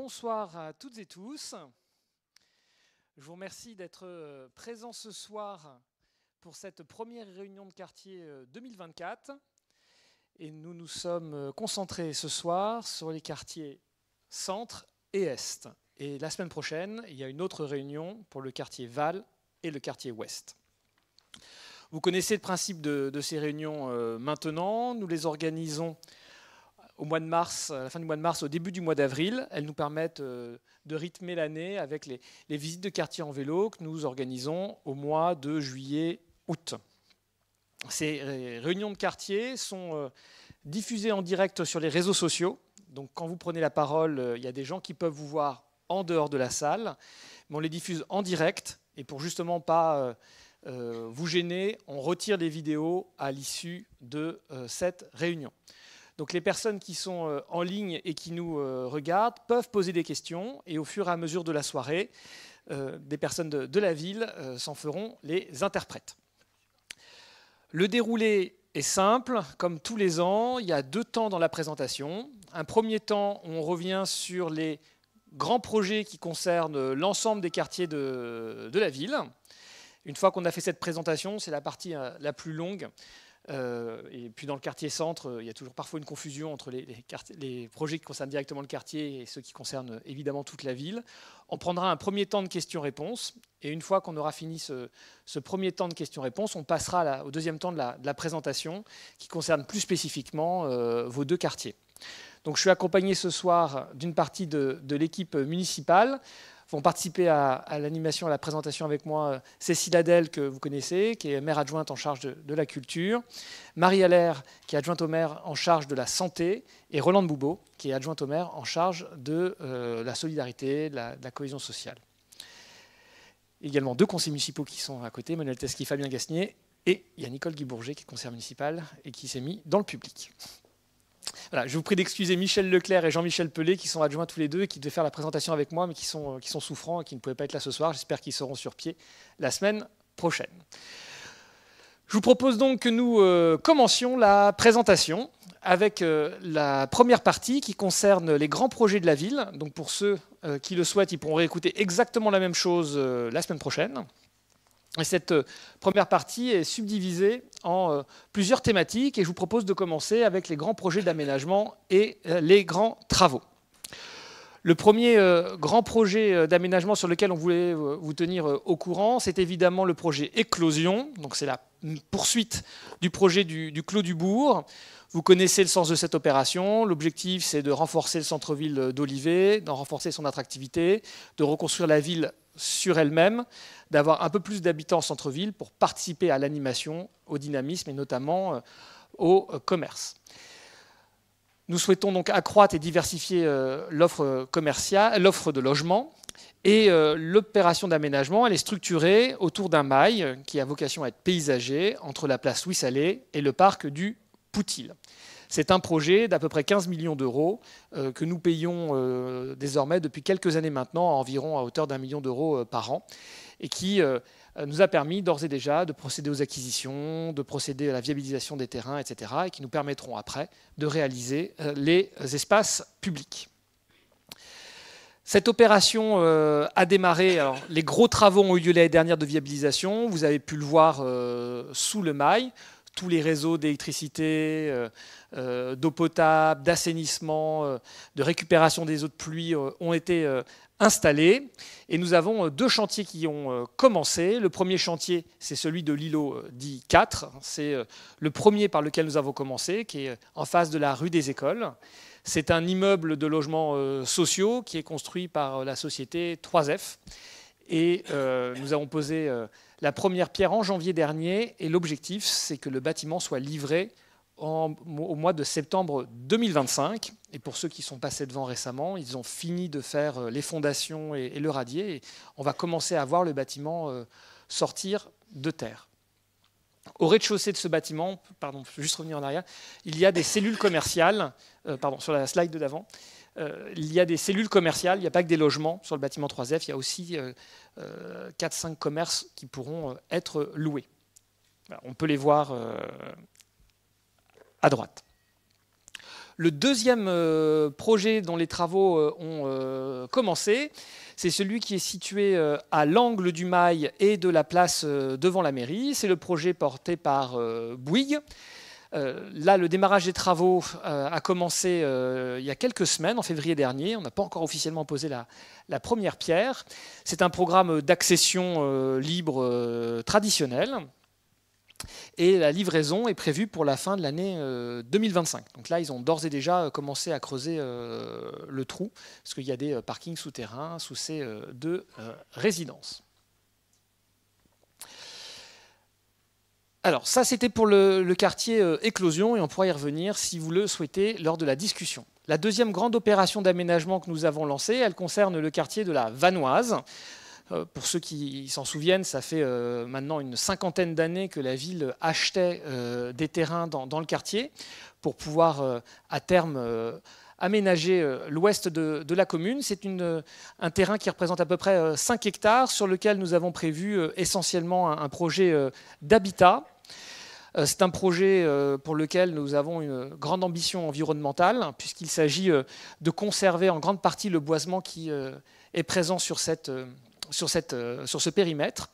Bonsoir à toutes et tous. Je vous remercie d'être euh, présents ce soir pour cette première réunion de quartier 2024. Euh, et nous nous sommes euh, concentrés ce soir sur les quartiers centre et est. Et la semaine prochaine, il y a une autre réunion pour le quartier Val et le quartier ouest. Vous connaissez le principe de, ces réunions maintenant. Nous les organisons au mois de mars, à la fin du mois de mars, au début du mois d'avril. Elles nous permettent euh, de rythmer l'année avec les, visites de quartier en vélo que nous organisons au mois de juillet-août. Ces euh, réunions de quartier sont euh, diffusées en direct sur les réseaux sociaux. Donc quand vous prenez la parole, il y a des gens qui peuvent vous voir en dehors de la salle, mais on les diffuse en direct. Et pour justement pas vous gêner, on retire les vidéos à l'issue de cette réunion. Donc les personnes qui sont euh, en ligne et qui nous euh, regardent peuvent poser des questions et au fur et à mesure de la soirée, euh, des personnes de, la ville s'en feront les interprètes. Le déroulé est simple, comme tous les ans, il y a deux temps dans la présentation. Un premier temps, on revient sur les grands projets qui concernent l'ensemble des quartiers de, de, la ville. Une fois qu'on a fait cette présentation, c'est la partie la plus longue. Euh, et puis dans le quartier centre, euh, il y a toujours parfois une confusion entre les, les, projets qui concernent directement le quartier et ceux qui concernent euh, évidemment toute la ville. On prendra un premier temps de questions-réponses. Et une fois qu'on aura fini ce, premier temps de questions-réponses, on passera au deuxième temps de la, présentation qui concerne plus spécifiquement vos deux quartiers. Donc je suis accompagné ce soir d'une partie de, de l'équipe municipale vont participer à, l'animation, à la présentation avec moi euh, Cécile Adel, que vous connaissez, qui est maire adjointe en charge de, la culture, Marie Allaire, qui est adjointe au maire en charge de la santé, et Roland Boubeau, qui est adjointe au maire en charge de euh, la solidarité, de la, cohésion sociale. Également deux conseillers municipaux qui sont à côté, Manuel Tesqui, Fabien Gasnier, et il y a Nicole Guy Bourget, qui est conseillère municipale et qui s'est mis dans le public je vous prie d'excuser Michel Leclerc et Jean-Michel Pelé qui sont adjoints tous les deux et qui devaient faire la présentation avec moi mais qui sont, euh, souffrants et qui ne pouvaient pas être là ce soir. J'espère qu'ils seront sur pied la semaine prochaine. Je vous propose donc que nous euh, commencions la présentation avec euh, la première partie qui concerne les grands projets de la ville. Donc pour ceux qui le souhaitent, ils pourront réécouter exactement la même chose la semaine prochaine cette euh, première partie est subdivisée en euh, plusieurs thématiques et je vous propose de commencer avec les grands projets d'aménagement et euh, les grands travaux. Le premier euh, grand projet euh, d'aménagement sur lequel on voulait euh, vous tenir au courant, c'est évidemment le projet Éclosion. Donc c'est la poursuite du projet du, Clos du Bourg. Vous connaissez le sens de cette opération. L'objectif, c'est de renforcer le centre-ville d'Olivet, d'en renforcer son attractivité, de reconstruire la ville sur elle-même, d'avoir un peu plus d'habitants en centre-ville pour participer à l'animation, au dynamisme et notamment au commerce. Nous souhaitons donc accroître et diversifier euh, l'offre commerciale, l'offre de logement. Et euh, l'opération d'aménagement, elle est structurée autour d'un mail qui a vocation à être paysager entre la place Louis-Salé et le parc du Poutil. C'est un projet d'à peu près 15 millions d'euros euh, que nous payons désormais depuis quelques années maintenant, à environ à hauteur d'un million d'euros par an, et qui euh, nous a permis d'ores et déjà de procéder aux acquisitions, de procéder à la viabilisation des terrains, etc., et qui nous permettront après de réaliser euh, les euh, espaces publics. Cette opération a démarré, les gros travaux ont eu lieu l'année dernière de viabilisation, vous avez pu le voir sous le mail, tous les réseaux d'électricité, d'eau potable, d'assainissement, de récupération des eaux de pluie ont été installés. Et nous avons euh, deux chantiers qui ont euh, commencé. Le premier chantier, c'est celui de l'îlot euh, dit 4. C'est le premier par lequel nous avons commencé, qui est en face de la rue des Écoles. C'est un immeuble de logements sociaux qui est construit par la société 3F. Et nous avons posé la première pierre en janvier dernier. Et l'objectif, c'est que le bâtiment soit livré au mois de septembre 2025. Et pour ceux qui sont passés devant récemment, ils ont fini de faire euh, les fondations et, le radier. on va commencer à voir le bâtiment euh, sortir de terre. Au rez-de-chaussée de ce bâtiment, pardon, juste revenir en arrière, il y a des cellules commerciales, euh, pardon, sur la slide de d'avant, il y a des cellules commerciales, il n'y a pas que des logements sur le bâtiment 3F, il y a aussi 4-5 commerces qui pourront être loués. On peut les voir à droite. Le deuxième euh, projet dont les travaux euh, ont euh, commencé, c'est celui qui est situé à l'angle du Mail et de la place devant la mairie. C'est le projet porté par Bouygues. Là, le démarrage des travaux a commencé il y a quelques semaines, en février dernier. On n'a pas encore officiellement posé la, première pierre. C'est un programme d'accession libre traditionnelle. Et la livraison est prévue pour la fin de l'année 2025. Euh, Donc là, ils ont d'ores et déjà euh, commencé à creuser euh, le trou, parce qu'il y a des parkings souterrains sous ces deux résidences. Alors ça, c'était pour le, quartier éclosion, et on pourra y revenir si vous le souhaitez lors de la discussion. La deuxième grande opération d'aménagement que nous avons lancée, elle concerne le quartier de la Vanoise. Euh, pour ceux qui s'en souviennent, ça fait euh, maintenant une cinquantaine d'années que la ville achetait euh, des terrains dans, le quartier pour pouvoir à terme aménager l'ouest de, la commune. C'est un terrain qui représente à peu près 5 hectares sur lequel nous avons prévu essentiellement un, un projet d'habitat. C'est un projet pour lequel nous avons une grande ambition environnementale, hein, puisqu'il s'agit de conserver en grande partie le boisement qui est présent sur cette, euh, sur, ce périmètre.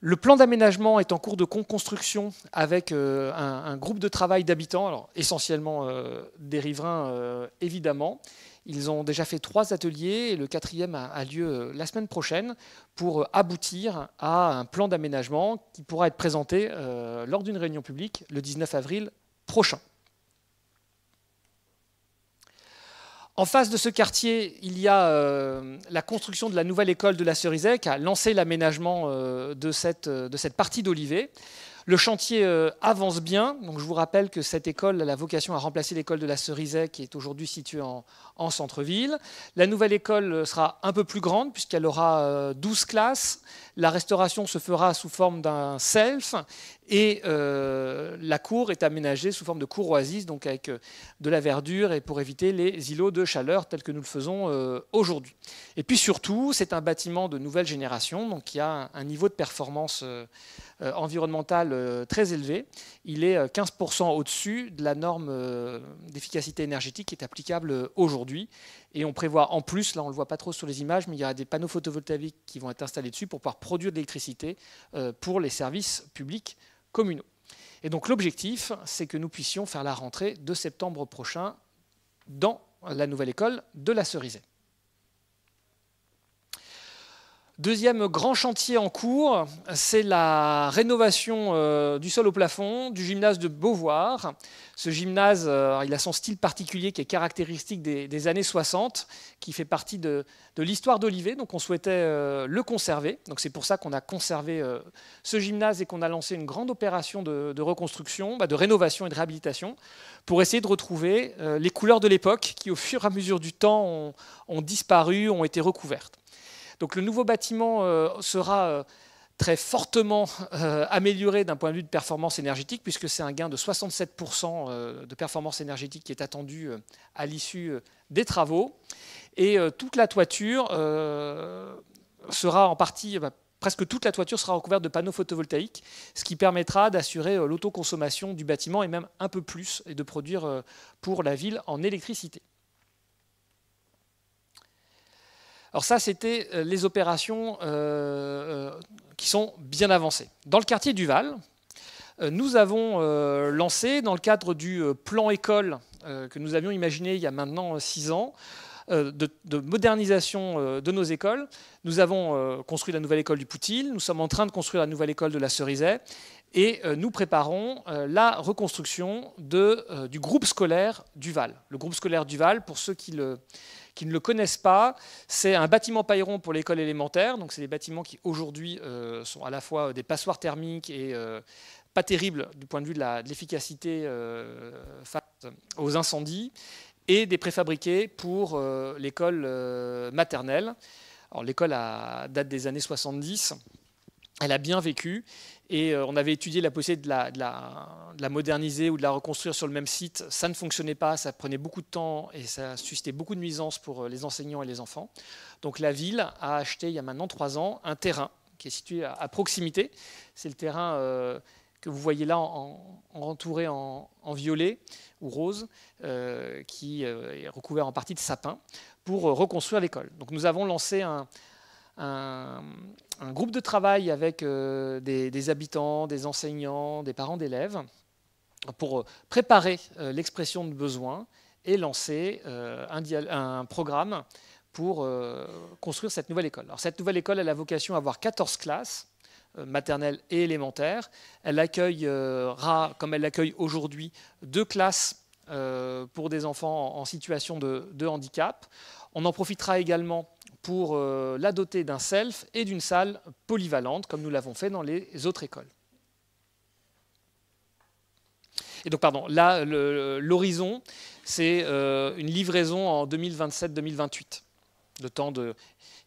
Le plan d'aménagement est en cours de construction avec euh, un, groupe de travail d'habitants, essentiellement euh, des riverains évidemment. Ils ont déjà fait trois ateliers et le quatrième a lieu la semaine prochaine pour aboutir à un plan d'aménagement qui pourra être présenté lors d'une réunion publique le 19 avril prochain. En face de ce quartier, il y a euh, la construction de la nouvelle école de la Cerisay qui a lancé l'aménagement euh, euh, de cette partie d'Olivet. Le chantier euh, avance bien. Donc, je vous rappelle que cette école a la vocation à remplacer l'école de la Cerisay, qui est aujourd'hui située en, centre-ville. La nouvelle école euh, sera un peu plus grande, puisqu'elle aura 12 euh, classes. La restauration se fera sous forme d'un self. Et la cour est aménagée sous forme de cour oasis, donc avec de la verdure et pour éviter les îlots de chaleur tels que nous le faisons aujourd'hui. Et puis surtout, c'est un bâtiment de nouvelle génération, donc qui a un niveau de performance environnementale euh, très élevé, Il est 15% euh, au-dessus de la norme euh, d'efficacité énergétique qui est applicable aujourd'hui. Et on prévoit en plus, là on ne le voit pas trop sur les images, mais il y aura des panneaux photovoltaïques qui vont être installés dessus pour pouvoir produire de l'électricité pour les services publics communaux. Et donc l'objectif, c'est que nous puissions faire la rentrée de septembre prochain dans la nouvelle école de la Cerisée. Deuxième grand chantier en cours, c'est la rénovation euh, du sol au plafond du gymnase de Beauvoir. Ce gymnase, euh, il a son style particulier qui est caractéristique des, années 60, qui fait partie de, l'histoire d'Olivet, donc on souhaitait euh, le conserver. Donc c'est pour ça qu'on a conservé ce gymnase et qu'on a lancé une grande opération de, reconstruction, bah, de rénovation et de réhabilitation, pour essayer de retrouver les couleurs de l'époque qui, au fur et à mesure du temps, ont disparu, ont été recouvertes. Donc le nouveau bâtiment euh, sera euh, très fortement euh, amélioré d'un point de vue de performance énergétique, puisque c'est un gain de 67% de performance énergétique qui est attendu à l'issue des travaux. Et toute la toiture sera en partie bah, presque toute la toiture sera recouverte de panneaux photovoltaïques, ce qui permettra d'assurer l'autoconsommation du bâtiment et même un peu plus, et de produire pour la ville en électricité. Alors ça, c'était euh, les opérations euh, euh, qui sont bien avancées. Dans le quartier du Val, nous avons lancé, dans le cadre du plan école que nous avions imaginé il y a maintenant six ans, de, modernisation de nos écoles. Nous avons construit la nouvelle école du Poutil, nous sommes en train de construire la nouvelle école de la Cerisay. et nous préparons la reconstruction du groupe scolaire du Val. Le groupe scolaire Duval pour ceux qui le qui ne le connaissent pas. C'est un bâtiment pailleron pour l'école élémentaire. Donc, c'est des bâtiments qui aujourd'hui euh, sont à la fois euh, des passoires thermiques et euh, pas terribles du point de vue de l'efficacité face aux incendies, et des préfabriqués pour l'école maternelle. Alors, l'école date des années 70. Elle a bien vécu et euh, on avait étudié la possibilité de la, moderniser ou de la reconstruire sur le même site. Ça ne fonctionnait pas, ça prenait beaucoup de temps et ça suscitait beaucoup de nuisances pour euh, les enseignants et les enfants. Donc la ville a acheté il y a maintenant trois ans un terrain qui est situé à, proximité. C'est le terrain euh, que vous voyez là en, entouré en, violet ou rose, qui est recouvert en partie de sapin, pour reconstruire l'école. Donc nous avons lancé un, un, groupe de travail avec euh, des, habitants, des enseignants, des parents d'élèves pour euh, préparer euh, l'expression de besoins et lancer un, un, programme pour construire cette nouvelle école. Alors, cette nouvelle école a a vocation à avoir 14 classes maternelles et élémentaires. Elle accueillera, comme elle l'accueille aujourd'hui, deux classes pour des enfants en situation de handicap. On en profitera également pour euh, la doter d'un self et d'une salle polyvalente, comme nous l'avons fait dans les autres écoles. Et donc, pardon, là, l'horizon, c'est euh, une livraison en 2027-2028. Le temps de.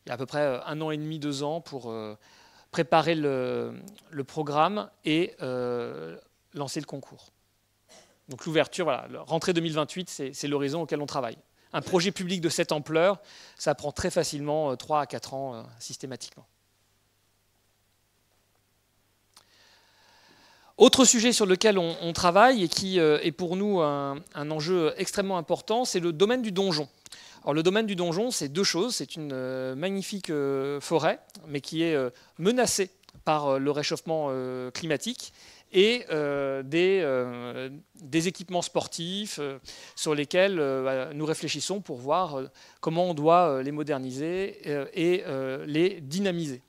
Il y a à peu près euh, un an et demi, deux ans pour préparer le, programme et lancer le concours. Donc, l'ouverture, voilà, rentrée 2028, c'est l'horizon auquel on travaille un projet public de cette ampleur, ça prend très facilement 3 euh, à 4 ans euh, systématiquement. Autre sujet sur lequel on, travaille et qui euh, est pour nous un, enjeu extrêmement important, c'est le domaine du donjon. le domaine du donjon, c'est deux choses. C'est une magnifique forêt, mais qui est menacée par le réchauffement climatique et euh, euh, des, équipements sportifs euh, sur lesquels bah, nous réfléchissons pour voir comment on doit les moderniser et les dynamiser.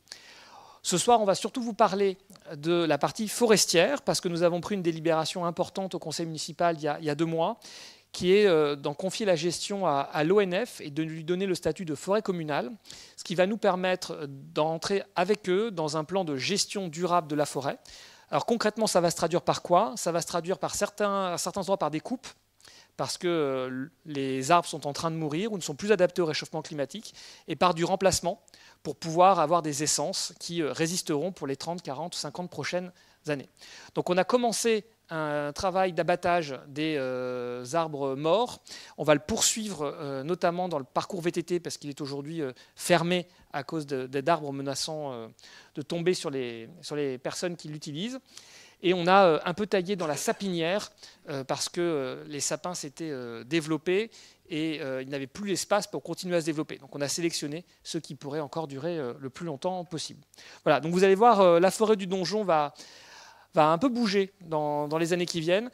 Ce soir, on va surtout vous parler de la partie forestière, parce que nous avons pris une délibération importante au Conseil municipal il y a, deux mois, qui est d'en confier la gestion à l'ONF et de lui donner le statut de forêt communale, ce qui va nous permettre d'entrer avec eux dans un plan de gestion durable de la forêt, alors concrètement, ça va se traduire par quoi Ça va se traduire par certains, à certains endroits par des coupes, parce que euh, les arbres sont en train de mourir ou ne sont plus adaptés au réchauffement climatique, et par du remplacement pour pouvoir avoir des essences qui euh, résisteront pour les 30, 40 50 prochaines années. Donc on a commencé un travail d'abattage des euh, arbres morts. On va le poursuivre euh, notamment dans le parcours VTT parce qu'il est aujourd'hui euh, fermé à cause d'arbres menaçant de tomber sur les, sur les personnes qui l'utilisent. Et on a un peu taillé dans la sapinière parce que les sapins s'étaient développés et ils n'avaient plus l'espace pour continuer à se développer. Donc on a sélectionné ceux qui pourraient encore durer le plus longtemps possible. Voilà, donc vous allez voir, la forêt du donjon va va un peu bouger dans, les années qui viennent.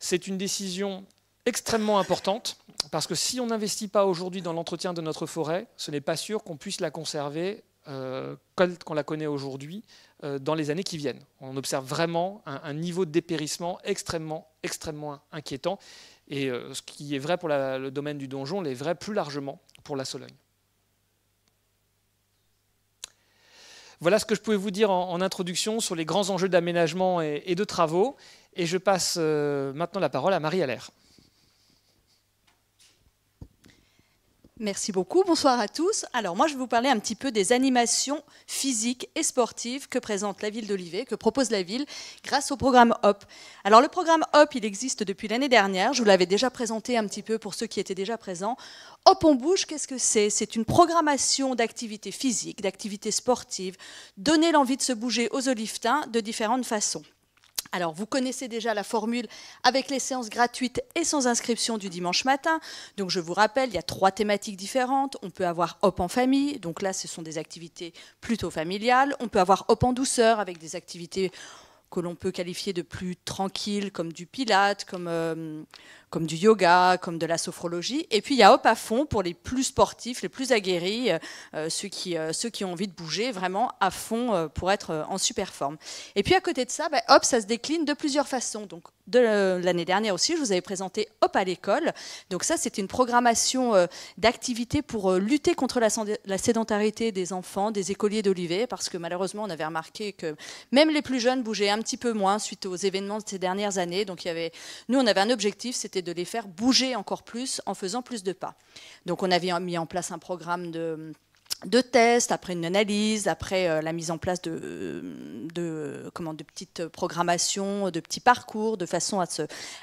C'est une décision extrêmement importante, parce que si on n'investit pas aujourd'hui dans l'entretien de notre forêt, ce n'est pas sûr qu'on puisse la conserver comme euh, on la connaît aujourd'hui euh, dans les années qui viennent. On observe vraiment un, niveau de dépérissement extrêmement, extrêmement inquiétant. Et euh, ce qui est vrai pour le domaine du donjon l'est vrai plus largement pour la Sologne. Voilà ce que je pouvais vous dire en, introduction sur les grands enjeux d'aménagement et, de travaux. Et je passe euh, maintenant la parole à Marie Allaire. Merci beaucoup, bonsoir à tous. Alors moi je vais vous parler un petit peu des animations physiques et sportives que présente la ville d'Olivet, que propose la ville grâce au programme HOP. Alors le programme HOP, il existe depuis l'année dernière, je vous l'avais déjà présenté un petit peu pour ceux qui étaient déjà présents. HOP on bouge, qu'est-ce que c'est C'est une programmation d'activités physiques, d'activités sportives, donner l'envie de se bouger aux Olivetins de différentes façons. Alors, vous connaissez déjà la formule avec les séances gratuites et sans inscription du dimanche matin. Donc, je vous rappelle, il y a trois thématiques différentes. On peut avoir Hop en famille. Donc là, ce sont des activités plutôt familiales. On peut avoir Hop en douceur avec des activités que l'on peut qualifier de plus tranquilles, comme du pilate, comme, euh, comme du yoga, comme de la sophrologie. Et puis il y a Hop à fond pour les plus sportifs, les plus aguerris, euh, euh, ceux, qui, euh, ceux qui ont envie de bouger vraiment à fond pour être en super forme. Et puis à côté de ça, bah, Hop, ça se décline de plusieurs façons. Donc de l'année dernière aussi, je vous avais présenté Hop à l'école. Donc ça, c'est une programmation d'activités pour lutter contre la, la, sédentarité des enfants, des écoliers d'Olivet, parce que malheureusement, on avait remarqué que même les plus jeunes bougeaient un petit peu moins suite aux événements de ces dernières années. Donc il y avait, nous, on avait un objectif, c'était de les faire bouger encore plus en faisant plus de pas. Donc on avait mis en place un programme de de tests, après une analyse, après euh, la mise en place de, de, comment, de petites programmations, de petits parcours, de façon à se,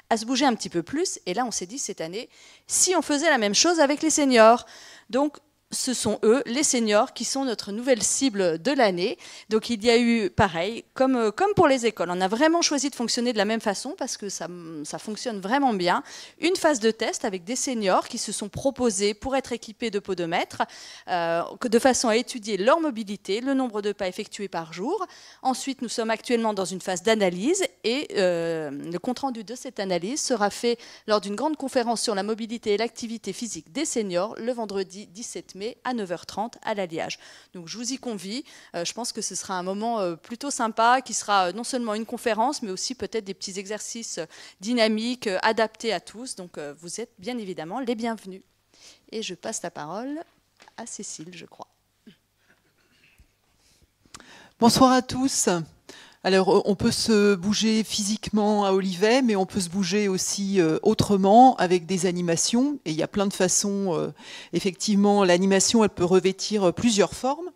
à se bouger un petit peu plus. Et là, on s'est dit cette année, si on faisait la même chose avec les seniors. Donc, ce sont eux, les seniors, qui sont notre nouvelle cible de l'année. Donc il y a eu, pareil, comme, euh, comme pour les écoles, on a vraiment choisi de fonctionner de la même façon parce que ça, fonctionne vraiment bien. Une phase de test avec des seniors qui se sont proposés pour être équipés de podomètres, euh, de façon à étudier leur mobilité, le nombre de pas effectués par jour. Ensuite, nous sommes actuellement dans une phase d'analyse et euh, le compte-rendu de cette analyse sera fait lors d'une grande conférence sur la mobilité et l'activité physique des seniors le vendredi 17 mai à 9h30 à l'alliage. Donc je vous y convie. Euh, je pense que ce sera un moment euh, plutôt sympa qui sera euh, non seulement une conférence, mais aussi peut-être des petits exercices dynamiques adaptés à tous. Donc vous êtes bien évidemment les bienvenus. Et je passe la parole à Cécile, je crois. Bonsoir à tous. Alors, euh, on peut se bouger physiquement à Olivet, mais on peut se bouger aussi euh, autrement avec des animations. Et il y a plein de façons. Euh, effectivement, l'animation, elle peut revêtir plusieurs formes.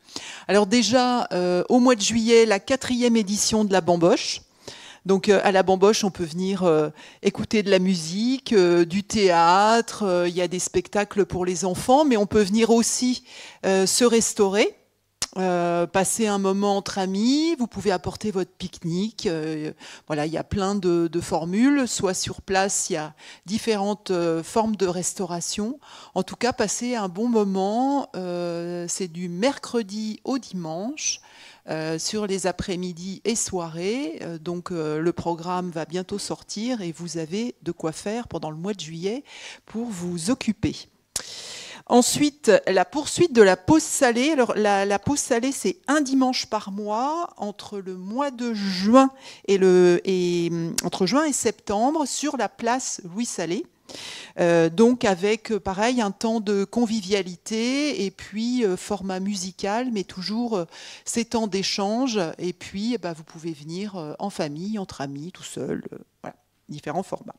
Alors déjà, au mois de juillet, la quatrième édition de la Bamboche. Donc à la Bamboche, on peut venir écouter de la musique, du théâtre, il y a des spectacles pour les enfants, mais on peut venir aussi se restaurer. Euh, passez passer un moment entre amis, vous pouvez apporter votre pique-nique. Euh, voilà, il y a plein de, formules. Soit sur place, il y a différentes euh, formes de restauration. En tout cas, passer un bon moment. c'est du mercredi au dimanche. sur les après-midi et soirées. donc le programme va bientôt sortir et vous avez de quoi faire pendant le mois de juillet pour vous occuper. Ensuite, la poursuite de la pause salée. Alors, la, la pause salée, c'est un dimanche par mois entre le mois de juin et le et mm, entre juin et septembre sur la place Louis Salé. Euh, donc avec euh, pareil un temps de convivialité et puis euh, format musical, mais toujours ces temps d'échange. Et puis eh ben, vous pouvez venir en famille, entre amis, tout seul, voilà, différents formats.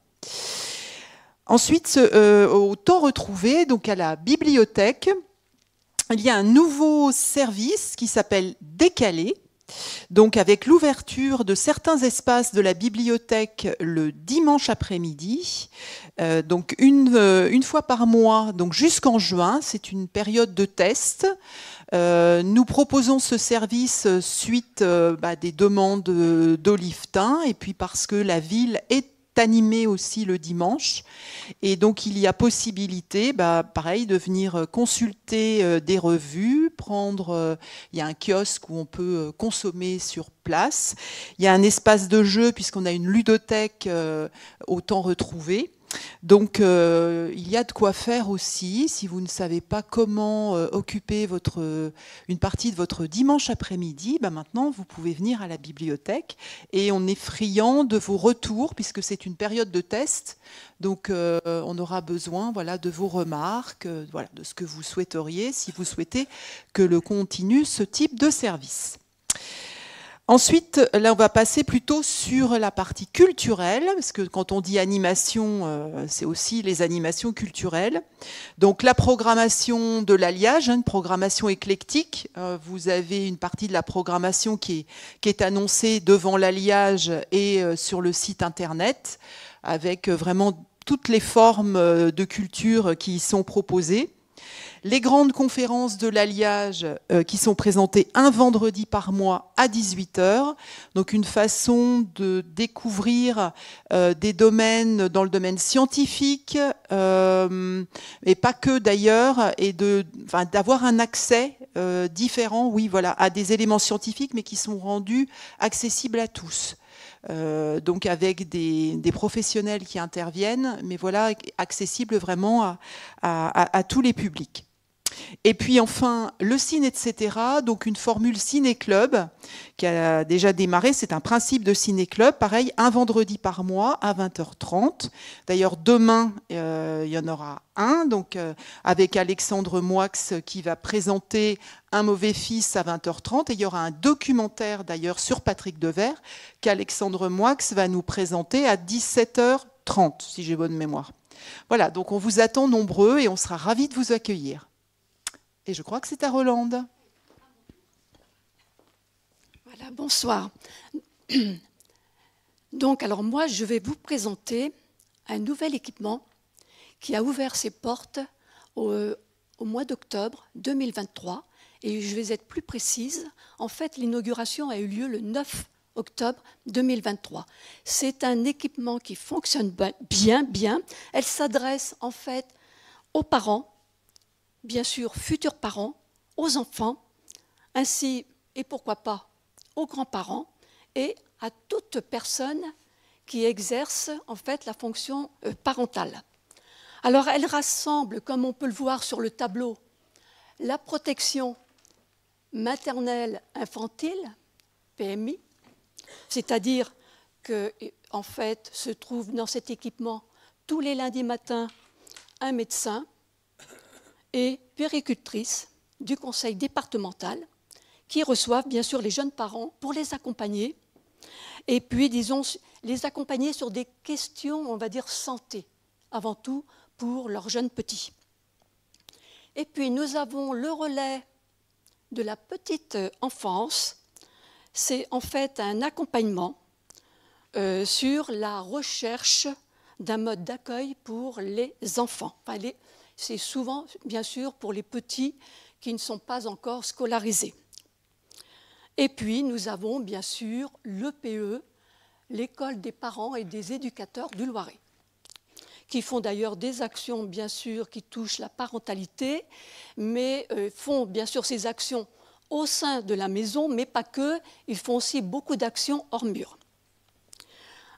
Ensuite, euh, au temps retrouvé, donc à la bibliothèque, il y a un nouveau service qui s'appelle Décalé, donc avec l'ouverture de certains espaces de la bibliothèque le dimanche après-midi, euh, donc une, euh, une, fois par mois, donc jusqu'en juin, c'est une période de test. nous proposons ce service suite bah, des demandes d'Olivetin et puis parce que la ville est animé aussi le dimanche. Et donc, il y a possibilité, bah, pareil, de venir euh, consulter euh, des revues, prendre. Euh, il y a un kiosque où on peut consommer sur place. Il y a un espace de jeu, puisqu'on a une ludothèque autant retrouvée donc euh, il y a de quoi faire aussi si vous ne savez pas comment euh, occuper votre, euh, une partie de votre dimanche après-midi. Ben maintenant, vous pouvez venir à la bibliothèque et on est friand de vos retours puisque c'est une période de test. Donc on aura besoin voilà, de vos remarques, voilà, de ce que vous souhaiteriez si vous souhaitez que le continue ce type de service. Ensuite, là, on va passer plutôt sur la partie culturelle, parce que quand on dit animation, euh, c'est aussi les animations culturelles. Donc, la programmation de l'alliage, hein, une programmation éclectique. Euh, vous avez une partie de la programmation qui est, annoncée devant l'alliage et euh, sur le site internet, avec vraiment toutes les formes de culture qui y sont proposées les grandes conférences de l'alliage euh, qui sont présentées un vendredi par mois à 18h. Donc une façon de découvrir euh, des domaines dans le domaine scientifique, euh, et pas que d'ailleurs, et de d'avoir un accès différent, oui, voilà, à des éléments scientifiques, mais qui sont rendus accessibles à tous. donc avec des, professionnels qui interviennent, mais voilà, accessible vraiment à tous les publics. Et puis enfin, le Cine, etc., donc une formule ciné-club qui a déjà démarré. C'est un principe de ciné-club. Pareil, un vendredi par mois à 20h30. D'ailleurs, demain, euh, il y en aura un, donc euh, avec Alexandre Moix qui va présenter Un mauvais fils à 20h30. Et il y aura un documentaire d'ailleurs sur Patrick Devers qu'Alexandre Moix va nous présenter à 17h30, si j'ai bonne mémoire. Voilà, donc on vous attend nombreux et on sera ravis de vous accueillir. Et je crois que c'est à Rolande. Voilà, bonsoir. Donc, alors moi, je vais vous présenter un nouvel équipement qui a ouvert ses portes au, euh, au mois d'octobre 2023. Et je vais être plus précise. En fait, l'inauguration a eu lieu le 9 octobre 2023. C'est un équipement qui fonctionne ben, bien, bien. Elle s'adresse en fait aux parents bien sûr, futurs parents, aux enfants, ainsi, et pourquoi pas, aux grands-parents et à toute personne qui exerce en fait la fonction euh, parentale. Alors elle rassemble, comme on peut le voir sur le tableau, la protection maternelle infantile, PMI, c'est-à-dire que en fait se trouve dans cet équipement tous les lundis matins un médecin et péricultrice du conseil départemental qui reçoivent bien sûr les jeunes parents pour les accompagner et puis, disons, les accompagner sur des questions, on va dire, santé, avant tout pour leurs jeunes petits. Et puis, nous avons le relais de la petite euh, enfance. C'est en fait un accompagnement euh, sur la recherche d'un mode d'accueil pour les enfants, c'est souvent, bien sûr, pour les petits qui ne sont pas encore scolarisés. Et puis, nous avons, bien sûr, l'EPE, l'école des parents et des éducateurs du Loiret qui font d'ailleurs des actions, bien sûr, qui touchent la parentalité, mais euh, font, bien sûr, ces actions au sein de la maison, mais pas que, ils font aussi beaucoup d'actions hors mur.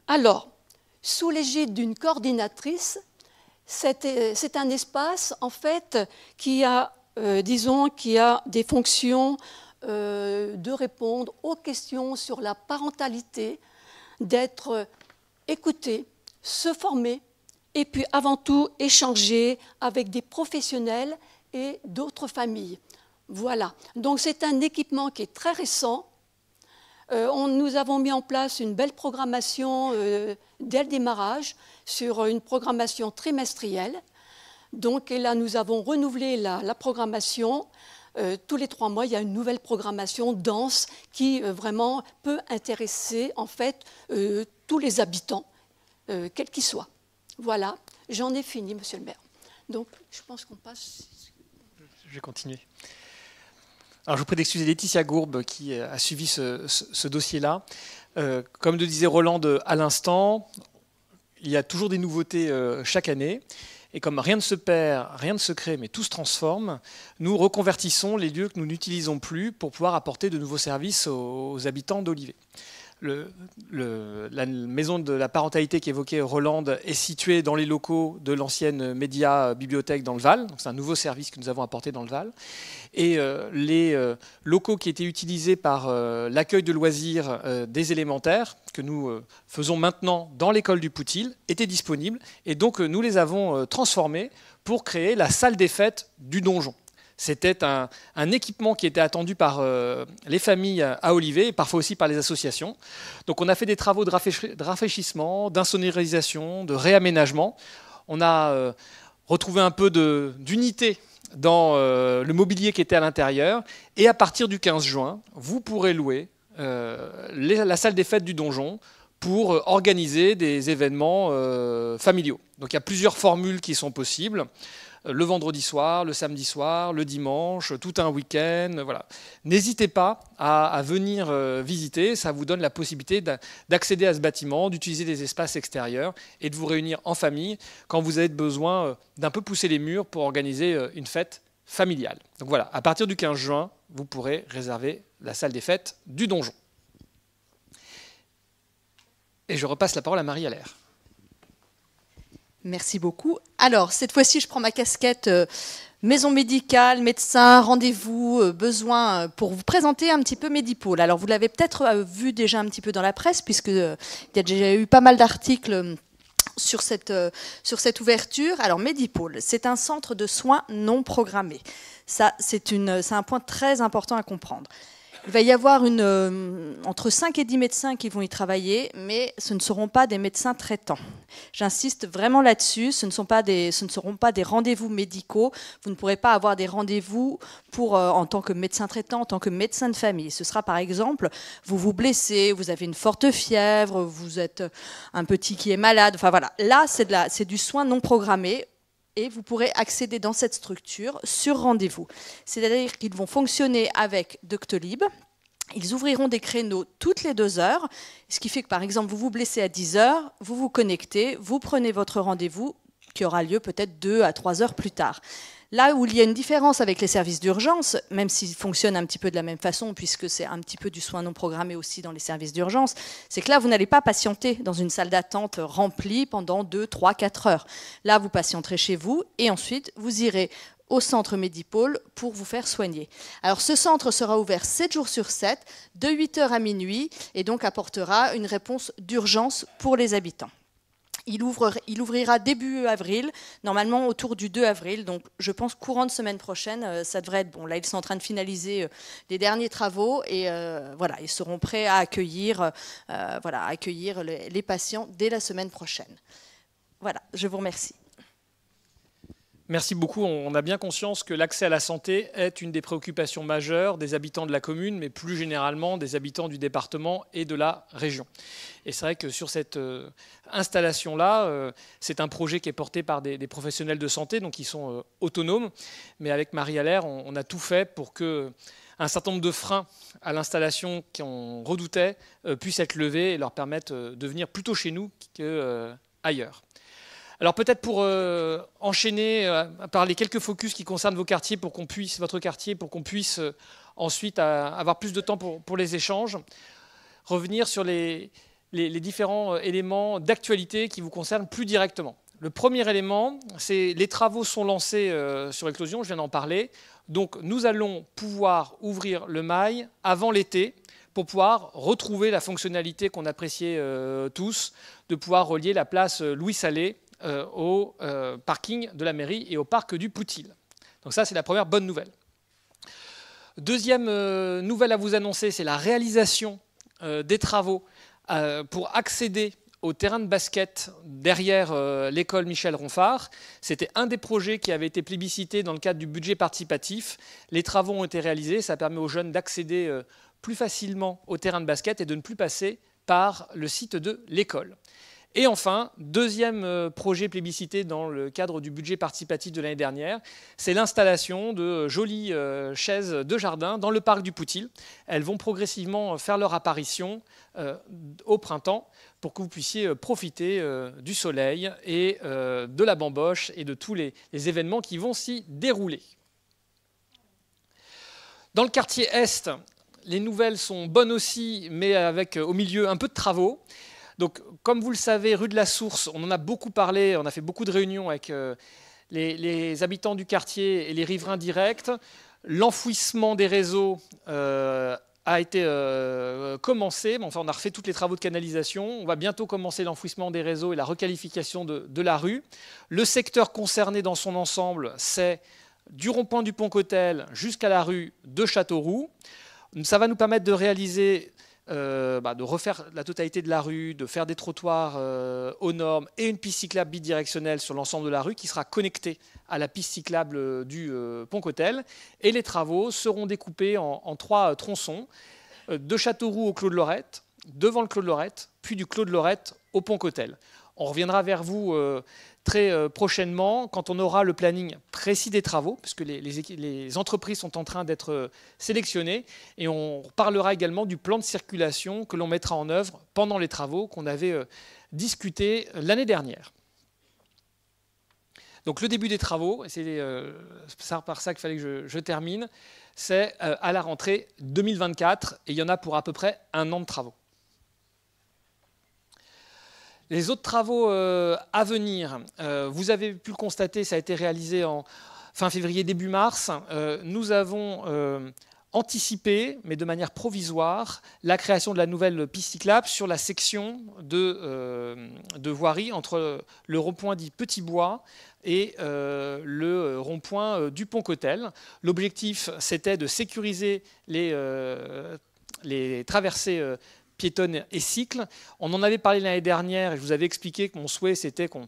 Alors, sous l'égide d'une coordinatrice, euh, c'est un espace en fait qui a, euh, disons, a des fonctions euh, de répondre aux questions sur la parentalité, d'être écouté, se former et puis avant tout échanger avec des professionnels et d'autres familles. Voilà, donc c'est un équipement qui est très récent, euh, nous avons mis en place une belle programmation euh, dès le démarrage sur une programmation trimestrielle. Donc, et là, nous avons renouvelé la, programmation. Euh, tous les trois mois, il y a une nouvelle programmation dense qui vraiment peut intéresser en fait tous les habitants, quels qu'ils soient. Voilà, j'en ai fini, Monsieur le maire. Donc, je pense qu'on passe. Je vais continuer je vous prie d'excuser Laetitia Gourbe qui euh, a suivi ce, dossier-là. Euh, comme le disait Roland euh, à l'instant, il y a toujours des nouveautés chaque année. Et comme rien ne se perd, rien ne se crée, mais tout se transforme, nous reconvertissons les lieux que nous n'utilisons plus pour pouvoir apporter de nouveaux services aux, aux habitants d'Olivet le, la maison de la parentalité qu'évoquait Roland est située dans les locaux de l'ancienne média bibliothèque dans le Val. C'est un nouveau service que nous avons apporté dans le Val. Et euh, les euh, locaux qui étaient utilisés par euh, l'accueil de loisirs des élémentaires, que nous faisons maintenant dans l'école du Poutil, étaient disponibles. Et donc nous les avons transformés pour créer la salle des fêtes du donjon. C'était un, équipement qui était attendu par euh, les familles à Olivet et parfois aussi par les associations. Donc on a fait des travaux de, rafraîchissement, d'insonorisation, de réaménagement. On a euh, retrouvé un peu d'unité dans euh, le mobilier qui était à l'intérieur. Et à partir du 15 juin, vous pourrez louer la salle des fêtes du donjon pour organiser des événements familiaux. Donc il y a plusieurs formules qui sont possibles. Euh, le vendredi soir, le samedi soir, le dimanche, tout un week-end. Voilà. N'hésitez pas à, venir euh, visiter. Ça vous donne la possibilité d'accéder à ce bâtiment, d'utiliser des espaces extérieurs et de vous réunir en famille quand vous avez besoin euh, d'un peu pousser les murs pour organiser une fête familiale. Donc voilà, à partir du 15 juin, vous pourrez réserver la salle des fêtes du donjon. Et je repasse la parole à Marie Allaire. Merci beaucoup. Alors, cette fois-ci, je prends ma casquette euh, maison médicale, médecin, rendez-vous, euh, besoin, euh, pour vous présenter un petit peu Medipôle. Alors, vous l'avez peut-être vu déjà un petit peu dans la presse, puisque il y a déjà eu pas mal d'articles. Sur cette, sur cette ouverture. Alors, Medipôle, c'est un centre de soins non programmés. Ça, c'est un point très important à comprendre. Il va y avoir une, euh, entre 5 et 10 médecins qui vont y travailler, mais ce ne seront pas des médecins traitants. J'insiste vraiment là-dessus, ce, ne ce ne seront pas des rendez-vous médicaux. Vous ne pourrez pas avoir des rendez-vous pour, euh, en tant que médecin traitant, en tant que médecin de famille. Ce sera par exemple, vous vous blessez, vous avez une forte fièvre, vous êtes un petit qui est malade. Enfin voilà, là c'est du soin non programmé et vous pourrez accéder dans cette structure sur rendez-vous. C'est-à-dire qu'ils vont fonctionner avec Doctolib. Ils ouvriront des créneaux toutes les deux heures, ce qui fait que par exemple vous vous blessez à 10 heures, vous vous connectez, vous prenez votre rendez-vous qui aura lieu peut-être deux à trois heures plus tard. Là où il y a une différence avec les services d'urgence, même s'ils fonctionnent un petit peu de la même façon, puisque c'est un petit peu du soin non programmé aussi dans les services d'urgence, c'est que là, vous n'allez pas patienter dans une salle d'attente remplie pendant 2, 3, 4 heures. Là, vous patienterez chez vous et ensuite, vous irez au centre Médipole pour vous faire soigner. Alors ce centre sera ouvert 7 jours sur 7, de 8h à minuit, et donc apportera une réponse d'urgence pour les habitants il, ouvrira début avril, normalement autour du 2 avril. Donc je pense courant de semaine prochaine, euh, ça devrait être bon. Là, ils sont en train de finaliser euh, les derniers travaux et euh, voilà, ils seront prêts à accueillir, voilà, accueillir les patients dès la semaine prochaine. Voilà, je vous remercie. Merci beaucoup. On a bien conscience que l'accès à la santé est une des préoccupations majeures des habitants de la commune, mais plus généralement des habitants du département et de la région. Et c'est vrai que sur cette euh, installation-là, euh, c'est un projet qui est porté par des, professionnels de santé, donc ils sont euh, autonomes. Mais avec Marie Allaire, on, a tout fait pour que un certain nombre de freins à l'installation qu'on redoutait puissent être levés et leur permettre de venir plutôt chez nous qu'ailleurs. Alors peut-être pour euh, enchaîner euh, par les quelques focus qui concernent vos quartiers, pour qu'on puisse, votre quartier, pour qu'on puisse euh, ensuite avoir plus de temps pour, les échanges, revenir sur les, différents éléments d'actualité qui vous concernent plus directement. Le premier élément, c'est les travaux sont lancés sur l'éclosion, je viens d'en parler. Donc nous allons pouvoir ouvrir le mail avant l'été pour pouvoir retrouver la fonctionnalité qu'on appréciait tous, de pouvoir relier la place Louis Salé euh, au euh, parking de la mairie et au parc du Poutil. Donc ça, c'est la première bonne nouvelle. Deuxième euh, nouvelle à vous annoncer, c'est la réalisation des travaux pour accéder au terrain de basket derrière l'école Michel Ronfard. C'était un des projets qui avait été plébiscité dans le cadre du budget participatif. Les travaux ont été réalisés, ça permet aux jeunes d'accéder plus facilement au terrain de basket et de ne plus passer par le site de l'école. Et enfin, deuxième euh, projet plébiscité dans le cadre du budget participatif de l'année dernière, c'est l'installation de euh, jolies euh, chaises de jardin dans le parc du Poutil. Elles vont progressivement faire leur apparition au printemps pour que vous puissiez profiter du soleil et de la bamboche et de tous les événements qui vont s'y dérouler. Dans le quartier Est, les nouvelles sont bonnes aussi, mais avec au milieu un peu de travaux. Donc, comme vous le savez, rue de la Source, on en a beaucoup parlé, on a fait beaucoup de réunions avec euh, les, habitants du quartier et les riverains directs. L'enfouissement des réseaux euh, a été euh, commencé, enfin on a refait tous les travaux de canalisation, on va bientôt commencer l'enfouissement des réseaux et la requalification de, la rue. Le secteur concerné dans son ensemble, c'est du rond-point du pont Cotel jusqu'à la rue de Châteauroux. Ça va nous permettre de réaliser euh, bah, de refaire la totalité de la rue, de faire des trottoirs euh, aux normes et une piste cyclable bidirectionnelle sur l'ensemble de la rue qui sera connectée à la piste cyclable euh, du pont Cotel. Et les travaux seront découpés en, trois tronçons, de Châteauroux au Clos de Lorette, devant le Clos de Lorette, puis du Clos de Lorette au pont Cotel. On reviendra vers vous très euh, prochainement, quand on aura le planning précis des travaux, puisque les, les, entreprises sont en train d'être euh, sélectionnées, et on parlera également du plan de circulation que l'on mettra en œuvre pendant les travaux qu'on avait euh, discuté l'année dernière. Donc le début des travaux, c'est par ça qu'il fallait que je, termine, c'est à la rentrée 2024, et il y en a pour à peu près un an de travaux. Les autres travaux euh, à venir, euh, vous avez pu le constater, ça a été réalisé en fin février, début mars. Euh, nous avons anticipé, mais de manière provisoire, la création de la nouvelle piste cyclable sur la section de, voirie entre le rond-point dit Petit Bois et le rond-point du Pont-Cotel. L'objectif, c'était de sécuriser les, les traversées piétonne et cycle. On en avait parlé l'année dernière et je vous avais expliqué que mon souhait, c'était qu'on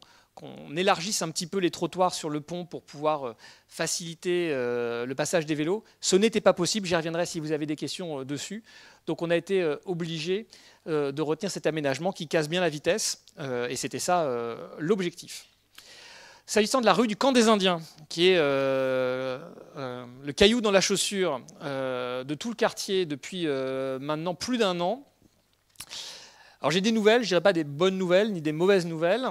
élargisse un petit peu les trottoirs sur le pont pour pouvoir euh, faciliter euh, le passage des vélos. Ce n'était pas possible, j'y reviendrai si vous avez des questions euh, dessus. Donc on a été obligé de retenir cet aménagement qui casse bien la vitesse, et c'était ça l'objectif. S'agissant de la rue du Camp des Indiens, qui est le caillou dans la chaussure de tout le quartier depuis maintenant plus d'un an, alors j'ai des nouvelles, je dirais pas des bonnes nouvelles ni des mauvaises nouvelles.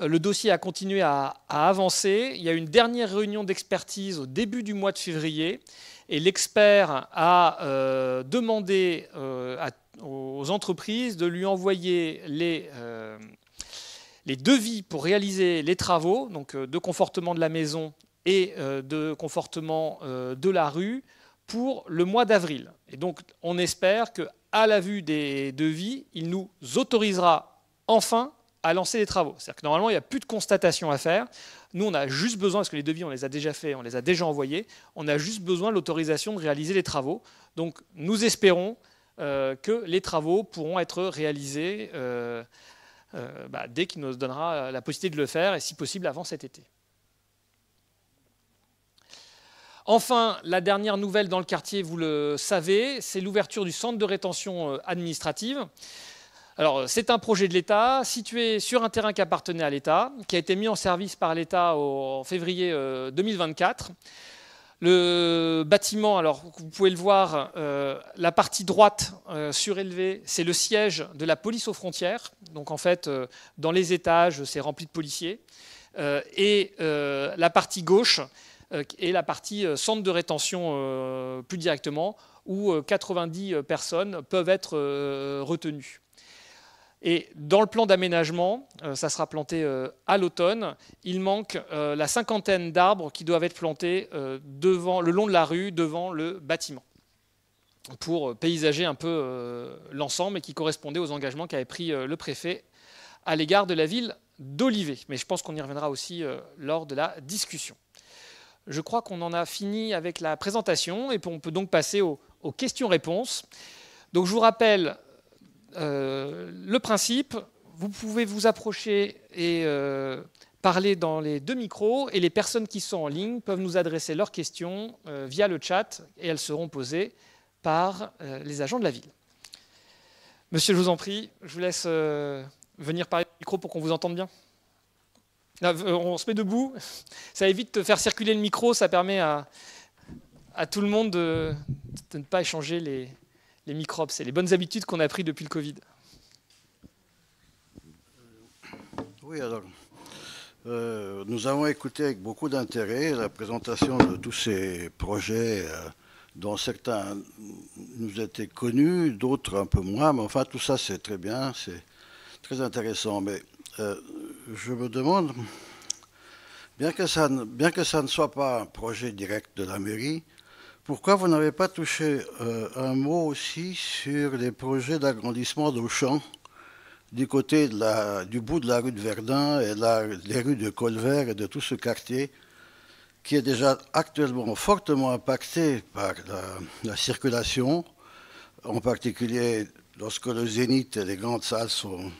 Euh, le dossier a continué à, avancer. Il y a une dernière réunion d'expertise au début du mois de février et l'expert a euh, demandé euh, aux entreprises de lui envoyer les, les devis pour réaliser les travaux, donc de confortement de la maison et de confortement de la rue, pour le mois d'avril. Et donc on espère que à la vue des devis, il nous autorisera enfin à lancer les travaux. C'est-à-dire que normalement, il n'y a plus de constatation à faire. Nous, on a juste besoin, parce que les devis, on les a déjà faits, on les a déjà envoyés, on a juste besoin de l'autorisation de réaliser les travaux. Donc, nous espérons euh, que les travaux pourront être réalisés euh, euh, bah, dès qu'il nous donnera la possibilité de le faire, et si possible avant cet été. Enfin, la dernière nouvelle dans le quartier, vous le savez, c'est l'ouverture du centre de rétention euh, administrative. Alors, c'est un projet de l'État situé sur un terrain qui appartenait à l'État, qui a été mis en service par l'État en février 2024. Euh, le bâtiment, alors vous pouvez le voir, euh, la partie droite surélevée, c'est le siège de la police aux frontières. Donc en fait, dans les étages, c'est rempli de policiers. et la partie gauche, et euh, la partie euh, centre de rétention euh, plus directement, où 90 personnes peuvent être retenues. Et dans le plan d'aménagement, ça sera planté à l'automne, il manque la cinquantaine d'arbres qui doivent être plantés le long de la rue, devant le bâtiment, pour paysager un peu l'ensemble et qui correspondait aux engagements qu'avait pris le préfet à l'égard de la ville d'Olivet. Mais je pense qu'on y reviendra aussi lors de la discussion je crois qu'on en a fini avec la présentation et on peut donc passer aux, questions-réponses. Donc je vous rappelle euh, le principe, vous pouvez vous approcher et euh, parler dans les deux micros et les personnes qui sont en ligne peuvent nous adresser leurs questions euh, via le chat et elles seront posées par les agents de la ville. Monsieur, je vous en prie, je vous laisse venir par le micro pour qu'on vous entende bien. Ah, on se met debout, ça évite de faire circuler le micro, ça permet à, tout le monde de, ne pas échanger les, microbes. C'est les bonnes habitudes qu'on a prises depuis le Covid. Oui, alors, euh, nous avons écouté avec beaucoup d'intérêt la présentation de tous ces projets, euh, dont certains nous étaient connus, d'autres un peu moins, mais enfin, tout ça, c'est très bien, c'est très intéressant. Mais euh, je me demande, bien que, ça ne, bien que ça ne soit pas un projet direct de la mairie, pourquoi vous n'avez pas touché euh, un mot aussi sur les projets d'agrandissement d'Auchan du côté du bout de la rue de Verdun et des rues de Colvert et de tout ce quartier qui est déjà actuellement fortement impacté par la circulation, en particulier lorsque le zénith et les grandes salles sont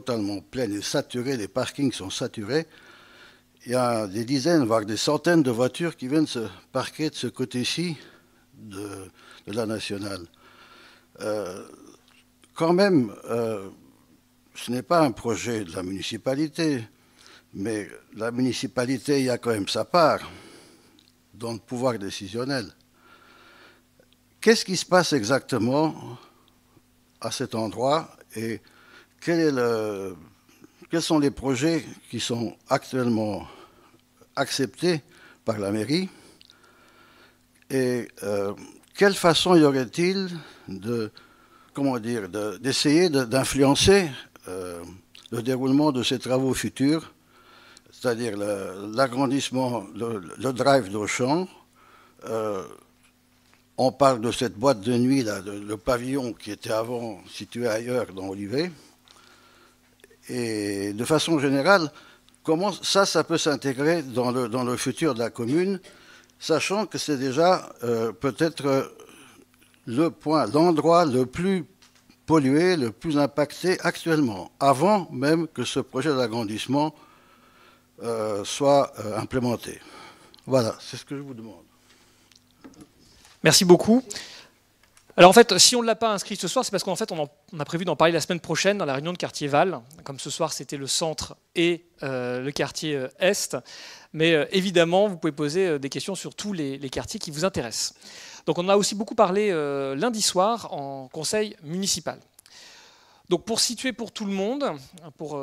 totalement pleine et saturée, les parkings sont saturés. Il y a des dizaines, voire des centaines de voitures qui viennent se parquer de ce côté-ci de, la nationale. Euh, quand même, euh, ce n'est pas un projet de la municipalité, mais la municipalité y a quand même sa part dans le pouvoir décisionnel. Qu'est-ce qui se passe exactement à cet endroit et quels sont les projets qui sont actuellement acceptés par la mairie et euh, quelle façon y aurait-il de comment dire d'essayer d'influencer euh, le déroulement de ces travaux futurs, c'est-à-dire l'agrandissement, le, drive d'Auchan. Euh, on parle de cette boîte de nuit, là, le pavillon qui était avant situé ailleurs dans Olivet. Et de façon générale, comment ça, ça peut s'intégrer dans le, futur de la commune, sachant que c'est déjà euh, peut-être euh, le point, l'endroit le plus pollué, le plus impacté actuellement, avant même que ce projet d'agrandissement euh, soit implémenté. Voilà, c'est ce que je vous demande. Merci beaucoup. Alors en fait, si on ne l'a pas inscrit ce soir, c'est parce qu'en fait, on, a prévu d'en parler la semaine prochaine dans la réunion de quartier Val. Comme ce soir, c'était le centre et euh, le quartier euh, Est. Mais euh, évidemment, vous pouvez poser des questions sur tous les, quartiers qui vous intéressent. Donc on a aussi beaucoup parlé lundi soir en conseil municipal. Donc pour situer pour tout le monde, pour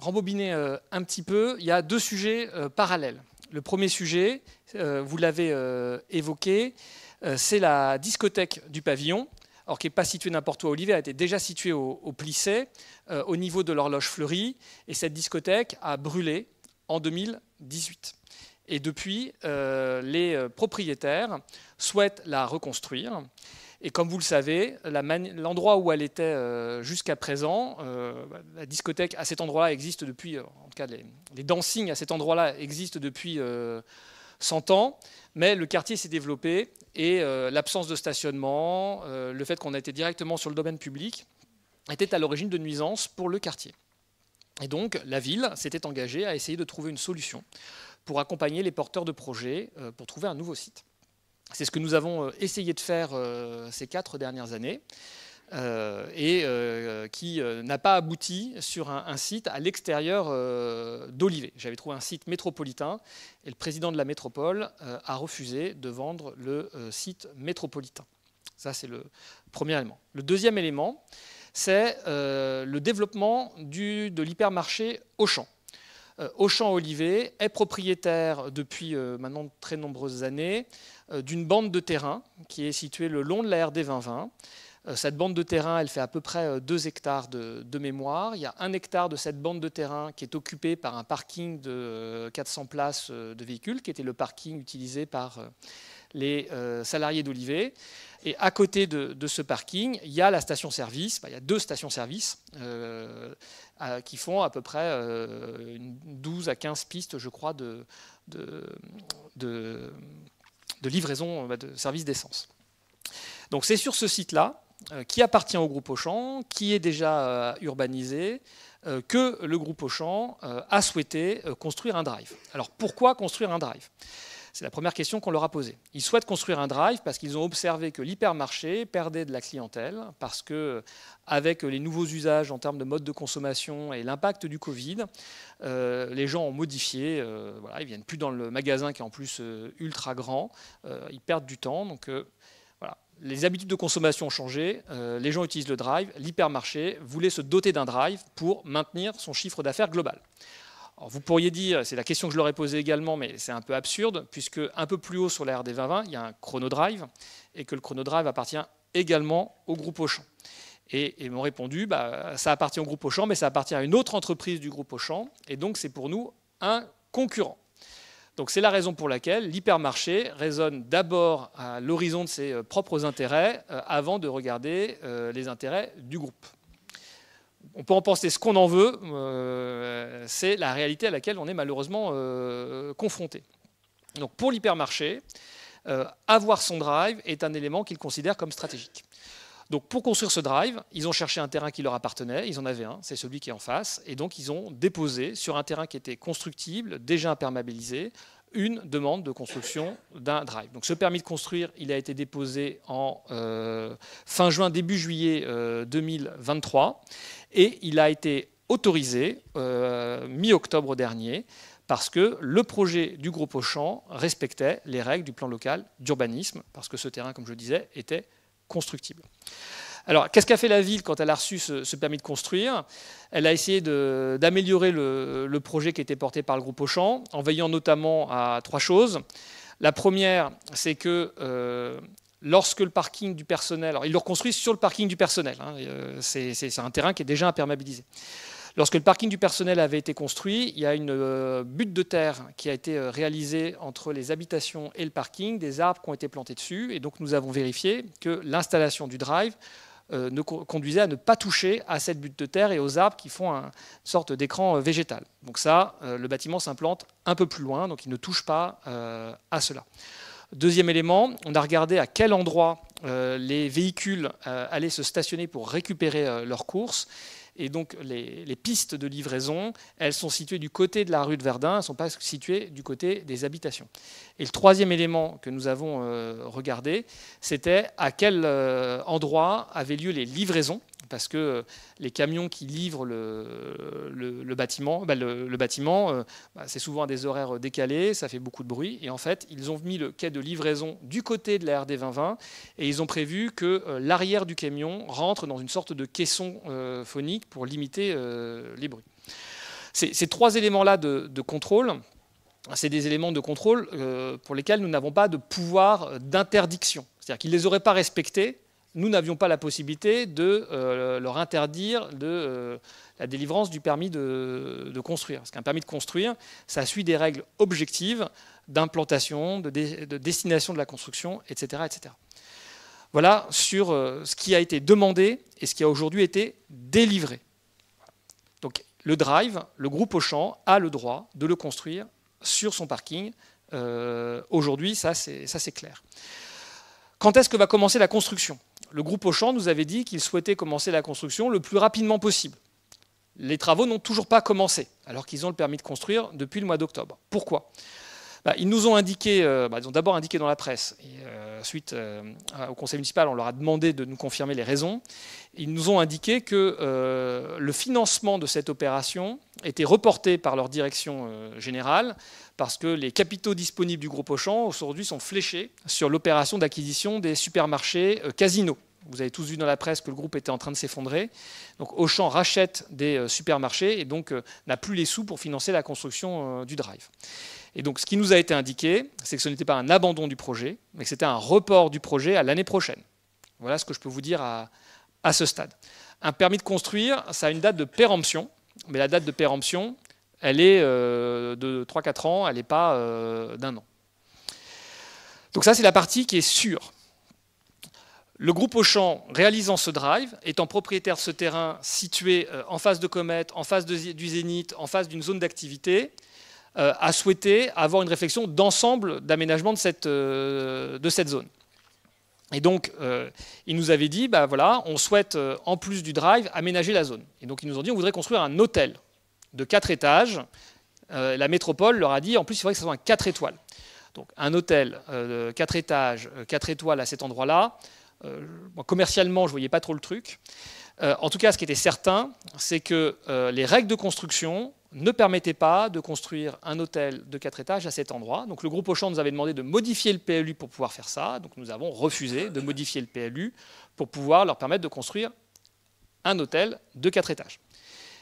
rembobiner un petit peu, il y a deux sujets parallèles. Le premier sujet, vous l'avez évoqué, euh, c'est la discothèque du pavillon, alors qui n'est pas située n'importe où à Olivier, elle était déjà située au, au Plissé, euh, au niveau de l'horloge fleurie, et cette discothèque a brûlé en 2018. Et depuis, euh, les propriétaires souhaitent la reconstruire. Et comme vous le savez, l'endroit où elle était jusqu'à présent, la discothèque à cet endroit-là existe depuis, en tout cas les, les dancing à cet endroit-là existent depuis 100 ans, mais le quartier s'est développé et euh, l'absence de stationnement, euh, le fait qu'on était directement sur le domaine public, était à l'origine de nuisances pour le quartier. Et donc la ville s'était engagée à essayer de trouver une solution pour accompagner les porteurs de projets euh, pour trouver un nouveau site. C'est ce que nous avons essayé de faire ces quatre dernières années. Euh, et euh, qui euh, n'a pas abouti sur un, site à l'extérieur d'Olivet. J'avais trouvé un site métropolitain et le président de la métropole a refusé de vendre le site métropolitain. Ça, c'est le premier élément. Le deuxième élément, c'est le développement de l'hypermarché Auchan. Auchan Olivet est propriétaire depuis maintenant très nombreuses années d'une bande de terrain qui est située le long de la RD 2020 euh, cette bande de terrain, elle fait à peu près 2 euh, hectares de, mémoire. Il y a un hectare de cette bande de terrain qui est occupée par un parking de 400 euh, places de véhicules, qui était le parking utilisé par les salariés d'Olivet. Et à côté de, ce parking, il y a la station-service. Bah, il y a deux stations-service qui font à peu près 12 à 15 pistes, je crois, de, livraison bah, de services d'essence. Donc c'est sur ce site-là euh, qui appartient au groupe Auchan, qui est déjà euh, urbanisé, euh, que le groupe Auchan a souhaité construire un drive. Alors pourquoi construire un drive c'est la première question qu'on leur a posée. Ils souhaitent construire un drive parce qu'ils ont observé que l'hypermarché perdait de la clientèle, parce que, avec les nouveaux usages en termes de mode de consommation et l'impact du Covid, les gens ont modifié. Ils voilà, ils viennent plus dans le magasin qui est en plus ultra grand. ils perdent du temps. Donc, les habitudes de consommation ont changé, euh, les gens utilisent le drive, l'hypermarché voulait se doter d'un drive pour maintenir son chiffre d'affaires global. vous pourriez dire, c'est la question que je leur ai posée également, mais c'est un peu absurde, puisque un peu plus haut sur la RD 2020, il y a un chronodrive, et que le drive appartient également au groupe Auchan. Et ils m'ont répondu, bah, ça appartient au groupe Auchan, mais ça appartient à une autre entreprise du groupe Auchan, et donc c'est pour nous un concurrent. Donc c'est la raison pour laquelle l'hypermarché résonne d'abord à l'horizon de ses euh, propres intérêts euh, avant de regarder euh, les intérêts du groupe. On peut en penser ce qu'on en veut, c'est la réalité à laquelle on est malheureusement confronté. Donc pour l'hypermarché, avoir son drive est un élément qu'il considère comme stratégique. Donc pour construire ce drive, ils ont cherché un terrain qui leur appartenait, ils en avaient un, c'est celui qui est en face, et donc ils ont déposé sur un terrain qui était constructible, déjà imperméabilisé, une demande de construction d'un drive. Donc ce permis de construire, il a été déposé en euh, fin juin, début juillet 2023, euh, et il a été autorisé euh, mi-octobre dernier parce que le projet du groupe Auchan respectait les règles du plan local d'urbanisme, parce que ce terrain, comme je le disais, était constructible. Alors, qu'est-ce qu'a fait la ville quand elle a reçu ce, permis de construire Elle a essayé d'améliorer le, projet qui était porté par le groupe Auchan, en veillant notamment à trois choses. La première, c'est que euh, lorsque le parking du personnel, alors ils le reconstruisent sur le parking du personnel, hein, euh, c'est un terrain qui est déjà imperméabilisé. Lorsque le parking du personnel avait été construit, il y a une euh, butte de terre qui a été euh, réalisée entre les habitations et le parking, des arbres qui ont été plantés dessus, et donc nous avons vérifié que l'installation du drive euh, ne conduisait à ne pas toucher à cette butte de terre et aux arbres qui font une sorte d'écran végétal. Donc ça, le bâtiment s'implante un peu plus loin, donc il ne touche pas à cela. Deuxième élément, on a regardé à quel endroit les véhicules allaient se stationner pour récupérer leurs courses. Et donc les, pistes de livraison, elles sont situées du côté de la rue de Verdun, elles ne sont pas situées du côté des habitations. Et le troisième élément que nous avons euh, regardé, c'était à quel euh, endroit avaient lieu les livraisons, parce que euh, les camions qui livrent le, bâtiment, le, bâtiment, bah, bah, c'est souvent à des horaires décalés, ça fait beaucoup de bruit, et en fait, ils ont mis le quai de livraison du côté de la RD 2020, et ils ont prévu que l'arrière du camion rentre dans une sorte de caisson phonique pour limiter les bruits. Ces, trois éléments-là de contrôle, c'est des éléments de contrôle euh, pour lesquels nous n'avons pas de pouvoir d'interdiction. C'est-à-dire qu'ils ne les auraient pas respectés, nous n'avions pas la possibilité de euh, leur interdire euh, la délivrance du permis de, construire. Parce qu'un permis de construire, ça suit des règles objectives d'implantation, de, destination de la construction, etc. etc. Voilà sur ce qui a été demandé et ce qui a aujourd'hui été délivré. Donc le drive, le groupe Auchan a le droit de le construire sur son parking. Euh, aujourd'hui, ça c'est clair. Quand est-ce que va commencer la construction Le groupe Auchan nous avait dit qu'il souhaitait commencer la construction le plus rapidement possible. Les travaux n'ont toujours pas commencé, alors qu'ils ont le permis de construire depuis le mois d'octobre. Pourquoi bah, Ils nous ont indiqué, euh, bah, ils ont d'abord indiqué dans la presse, euh, euh, suite euh, au conseil municipal, on leur a demandé de nous confirmer les raisons. Ils nous ont indiqué que euh, le financement de cette opération était reporté par leur direction générale parce que les capitaux disponibles du groupe Auchan aujourd'hui sont fléchés sur l'opération d'acquisition des supermarchés casinos. Vous avez tous vu dans la presse que le groupe était en train de s'effondrer. Donc Auchan rachète des supermarchés et donc n'a plus les sous pour financer la construction du drive. Et donc ce qui nous a été indiqué, c'est que ce n'était pas un abandon du projet, mais que c'était un report du projet à l'année prochaine. Voilà ce que je peux vous dire à, ce stade. Un permis de construire, ça a une date de péremption, mais la date de péremption, elle est euh, de 3-4 ans, elle n'est pas euh, d'un an. Donc ça, c'est la partie qui est sûre. Le groupe Auchan, réalisant ce drive, étant propriétaire de ce terrain situé euh, en face de comète, en face du Zénith, en face d'une zone d'activité, euh, a souhaité avoir une réflexion d'ensemble d'aménagement de cette, euh, de cette zone. Et donc, euh, il nous avait dit, bah voilà, on souhaite, en plus du drive, aménager la zone. Et donc, ils nous ont dit, on voudrait construire un hôtel de 4 étages. la métropole leur a dit, en plus, il faudrait que ce soit un 4 étoiles. Donc, un hôtel de 4 étages, 4 étoiles à cet endroit-là, commercialement, je ne voyais pas trop le truc. en tout cas, ce qui était certain, c'est que les règles de construction ne permettait pas de construire un hôtel de quatre étages à cet endroit. Donc le groupe Auchan nous avait demandé de modifier le PLU pour pouvoir faire ça. Donc nous avons refusé de modifier le PLU pour pouvoir leur permettre de construire un hôtel de quatre étages.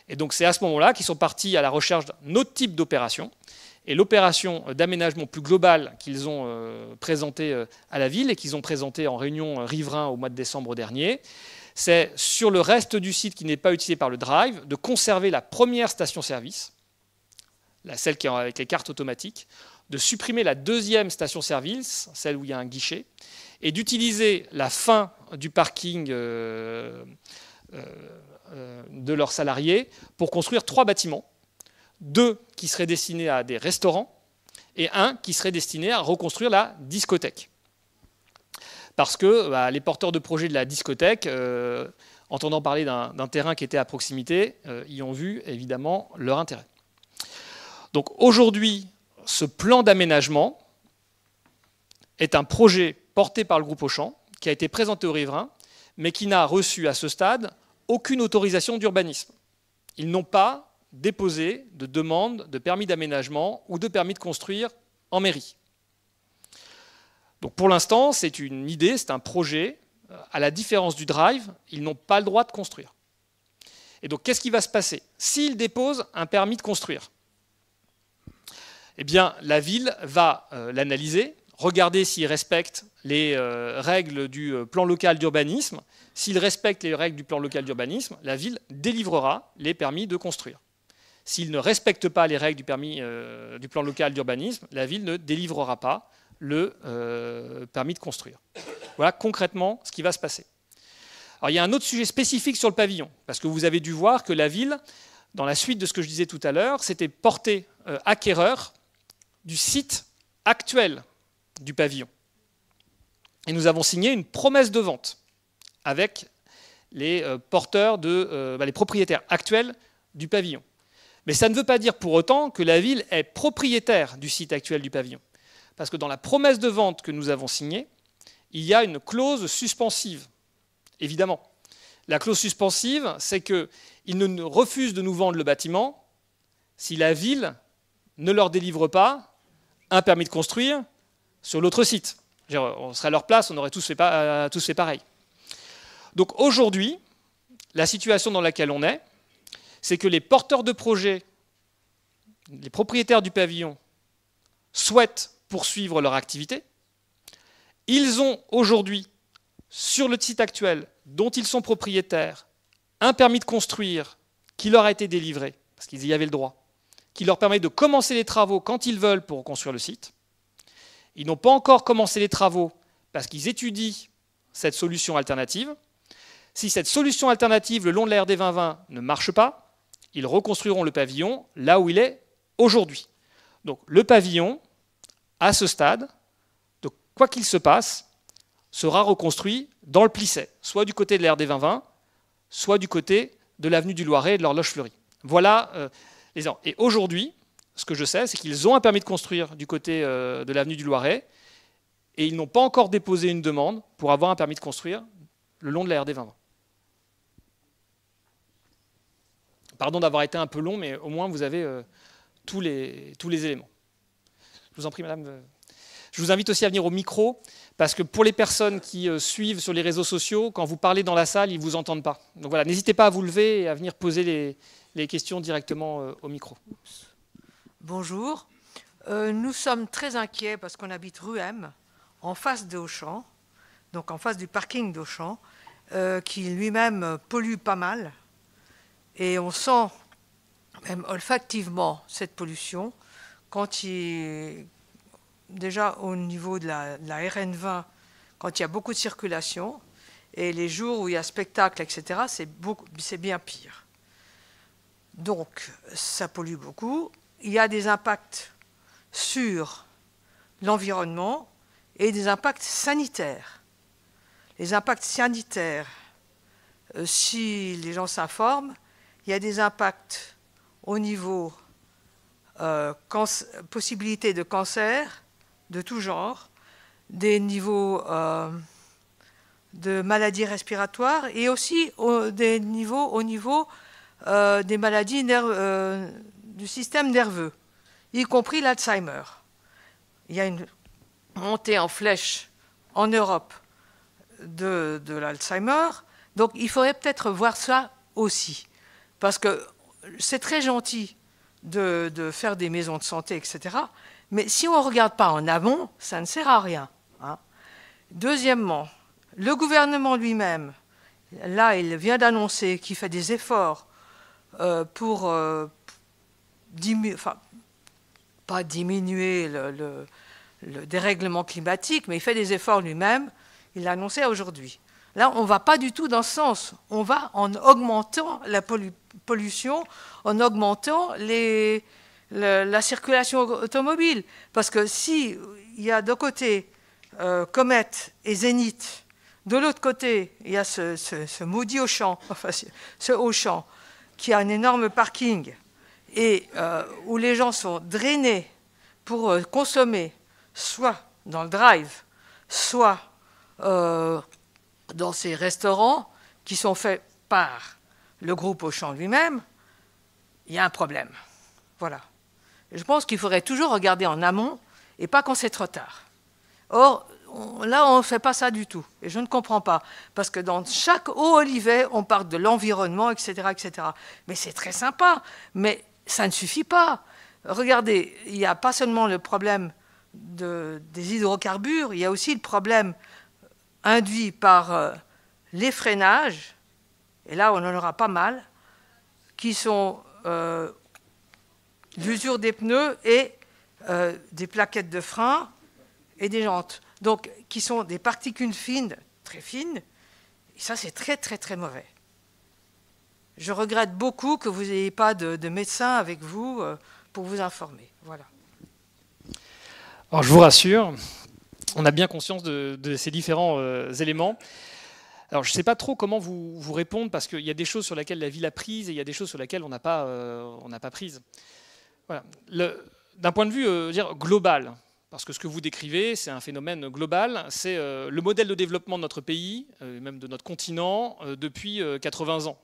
Et donc c'est à ce moment-là qu'ils sont partis à la recherche d'un autre type d'opération. Et l'opération d'aménagement plus globale qu'ils ont euh, présentée euh, à la ville et qu'ils ont présentée en réunion euh, riverain au mois de décembre dernier, c'est sur le reste du site qui n'est pas utilisé par le drive, de conserver la première station-service, celle qui avec les cartes automatiques, de supprimer la deuxième station-service, celle où il y a un guichet, et d'utiliser la fin du parking euh, euh, euh, de leurs salariés pour construire trois bâtiments, deux qui seraient destinés à des restaurants et un qui serait destiné à reconstruire la discothèque parce que bah, les porteurs de projets de la discothèque, euh, entendant parler d'un terrain qui était à proximité, euh, y ont vu évidemment leur intérêt. Donc aujourd'hui, ce plan d'aménagement est un projet porté par le groupe Auchan, qui a été présenté aux riverains, mais qui n'a reçu à ce stade aucune autorisation d'urbanisme. Ils n'ont pas déposé de demande de permis d'aménagement ou de permis de construire en mairie pour l'instant, c'est une idée, c'est un projet. Euh, à la différence du drive, ils n'ont pas le droit de construire. Et donc qu'est-ce qui va se passer S'ils déposent un permis de construire, eh bien la ville va euh, l'analyser, regarder s'ils respecte les euh, règles du plan local d'urbanisme. S'il respectent les règles du plan local d'urbanisme, la ville délivrera les permis de construire. S'ils ne respecte pas les règles du, permis, du plan local d'urbanisme, la ville ne délivrera pas le euh, permis de construire. Voilà concrètement ce qui va se passer. Alors il y a un autre sujet spécifique sur le pavillon, parce que vous avez dû voir que la ville, dans la suite de ce que je disais tout à l'heure, s'était portée euh, acquéreur du site actuel du pavillon. Et nous avons signé une promesse de vente avec les euh, porteurs de, bah, les propriétaires actuels du pavillon. Mais ça ne veut pas dire pour autant que la ville est propriétaire du site actuel du pavillon. Parce que dans la promesse de vente que nous avons signée, il y a une clause suspensive, évidemment. La clause suspensive, c'est qu'ils ne refusent de nous vendre le bâtiment si la ville ne leur délivre pas un permis de construire sur l'autre site. On serait à leur place, on aurait tous fait, euh, tous fait pareil. Donc aujourd'hui, la situation dans laquelle on est, c'est que les porteurs de projets, les propriétaires du pavillon, souhaitent poursuivre leur activité. Ils ont aujourd'hui, sur le site actuel dont ils sont propriétaires, un permis de construire qui leur a été délivré, parce qu'ils y avaient le droit, qui leur permet de commencer les travaux quand ils veulent pour construire le site. Ils n'ont pas encore commencé les travaux parce qu'ils étudient cette solution alternative. Si cette solution alternative le long de la RD 2020 ne marche pas, ils reconstruiront le pavillon là où il est aujourd'hui. Donc le pavillon, à ce stade, quoi qu'il se passe, sera reconstruit dans le Plisset, soit du côté de l'air des 20 soit du côté de l'avenue du Loiret et de l'horloge fleurie. Voilà euh, les gens. Et aujourd'hui, ce que je sais, c'est qu'ils ont un permis de construire du côté euh, de l'avenue du Loiret et ils n'ont pas encore déposé une demande pour avoir un permis de construire le long de la RD 2020. Pardon d'avoir été un peu long, mais au moins vous avez euh, tous les éléments. Je vous en Je vous invite aussi à venir au micro, parce que pour les personnes qui euh, suivent sur les réseaux sociaux, quand vous parlez dans la salle, ils ne vous entendent pas. Donc voilà, n'hésitez pas à vous lever et à venir poser les, questions directement euh, au micro. Bonjour. Euh, nous sommes très inquiets parce qu'on habite rue M, en face de Auchan, donc en face du parking d'Auchan, qui lui-même pollue pas mal. Et on sent même olfactivement cette pollution quand il, déjà au niveau de la, RN20, quand il y a beaucoup de circulation, et les jours où il y a spectacle, etc., c'est bien pire. Donc, ça pollue beaucoup. Il y a des impacts sur l'environnement et des impacts sanitaires. Les impacts sanitaires, euh, si les gens s'informent, il y a des impacts au niveau euh, possibilités de cancer de tout genre, des niveaux euh, de maladies respiratoires et aussi au, des niveaux, au niveau euh, des maladies du système nerveux, y compris l'Alzheimer. Il y a une montée en flèche en Europe de, de l'Alzheimer, donc il faudrait peut-être voir ça aussi, parce que c'est très gentil de, faire des maisons de santé, etc. Mais si on ne regarde pas en avant, ça ne sert à rien. Hein. Deuxièmement, le gouvernement lui-même, là, il vient d'annoncer qu'il fait des efforts euh, pour euh, diminuer, enfin, pas diminuer le, dérèglement climatique, mais il fait des efforts lui-même. Il l'a annoncé aujourd'hui. Là, on ne va pas du tout dans ce sens. On va en augmentant la, pollution pollution en augmentant la, circulation automobile. Parce que s'il y a d'un côté euh, Comète Comet et Zénith, de l'autre côté, il y a ce, maudit Auchan, enfin ce Auchan, qui a un énorme parking et euh, où les gens sont drainés pour euh, consommer, soit dans le drive, soit dans ces restaurants qui sont faits par le groupe Auchan lui-même, il y a un problème. Voilà. Je pense qu'il faudrait toujours regarder en amont et pas quand c'est trop tard. Or, là, on ne fait pas ça du tout. Et je ne comprends pas. Parce que dans chaque haut olivet, on parle de l'environnement, etc., etc. Mais c'est très sympa. Mais ça ne suffit pas. Regardez, il n'y a pas seulement le problème des hydrocarbures, il y a aussi le problème induit par euh, les freinages, et là on en aura pas mal, qui sont euh, l'usure des pneus et euh, des plaquettes de frein et des jantes. Donc, qui sont des particules fines, très fines, et ça c'est très très très mauvais. Je regrette beaucoup que vous n'ayez pas de, médecin avec vous euh, pour vous informer. Voilà. Alors je vous rassure, on a bien conscience de, ces différents éléments. Alors, je ne sais pas trop comment vous, répondre parce qu'il y a des choses sur lesquelles la ville a prise et il y a des choses sur lesquelles on n'a pas, euh, on pas prise. D'un point de vue euh, global, parce que ce que vous décrivez, c'est un phénomène global, c'est euh, le modèle de développement de notre pays, même de notre continent, depuis 80 ans.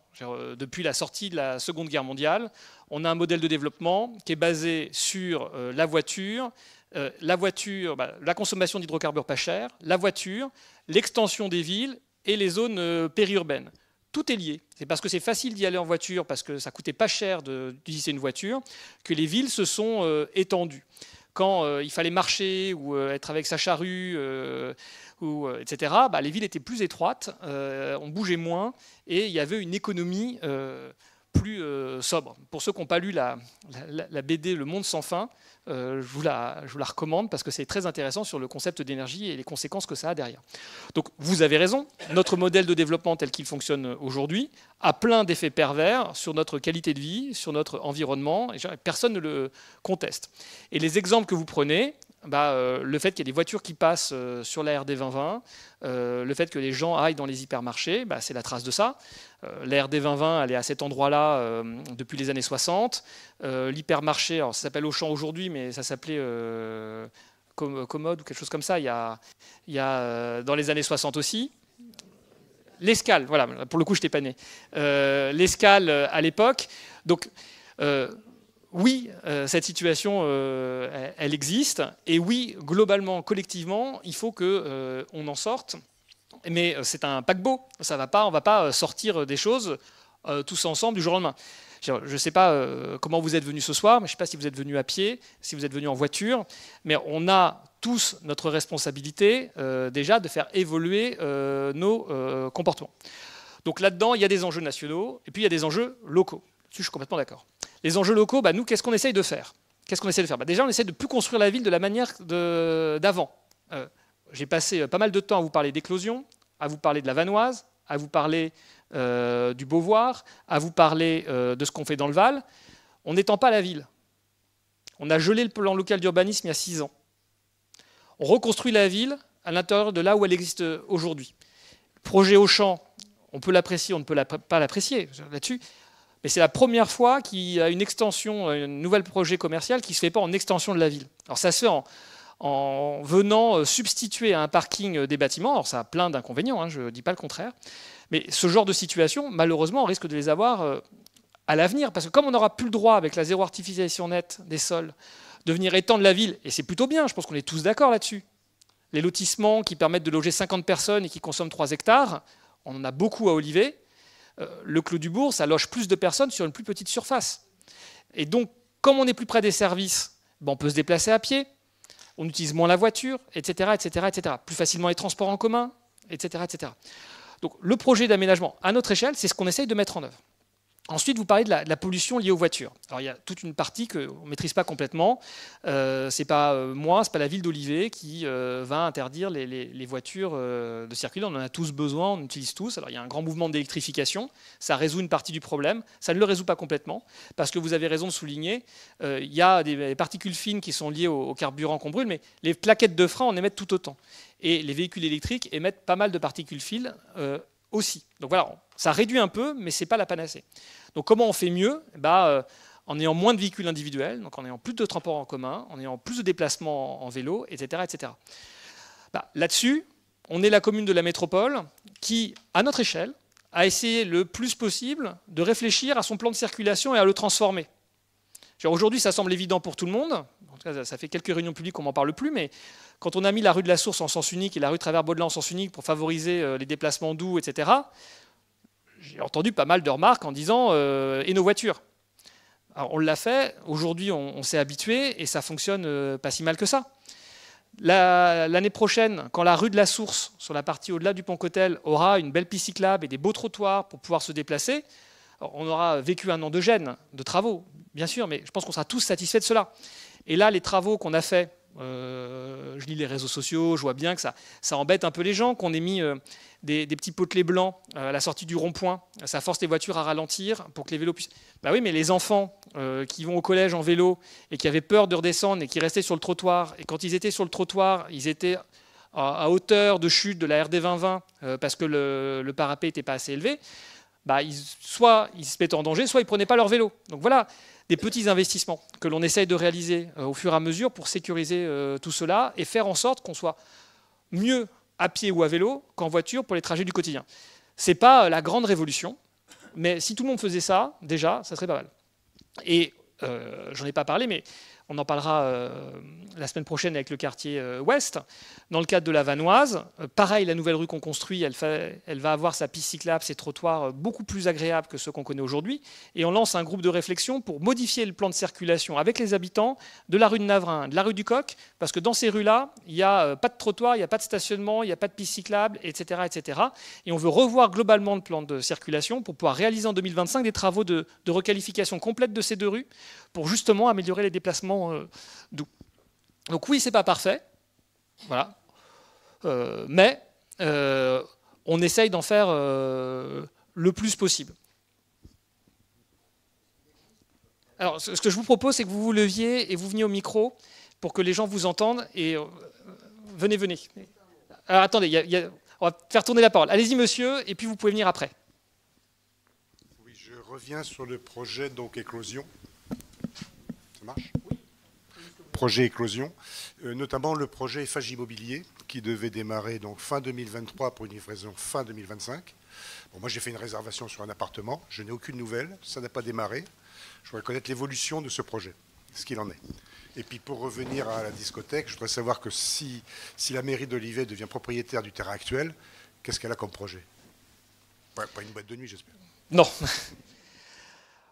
Depuis la sortie de la Seconde Guerre mondiale, on a un modèle de développement qui est basé sur la voiture, la voiture, bah, la consommation d'hydrocarbures pas chers, la voiture, l'extension des villes et les zones euh, périurbaines. Tout est lié. C'est parce que c'est facile d'y aller en voiture, parce que ça coûtait pas cher d'utiliser une voiture, que les villes se sont euh, étendues. Quand euh, il fallait marcher ou être avec sa charrue, ou, etc., bah, les villes étaient plus étroites, on bougeait moins, et il y avait une économie plus euh, sobre. Pour ceux qui n'ont pas lu la, la, BD Le Monde sans fin, euh, je, vous la, je, vous la, recommande parce que c'est très intéressant sur le concept d'énergie et les conséquences que ça a derrière. Donc vous avez raison, notre modèle de développement tel qu'il fonctionne aujourd'hui a plein d'effets pervers sur notre qualité de vie, sur notre environnement, et personne ne le conteste. Et les exemples que vous prenez, bah, euh, le fait qu'il y ait des voitures qui passent euh, sur la RD 2020, euh, le fait que les gens aillent dans les hypermarchés, bah, c'est la trace de ça. la RD 2020, elle est à cet endroit-là depuis les années 60. L'hypermarché, ça s'appelle Auchan aujourd'hui, mais ça s'appelait Commode ou quelque chose comme ça, il y a, il dans les années 60 aussi. L'escale, voilà, pour le coup, je t'ai pas né. L'escale à l'époque. Donc, oui, euh, cette situation, euh, elle existe. Et oui, globalement, collectivement, il faut qu'on euh, on en sorte. Mais c'est un paquebot. Ça va pas, on ne va pas sortir des choses tous ensemble du jour au lendemain. Je ne sais pas comment vous êtes venus ce soir, mais je ne sais pas si vous êtes venus à pied, si vous êtes venus en voiture, mais on a tous notre responsabilité déjà de faire évoluer nos comportements. Donc là-dedans, il y a des enjeux nationaux et puis il y a des enjeux locaux. je suis complètement d'accord les enjeux locaux, bah, nous, qu'est-ce qu'on essaye de faire Qu'est-ce qu'on essaie de faire bah, Déjà, on essaie de plus construire la ville de la manière d'avant. Euh, j'ai passé euh, pas mal de temps à vous parler d'éclosion, à vous parler de la Vanoise, à vous parler euh, du Beauvoir, à vous parler de ce qu'on fait dans le Val. On n'étend pas la ville. On a gelé le plan local d'urbanisme il y a six ans. On reconstruit la ville à l'intérieur de là où elle existe aujourd'hui. Projet Auchan, on peut l'apprécier, on ne peut pas l'apprécier là-dessus mais c'est la première fois qu'il y a une extension, euh, un nouvel projet commercial qui ne se fait pas en extension de la ville. Alors ça se fait en, venant euh, substituer un parking euh, des bâtiments. Alors ça a plein d'inconvénients, hein, je ne dis pas le contraire. Mais ce genre de situation, malheureusement, on risque de les avoir à l'avenir. Parce que comme on n'aura plus le droit, avec la zéro artificialisation nette des sols, de venir étendre la ville, et c'est plutôt bien, je pense qu'on est tous d'accord là-dessus. Les lotissements qui permettent de loger 50 personnes et qui consomment 3 hectares, on en a beaucoup à Olivet, euh, le clou du Bourg, ça loge plus de personnes sur une plus petite surface. Et donc, comme on est plus près des services, ben on peut se déplacer à pied, on utilise moins la voiture, etc., etc., Plus facilement les transports en commun, etc., etc. Donc, le projet d'aménagement à notre échelle, c'est ce qu'on essaye de mettre en œuvre. Ensuite, vous parlez de la, pollution liée aux voitures. Alors, il y a toute une partie qu'on ne maîtrise pas complètement. Euh, ce n'est pas euh, moi, ce n'est pas la ville d'Olivet qui euh, va interdire les, voitures de circuler. On en a tous besoin, on utilise tous. Alors, il y a un grand mouvement d'électrification. Ça résout une partie du problème. Ça ne le résout pas complètement, parce que vous avez raison de souligner, il y a des, particules fines qui sont liées au, au carburant qu'on brûle, mais les plaquettes de frein en émettent tout autant. Et les véhicules électriques émettent pas mal de particules fines aussi. Donc voilà, ça réduit un peu, mais ce n'est pas la panacée. Donc comment on fait mieux bah, En ayant moins de véhicules individuels, donc en ayant plus de transports en commun, en ayant plus de déplacements en, vélo, etc. etc. Bah, là-dessus, on est la commune de la métropole qui, à notre échelle, a essayé le plus possible de réfléchir à son plan de circulation et à le transformer. Aujourd'hui, ça semble évident pour tout le monde. En tout cas, ça fait quelques réunions publiques qu'on m'en parle plus, mais quand on a mis la rue de la Source en sens unique et la rue Travers Baudelin en sens unique pour favoriser euh, les déplacements doux, etc., j'ai entendu pas mal de remarques en disant euh, et nos voitures On l'a fait, aujourd'hui on, s'est habitué et ça fonctionne euh, pas si mal que ça. L'année prochaine, quand la rue de la Source, sur la partie au-delà du Pont-Cotel, aura une belle piste cyclable et des beaux trottoirs pour pouvoir se déplacer, on aura vécu un an de gêne, de travaux, bien sûr, mais je pense qu'on sera tous satisfaits de cela. Et là, les travaux qu'on a faits euh, je lis les réseaux sociaux, je vois bien que ça, ça embête un peu les gens, qu'on ait mis euh, des, petits potelets blancs euh, à la sortie du rond-point. Ça force les voitures à ralentir pour que les vélos puissent. Bah oui, mais les enfants qui vont au collège en vélo et qui avaient peur de redescendre et qui restaient sur le trottoir, et quand ils étaient sur le trottoir, ils étaient à, hauteur de chute de la RD 2020 parce que le, parapet n'était pas assez élevé. Bah, soit ils se mettaient en danger, soit ils prenaient pas leur vélo. Donc voilà, des petits investissements que l'on essaye de réaliser euh, au fur et à mesure pour sécuriser euh, tout cela et faire en sorte qu'on soit mieux à pied ou à vélo qu'en voiture pour les trajets du quotidien. Ce n'est pas la grande révolution, mais si tout le monde faisait ça, déjà, ça serait pas mal. Et je euh, j'en ai pas parlé, mais on en parlera euh, la semaine prochaine avec le quartier euh, ouest, dans le cadre de la Vanoise. Euh, pareil, la nouvelle rue qu'on construit, elle, va avoir sa piste cyclable, ses trottoirs beaucoup plus agréables que ceux qu'on connaît aujourd'hui. Et on lance un groupe de réflexion pour modifier le plan de circulation avec les habitants de la rue de Navrin, de la rue du Coq, parce que dans ces rues-là, il n'y a pas de trottoir, il n'y a pas de stationnement, il n'y a pas de piste cyclable, etc., etc. Et on veut revoir globalement le plan de circulation pour pouvoir réaliser en 2025 des travaux de requalification complète de ces deux rues pour justement améliorer les déplacements euh, doux. Donc oui, c'est pas parfait, voilà, euh, mais euh, on essaye d'en faire le plus possible. Alors, ce que je vous propose, c'est que vous vous leviez et vous veniez au micro pour que les gens vous entendent. Et venez, venez. Alors, attendez, on va faire tourner la parole. Allez-y, monsieur, et puis vous pouvez venir après. Oui, je reviens sur le projet donc éclosion. Ça marche Projet éclosion, euh, notamment le projet Fage Immobilier, qui devait démarrer donc fin 2023 pour une livraison fin 2025. Bon, moi, j'ai fait une réservation sur un appartement. Je n'ai aucune nouvelle. Ça n'a pas démarré. Je voudrais connaître l'évolution de ce projet, ce qu'il en est. Et puis, pour revenir à la discothèque, je voudrais savoir que si, si la mairie d'Olivet devient propriétaire du terrain actuel, qu'est-ce qu'elle a comme projet pas une boîte de nuit, j'espère. Non.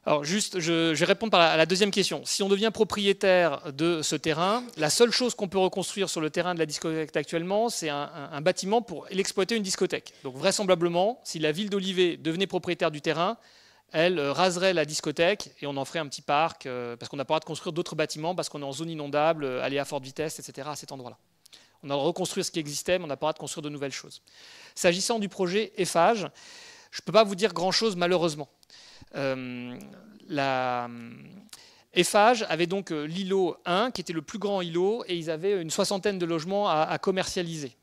Alors juste, je, vais répondre à la deuxième question. Si on devient propriétaire de ce terrain, la seule chose qu'on peut reconstruire sur le terrain de la discothèque actuellement, c'est un, bâtiment pour l'exploiter une discothèque. Donc vraisemblablement, si la ville d'Olivet devenait propriétaire du terrain, elle euh, raserait la discothèque et on en ferait un petit parc, euh, parce qu'on n'a pas le droit de construire d'autres bâtiments, parce qu'on est en zone inondable, euh, aller à forte vitesse, etc. à cet endroit-là. On a le reconstruire ce qui existait, mais on n'a pas droit de construire de nouvelles choses. S'agissant du projet EFAGE, je ne peux pas vous dire grand-chose malheureusement. Euh, la, euh, Eiffage avait donc euh, l'îlot 1, qui était le plus grand îlot, et ils avaient une soixantaine de logements à, commercialiser.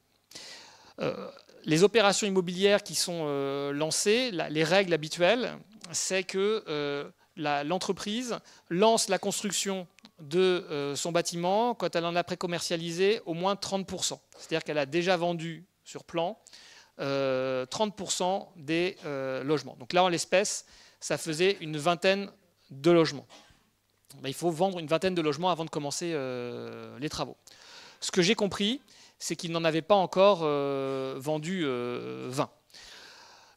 les opérations immobilières qui sont lancées, les règles habituelles, c'est que l'entreprise lance la construction de son bâtiment quand elle en a pré-commercialisé au moins 30%. C'est-à-dire qu'elle a déjà vendu sur plan 30% des logements. Donc là, en l'espèce, ça faisait une vingtaine de logements. Ben, il faut vendre une vingtaine de logements avant de commencer euh, les travaux. Ce que j'ai compris, c'est qu'ils n'en avaient pas encore euh, vendu 20. Euh,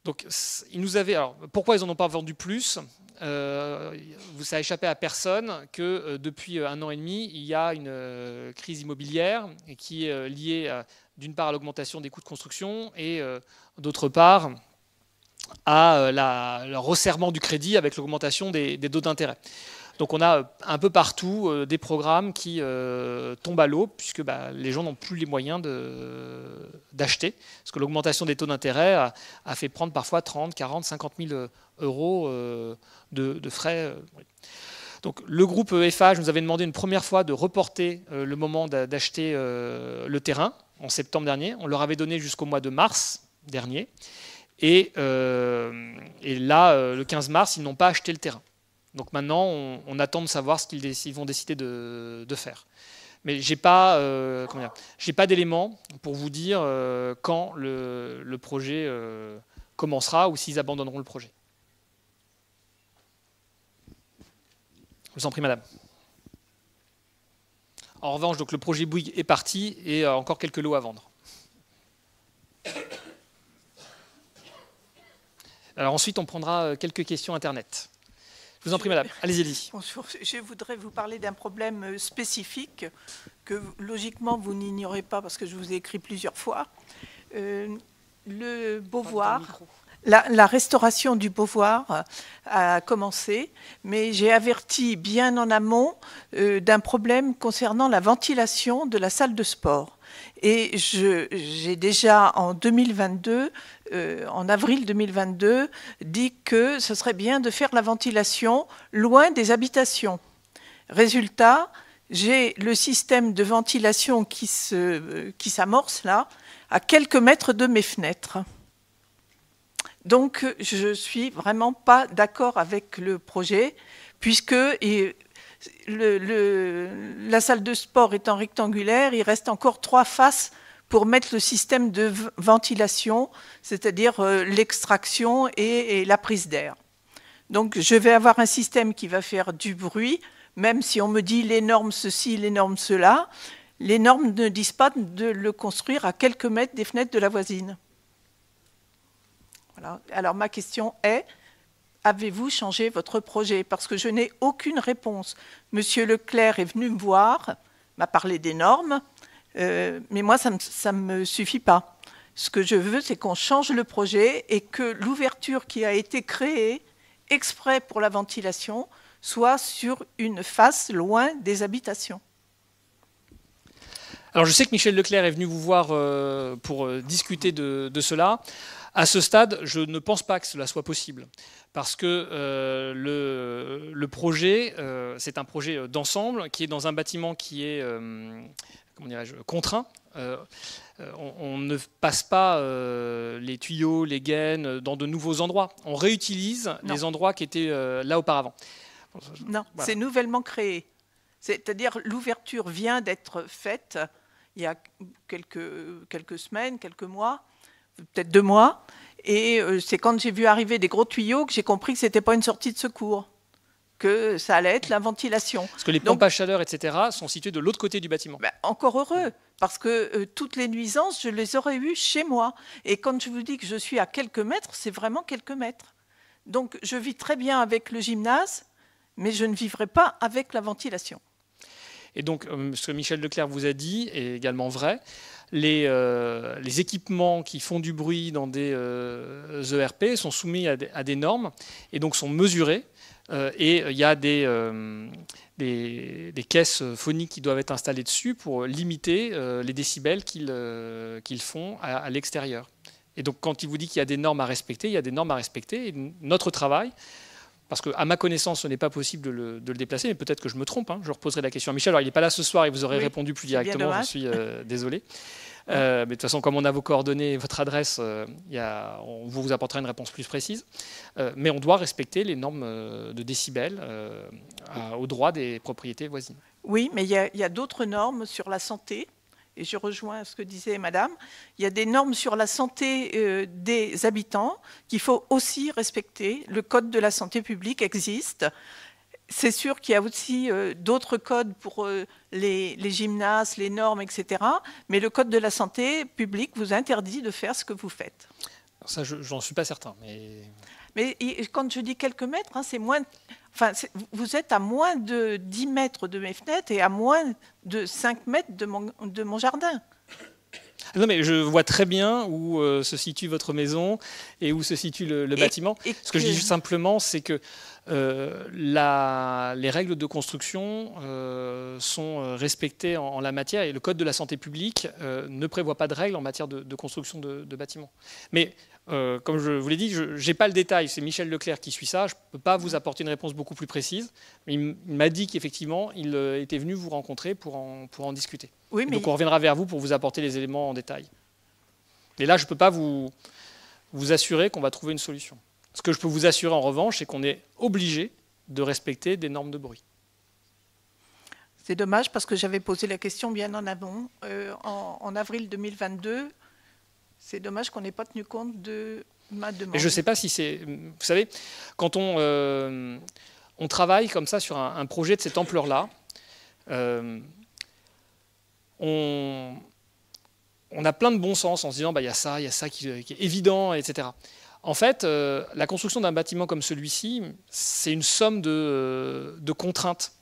Donc, ils nous avaient. Alors, pourquoi ils n'en ont pas vendu plus Ça a échappé à personne que depuis un an et demi, il y a une crise immobilière qui est liée d'une part à l'augmentation des coûts de construction et d'autre part à euh, la, le resserrement du crédit avec l'augmentation des, taux d'intérêt. Donc on a euh, un peu partout euh, des programmes qui tombent à l'eau puisque bah, les gens n'ont plus les moyens d'acheter. Parce que l'augmentation des taux d'intérêt a, fait prendre parfois 30, 40, 50 000 euros de, frais. Donc le groupe e FH nous avait demandé une première fois de reporter le moment d'acheter le terrain en septembre dernier. On leur avait donné jusqu'au mois de mars dernier. Euh, et, là, euh, le 15 mars, ils n'ont pas acheté le terrain. Donc maintenant, on, attend de savoir ce qu'ils vont décider de, faire. Mais j'ai pas, euh, pas d'éléments pour vous dire quand le, projet commencera ou s'ils abandonneront le projet. Je vous en prie, madame. En revanche, donc, le projet Bouygues est parti et encore quelques lots à vendre. Alors ensuite, on prendra euh, quelques questions Internet. Je vous en prie, madame. Allez-y. Bonjour. Je voudrais vous parler d'un problème euh, spécifique que logiquement vous n'ignorez pas parce que je vous ai écrit plusieurs fois. Euh, le Beauvoir. La, restauration du Beauvoir a commencé, mais j'ai averti bien en amont d'un problème concernant la ventilation de la salle de sport. Et j'ai déjà en 2022 euh, en avril 2022, dit que ce serait bien de faire la ventilation loin des habitations. Résultat, j'ai le système de ventilation qui s'amorce là, à quelques mètres de mes fenêtres. Donc je ne suis vraiment pas d'accord avec le projet, puisque la salle de sport étant rectangulaire, il reste encore trois faces pour mettre le système de ventilation, c'est-à-dire euh, l'extraction et, la prise d'air. Donc je vais avoir un système qui va faire du bruit, même si on me dit les normes ceci, les normes cela, les normes ne disent pas de le construire à quelques mètres des fenêtres de la voisine. Alors ma question est, avez-vous changé votre projet Parce que je n'ai aucune réponse. Monsieur Leclerc est venu me voir, m'a parlé des normes, euh, mais moi, ça ne me, suffit pas. Ce que je veux, c'est qu'on change le projet et que l'ouverture qui a été créée exprès pour la ventilation soit sur une face loin des habitations. Alors je sais que Michel Leclerc est venu vous voir euh, pour euh, discuter de, cela. À ce stade, je ne pense pas que cela soit possible parce que le, projet, c'est un projet d'ensemble qui est dans un bâtiment qui est je contraint. Euh, euh, on, ne passe pas euh, les tuyaux, les gaines dans de nouveaux endroits. On réutilise les endroits qui étaient là auparavant. Non, c'est nouvellement créé. C'est-à-dire l'ouverture vient d'être faite il y a quelques, quelques semaines, quelques mois, peut-être deux mois. Et c'est quand j'ai vu arriver des gros tuyaux que j'ai compris que ce n'était pas une sortie de secours que ça allait être la ventilation. Parce que les pompes à chaleur, etc., sont situées de l'autre côté du bâtiment. Ben, encore heureux, parce que euh, toutes les nuisances, je les aurais eues chez moi. Et quand je vous dis que je suis à quelques mètres, c'est vraiment quelques mètres. Donc je vis très bien avec le gymnase, mais je ne vivrai pas avec la ventilation. Et donc, euh, ce que Michel Leclerc vous a dit est également vrai. Les, euh, les équipements qui font du bruit dans des ERP e sont soumis à des, normes et donc sont mesurés. Euh, et euh, il y a euh, des, des, caisses phoniques qui doivent être installées dessus pour limiter les décibels qu'ils font à, l'extérieur. Et donc quand il vous dit qu'il y a des normes à respecter, il y a des normes à respecter. notre travail, parce qu'à ma connaissance, ce n'est pas possible de le, de le déplacer, mais peut-être que je me trompe, hein, je reposerai la question à Michel. Alors il n'est pas là ce soir, et vous aurez répondu plus directement, je suis désolé. Euh, mais de toute façon, comme on a vos coordonnées et votre adresse, euh, on vous, vous apportera une réponse plus précise. Euh, mais on doit respecter les normes de décibels au droit des propriétés voisines. Oui, mais il y a, d'autres normes sur la santé et je rejoins ce que disait Madame, il y a des normes sur la santé des habitants qu'il faut aussi respecter. Le Code de la santé publique existe c'est sûr qu'il y a aussi euh, d'autres codes pour euh, les, gymnases, les normes, etc. Mais le code de la santé publique vous interdit de faire ce que vous faites. ça, je suis pas certain. Mais, quand je dis quelques mètres, hein, c'est moins. Enfin, vous êtes à moins de 10 mètres de mes fenêtres et à moins de 5 mètres de mon jardin. Non, mais je vois très bien où euh, se situe votre maison et où se situe le, bâtiment. Ce que, je dis simplement, c'est que euh, les règles de construction euh, sont respectées en, la matière et le Code de la santé publique ne prévoit pas de règles en matière de, construction de, de bâtiments. Mais euh, comme je vous l'ai dit, je n'ai pas le détail, c'est Michel Leclerc qui suit ça, je ne peux pas vous apporter une réponse beaucoup plus précise. Il m'a dit qu'effectivement, il euh, était venu vous rencontrer pour en, discuter. Donc on reviendra vers vous pour vous apporter les éléments en détail. Et là, je ne peux pas vous, assurer qu'on va trouver une solution. Ce que je peux vous assurer en revanche, c'est qu'on est obligé de respecter des normes de bruit. C'est dommage parce que j'avais posé la question bien en avant. Euh, en avril 2022, c'est dommage qu'on n'ait pas tenu compte de ma demande. je ne sais pas si c'est... Vous savez, quand on, euh, on travaille comme ça sur un, projet de cette ampleur-là, euh, on, on, a plein de bon sens en se disant, bah, il y a ça, il y a ça qui, est évident, etc. En fait, euh, la construction d'un bâtiment comme celui-ci, c'est une somme de contraintes.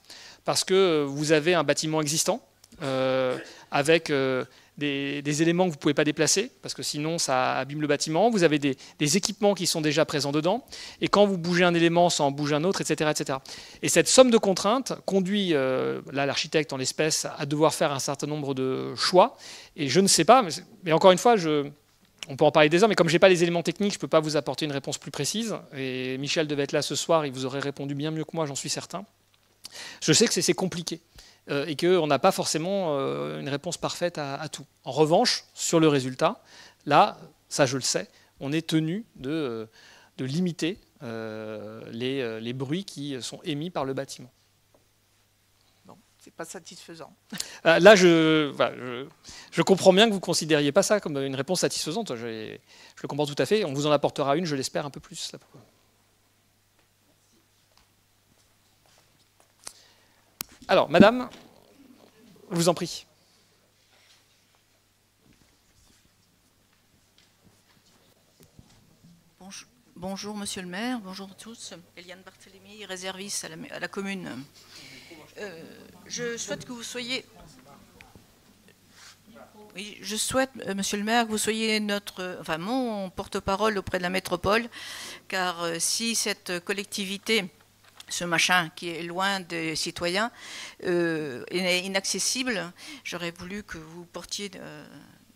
Parce que vous avez un bâtiment existant, euh, avec euh, des, éléments que vous ne pouvez pas déplacer, parce que sinon ça abîme le bâtiment. Vous avez des, équipements qui sont déjà présents dedans, et quand vous bougez un élément, ça en bouge un autre, etc. etc. Et cette somme de contraintes conduit, euh, l'architecte en l'espèce, à devoir faire un certain nombre de choix, et je ne sais pas, mais, encore une fois, je, on peut en parler des heures, mais comme je n'ai pas les éléments techniques, je ne peux pas vous apporter une réponse plus précise, et Michel devait être là ce soir, il vous aurait répondu bien mieux que moi, j'en suis certain. Je sais que c'est compliqué. Euh, et qu'on n'a pas forcément euh, une réponse parfaite à, tout. En revanche, sur le résultat, là, ça je le sais, on est tenu de, euh, de limiter les, les bruits qui sont émis par le bâtiment c'est pas satisfaisant. là, je, je, comprends bien que vous considériez pas ça comme une réponse satisfaisante. Je, je le comprends tout à fait. On vous en apportera une, je l'espère, un peu plus. Alors, madame, je vous en prie. Bonjour, monsieur le maire, bonjour à tous. Eliane Barthélémy, réserviste à la, commune. Euh, je souhaite que vous soyez... je souhaite, euh, monsieur le maire, que vous soyez notre, enfin, mon porte-parole auprès de la métropole, car euh, si cette collectivité ce machin qui est loin des citoyens euh, est inaccessible. J'aurais voulu que vous portiez euh,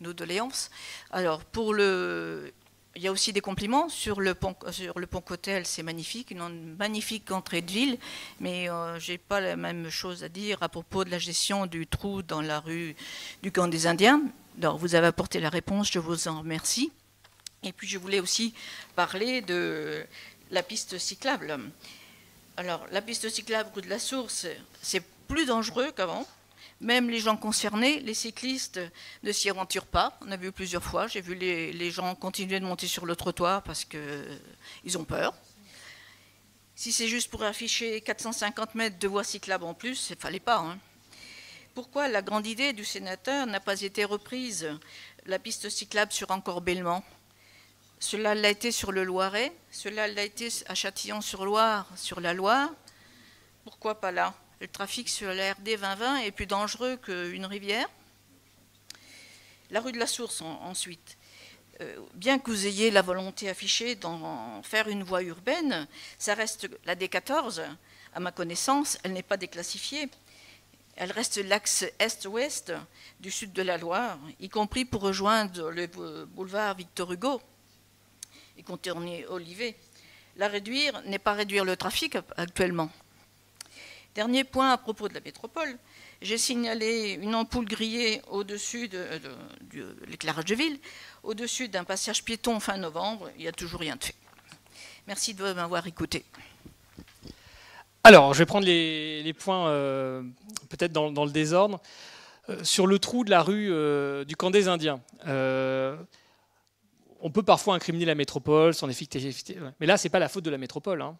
nos doléances. Alors, pour le. Il y a aussi des compliments sur le pont, sur le pont Cotel, c'est magnifique, une magnifique entrée de ville, mais je euh, j'ai pas la même chose à dire à propos de la gestion du trou dans la rue du camp des Indiens. Alors vous avez apporté la réponse, je vous en remercie. Et puis je voulais aussi parler de la piste cyclable. Alors, la piste cyclable rue de la Source, c'est plus dangereux qu'avant. Même les gens concernés, les cyclistes, ne s'y aventurent pas. On a vu plusieurs fois, j'ai vu les, gens continuer de monter sur le trottoir parce qu'ils euh, ont peur. Si c'est juste pour afficher 450 mètres de voies cyclables en plus, il ne fallait pas. Hein. Pourquoi la grande idée du sénateur n'a pas été reprise, la piste cyclable sur encorbellement cela l'a été sur le Loiret, cela l'a été à Châtillon-sur-Loire, sur la Loire. Pourquoi pas là Le trafic sur la RD 2020 est plus dangereux qu'une rivière. La rue de la Source, ensuite. Euh, bien que vous ayez la volonté affichée d'en faire une voie urbaine, ça reste la D14. À ma connaissance, elle n'est pas déclassifiée. Elle reste l'axe est-ouest du sud de la Loire, y compris pour rejoindre le boulevard Victor Hugo y compris Olivier. La réduire n'est pas réduire le trafic actuellement. Dernier point à propos de la métropole, j'ai signalé une ampoule grillée au-dessus de, l'éclairage de ville, au-dessus d'un passage piéton fin novembre. Il n'y a toujours rien de fait. Merci de m'avoir écouté. Alors, je vais prendre les, points euh, peut-être dans, le désordre. Euh, sur le trou de la rue euh, du camp des Indiens, on peut parfois incriminer la métropole, Mais là, ce n'est pas la faute de la métropole. Hein.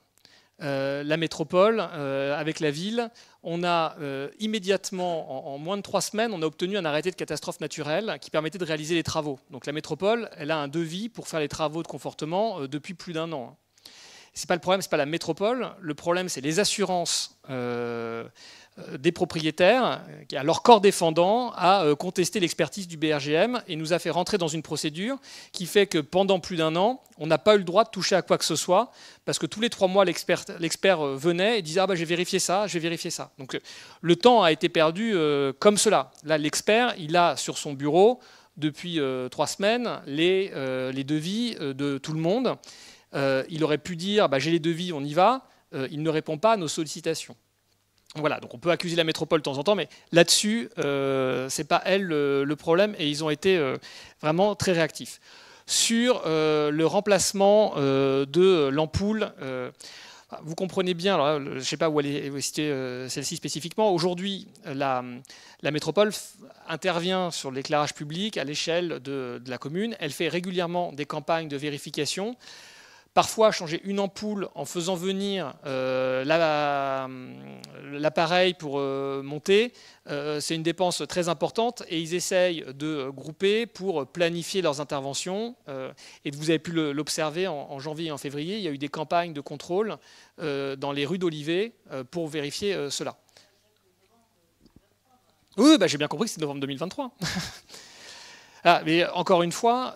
Euh, la métropole, euh, avec la ville, on a euh, immédiatement, en, moins de trois semaines, on a obtenu un arrêté de catastrophe naturelle qui permettait de réaliser les travaux. Donc la métropole, elle a un devis pour faire les travaux de confortement depuis plus d'un an. Hein. C'est pas le problème, c'est pas la métropole. Le problème, c'est les assurances euh, des propriétaires, qui à leur corps défendant, a euh, contesté l'expertise du BRGM et nous a fait rentrer dans une procédure qui fait que pendant plus d'un an, on n'a pas eu le droit de toucher à quoi que ce soit, parce que tous les trois mois, l'expert euh, venait et disait Ah, bah, j'ai vérifié ça, j'ai vérifié ça. Donc le temps a été perdu comme cela. Là, l'expert, il a sur son bureau, depuis trois semaines, les, les devis de tout le monde. il aurait pu dire bah, J'ai les devis, on y va. il ne répond pas à nos sollicitations. Voilà, donc on peut accuser la métropole de temps en temps, mais là-dessus, ce euh, c'est pas elle le, problème, et ils ont été euh, vraiment très réactifs. Sur euh, le remplacement de l'ampoule, vous comprenez bien, je ne sais pas où aller citer celle-ci spécifiquement, aujourd'hui, la, métropole intervient sur l'éclairage public à l'échelle de, la commune, elle fait régulièrement des campagnes de vérification. Parfois, changer une ampoule en faisant venir euh, euh, l'appareil pour euh, monter, c'est une dépense très importante et ils essayent de grouper pour planifier leurs interventions. et vous avez pu l'observer en, janvier et en février, il y a eu des campagnes de contrôle dans les rues d'Olivet pour vérifier cela. Oui, bah, j'ai bien compris que c'est novembre 2023. ah, mais encore une fois,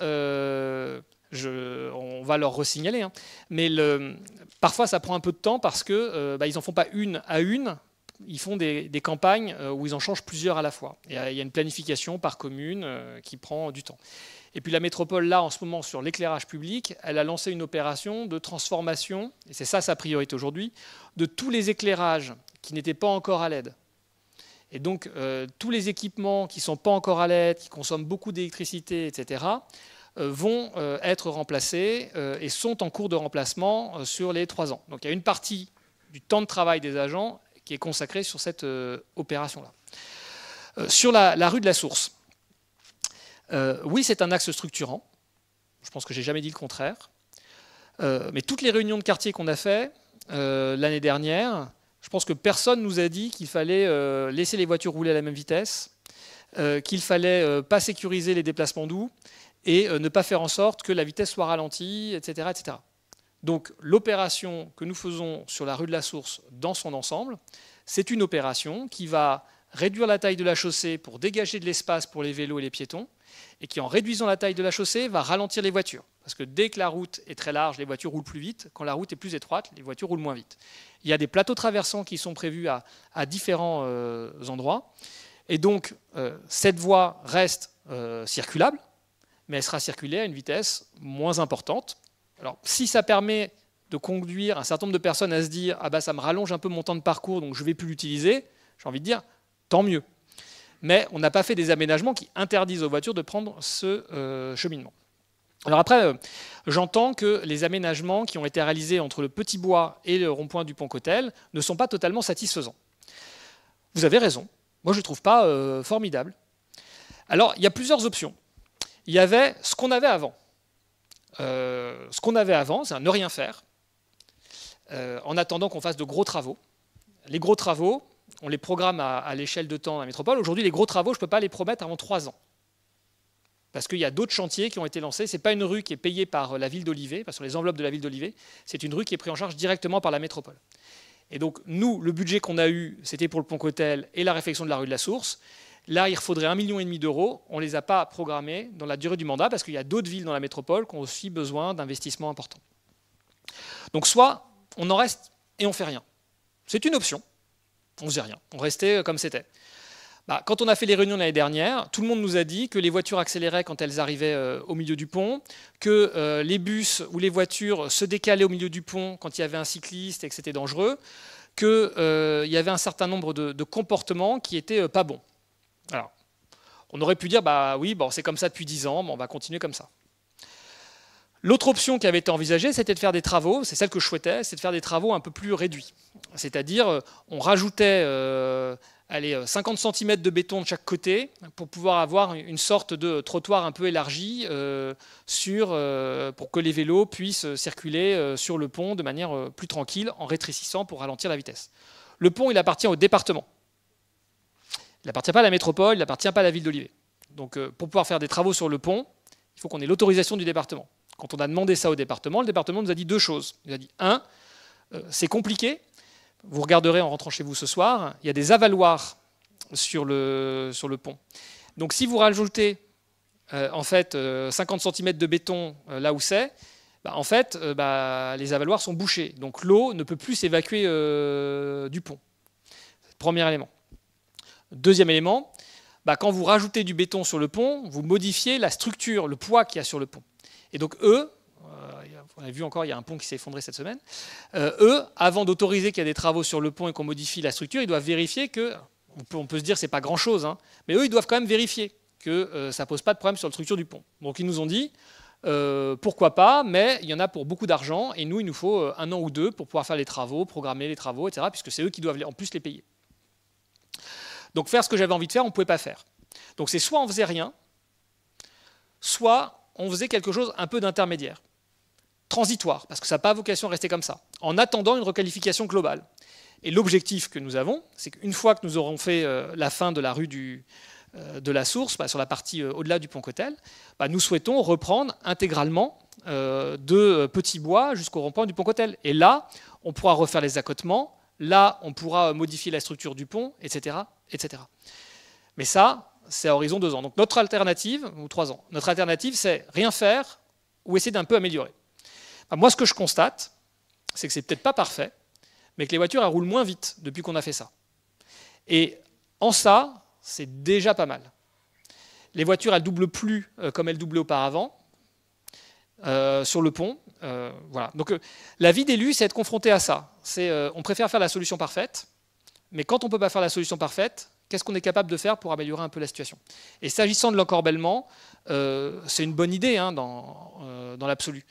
on va leur resignaler. Hein. Mais parfois, ça prend un peu de temps parce qu'ils euh, bah, ils en font pas une à une. Ils font des, campagnes euh, où ils en changent plusieurs à la fois. il y a une planification par commune euh, qui prend du temps. Et puis la métropole, là, en ce moment, sur l'éclairage public, elle a lancé une opération de transformation, et c'est ça sa priorité aujourd'hui, de tous les éclairages qui n'étaient pas encore à l'aide. Et donc, tous les équipements qui ne sont pas encore à l'aide, qui consomment beaucoup d'électricité, etc., euh, vont euh, être remplacés euh, et sont en cours de remplacement sur les trois ans. Donc il y a une partie du temps de travail des agents qui est consacrée sur cette opération-là. Sur la, rue de la Source, oui, c'est un axe structurant. Je pense que je n'ai jamais dit le contraire. mais toutes les réunions de quartier qu'on a fait l'année dernière, je pense que personne nous a dit qu'il fallait laisser les voitures rouler à la même vitesse, qu'il fallait pas sécuriser les déplacements doux et euh, ne pas faire en sorte que la vitesse soit ralentie, etc. etc. Donc l'opération que nous faisons sur la rue de la Source dans son ensemble, c'est une opération qui va réduire la taille de la chaussée pour dégager de l'espace pour les vélos et les piétons, et qui en réduisant la taille de la chaussée va ralentir les voitures. Parce que dès que la route est très large, les voitures roulent plus vite. Quand la route est plus étroite, les voitures roulent moins vite. Il y a des plateaux traversants qui sont prévus à, différents euh, endroits. Et donc, euh, cette voie reste circulable, mais elle sera circulée à une vitesse moins importante. Alors, si ça permet de conduire un certain nombre de personnes à se dire Ah bah ça me rallonge un peu mon temps de parcours, donc je ne vais plus l'utiliser, j'ai envie de dire tant mieux. Mais on n'a pas fait des aménagements qui interdisent aux voitures de prendre ce euh, cheminement. Alors après, euh, j'entends que les aménagements qui ont été réalisés entre le Petit Bois et le rond-point du pont Cotel ne sont pas totalement satisfaisants. Vous avez raison. Moi, je ne trouve pas euh, formidable. Alors, il y a plusieurs options il y avait ce qu'on avait avant. Euh, ce qu'on avait avant, c'est ne rien faire, euh, en attendant qu'on fasse de gros travaux. Les gros travaux, on les programme à, l'échelle de temps à la métropole. Aujourd'hui, les gros travaux, je ne peux pas les promettre avant trois ans. Parce qu'il y a d'autres chantiers qui ont été lancés. Ce n'est pas une rue qui est payée par la ville d'Olivet, sur sur les enveloppes de la ville d'Olivet, c'est une rue qui est prise en charge directement par la métropole. Et donc, nous, le budget qu'on a eu, c'était pour le Pont Cotel et la réflexion de la rue de la Source. Là, il faudrait un million et demi d'euros. On ne les a pas programmés dans la durée du mandat parce qu'il y a d'autres villes dans la métropole qui ont aussi besoin d'investissements importants. Donc soit on en reste et on fait rien. C'est une option. On ne faisait rien. On restait comme c'était. Bah, quand on a fait les réunions l'année dernière, tout le monde nous a dit que les voitures accéléraient quand elles arrivaient euh, au milieu du pont, que euh, les bus ou les voitures se décalaient au milieu du pont quand il y avait un cycliste et que c'était dangereux, qu'il euh, y avait un certain nombre de, de comportements qui étaient pas bons. Alors, on aurait pu dire, bah oui, bon, c'est comme ça depuis 10 ans, mais on va continuer comme ça. L'autre option qui avait été envisagée, c'était de faire des travaux, c'est celle que je souhaitais, c'est de faire des travaux un peu plus réduits. C'est-à-dire, euh, on rajoutait 50 euh, euh, cm de béton de chaque côté pour pouvoir avoir une sorte de trottoir un peu élargi sur, pour que les vélos puissent circuler sur le pont de manière plus tranquille en rétrécissant pour ralentir la vitesse. Le pont, il appartient au département. Il n'appartient pas à la métropole, il n'appartient pas à la ville d'Olivet. Donc euh, pour pouvoir faire des travaux sur le pont, il faut qu'on ait l'autorisation du département. Quand on a demandé ça au département, le département nous a dit deux choses. Il nous a dit, un, euh, c'est compliqué, vous regarderez en rentrant chez vous ce soir, il y a des avaloirs sur le, pont. Donc si vous rajoutez euh, en fait 50 cm de béton là où c'est, bah, en fait bah, les avaloirs sont bouchés. Donc l'eau ne peut plus s'évacuer du pont. Premier élément. Deuxième élément, bah, quand vous rajoutez du béton sur le pont, vous modifiez la structure, le poids qu'il y a sur le pont. Et donc eux, euh, on a vu encore, il y a un pont qui s'est effondré cette semaine. Euh, eux, avant d'autoriser qu'il y a des travaux sur le pont et qu'on modifie la structure, ils doivent vérifier que, on peut, se dire c'est pas grand chose, hein, mais eux, ils doivent quand même vérifier que euh, ça pose pas de problème sur la structure du pont. Donc ils nous ont dit, pourquoi pas, mais il y en a pour beaucoup d'argent et nous, il nous faut un an ou deux pour pouvoir faire les travaux, programmer les travaux, etc., puisque c'est eux qui doivent en plus les payer. Donc faire ce que j'avais envie de faire, on ne pouvait pas faire. Donc c'est soit on faisait rien, soit on faisait quelque chose un peu d'intermédiaire, transitoire, parce que ça n'a pas vocation à rester comme ça, en attendant une requalification globale. Et l'objectif que nous avons, c'est qu'une fois que nous aurons fait euh, la fin de la rue euh, de la source, bah, sur la partie euh, au-delà du pont Cotel, bah, nous souhaitons reprendre intégralement de petits Bois jusqu'au rond-point du pont Cotel. Et là, on pourra refaire les accotements, là, on pourra modifier la structure du pont, etc etc. Mais ça, c'est à horizon 2 ans. Donc notre alternative, ou trois ans, notre alternative, c'est rien faire ou essayer d'un peu améliorer. moi, ce que je constate, c'est que c'est peut-être pas parfait, mais que les voitures elles roulent moins vite depuis qu'on a fait ça. Et en ça, c'est déjà pas mal. Les voitures, elles doublent plus euh, comme elles doublaient auparavant euh, sur le pont. Euh, voilà. Donc la vie d'élu, c'est être confronté à ça. on préfère faire la solution parfaite mais quand on ne peut pas faire la solution parfaite, qu'est-ce qu'on est capable de faire pour améliorer un peu la situation Et s'agissant de l'encorbellement, euh, c'est une bonne idée hein, euh, dans, l'absolu.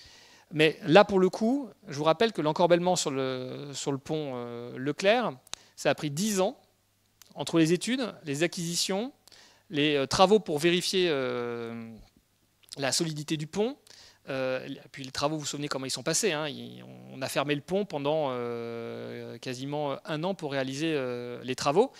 Mais là, pour le coup, je vous rappelle que l'encorbellement sur le, pont euh, Leclerc, ça a pris 10 ans entre les études, les acquisitions, les travaux pour vérifier la solidité du pont, euh, puis les travaux, vous vous souvenez comment ils sont passés. Hein. on a fermé le pont pendant euh, quasiment euh, un an pour réaliser euh, les travaux.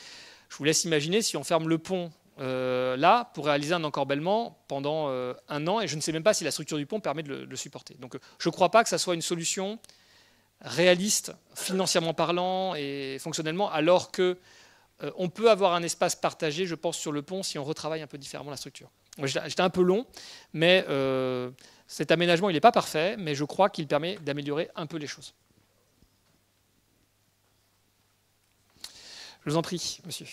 Je vous laisse imaginer si on ferme le pont là pour réaliser un encorbellement pendant un an, et je ne sais même pas si la structure du pont permet de le, supporter. Donc je ne crois pas que ça soit une solution réaliste, financièrement parlant et fonctionnellement, alors que on peut avoir un espace partagé, je pense, sur le pont si on retravaille un peu différemment la structure. J'étais un peu long, mais cet aménagement, il n'est pas parfait, mais je crois qu'il permet d'améliorer un peu les choses. Je vous en prie, monsieur.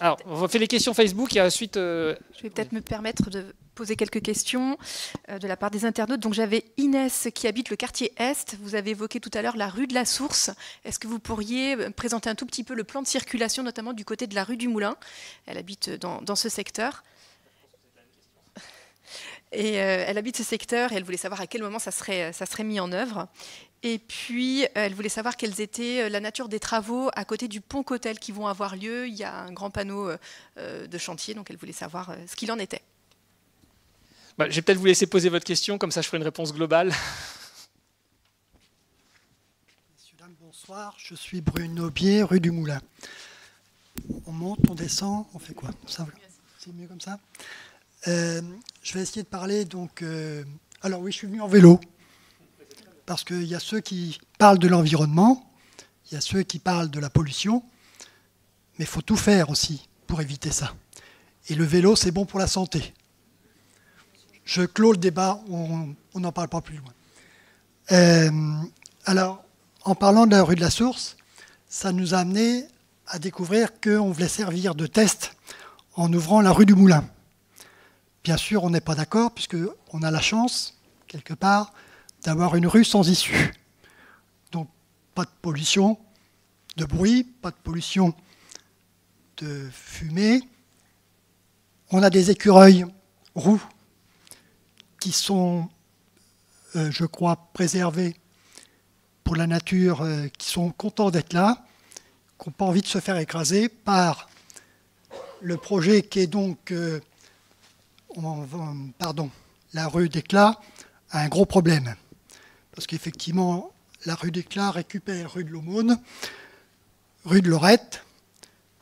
Alors, on fait les questions Facebook et ensuite. Euh, je vais peut-être me permettre de poser quelques questions euh, de la part des internautes. Donc, j'avais Inès qui habite le quartier Est. Vous avez évoqué tout à l'heure la rue de la Source. Est-ce que vous pourriez euh, présenter un tout petit peu le plan de circulation, notamment du côté de la rue du Moulin Elle habite dans, dans ce secteur. Et euh, elle habite ce secteur et elle voulait savoir à quel moment ça serait, euh, ça serait mis en œuvre. Et puis, euh, elle voulait savoir quelles étaient la nature des travaux à côté du pont Cotel qui vont avoir lieu. Il y a un grand panneau de chantier, donc elle voulait savoir ce qu'il en était. Bah, je vais peut-être vous laisser poser votre question, comme ça je ferai une réponse globale. Messieurs, bonsoir. Je suis Bruno Bier, rue du Moulin. On monte, on descend, on fait quoi C'est mieux comme ça euh, je vais essayer de parler donc. Euh, alors oui, je suis venu en vélo parce qu'il y a ceux qui parlent de l'environnement, il y a ceux qui parlent de la pollution, mais il faut tout faire aussi pour éviter ça. Et le vélo, c'est bon pour la santé. Je clôt le débat, on n'en parle pas plus loin. Euh, alors, en parlant de la rue de la Source, ça nous a amené à découvrir qu'on voulait servir de test en ouvrant la rue du Moulin. Bien sûr, on n'est pas d'accord, puisqu'on a la chance, quelque part, d'avoir une rue sans issue. Donc, pas de pollution de bruit, pas de pollution de fumée. On a des écureuils roux qui sont, euh, je crois, préservés pour la nature, euh, qui sont contents d'être là, qui n'ont pas envie de se faire écraser par le projet qui est donc... Euh, pardon, la rue d'Éclat a un gros problème. Parce qu'effectivement, la rue d'Éclat récupère rue de l'Aumône, rue de Lorette,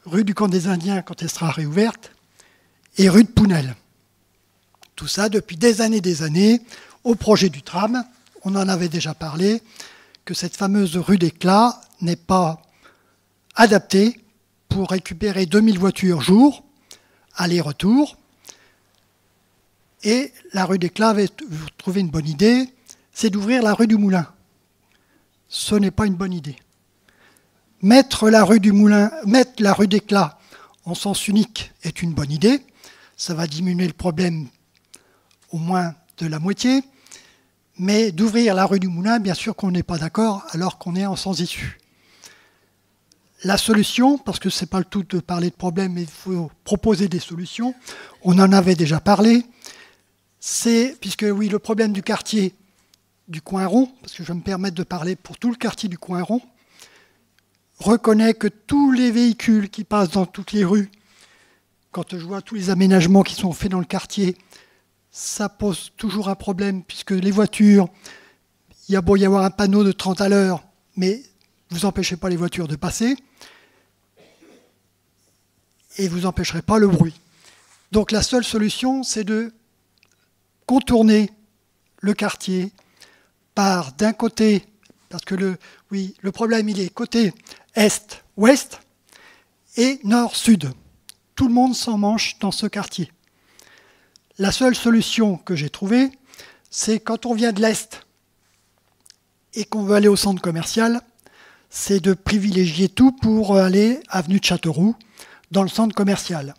rue du Camp des Indiens quand elle sera réouverte, et rue de Pounel. Tout ça depuis des années des années, au projet du tram, on en avait déjà parlé, que cette fameuse rue d'Éclat n'est pas adaptée pour récupérer 2000 voitures jour, aller-retour, et la rue des Claves, vous trouvez une bonne idée, c'est d'ouvrir la rue du Moulin. Ce n'est pas une bonne idée. Mettre la rue du Moulin, mettre la rue des en sens unique est une bonne idée. Ça va diminuer le problème au moins de la moitié. Mais d'ouvrir la rue du Moulin, bien sûr qu'on n'est pas d'accord alors qu'on est en sans issue. La solution, parce que ce n'est pas le tout de parler de problème, mais il faut proposer des solutions, on en avait déjà parlé, c'est, puisque oui, le problème du quartier du coin rond, parce que je vais me permettre de parler pour tout le quartier du coin rond, reconnaît que tous les véhicules qui passent dans toutes les rues, quand je vois tous les aménagements qui sont faits dans le quartier, ça pose toujours un problème, puisque les voitures, il y a beau y avoir un panneau de 30 à l'heure, mais vous n'empêchez pas les voitures de passer, et vous empêcherez pas le bruit. Donc la seule solution, c'est de contourner le quartier par d'un côté, parce que le, oui, le problème il est côté est-ouest et nord-sud. Tout le monde s'en manche dans ce quartier. La seule solution que j'ai trouvée, c'est quand on vient de l'est et qu'on veut aller au centre commercial, c'est de privilégier tout pour aller avenue de Châteauroux dans le centre commercial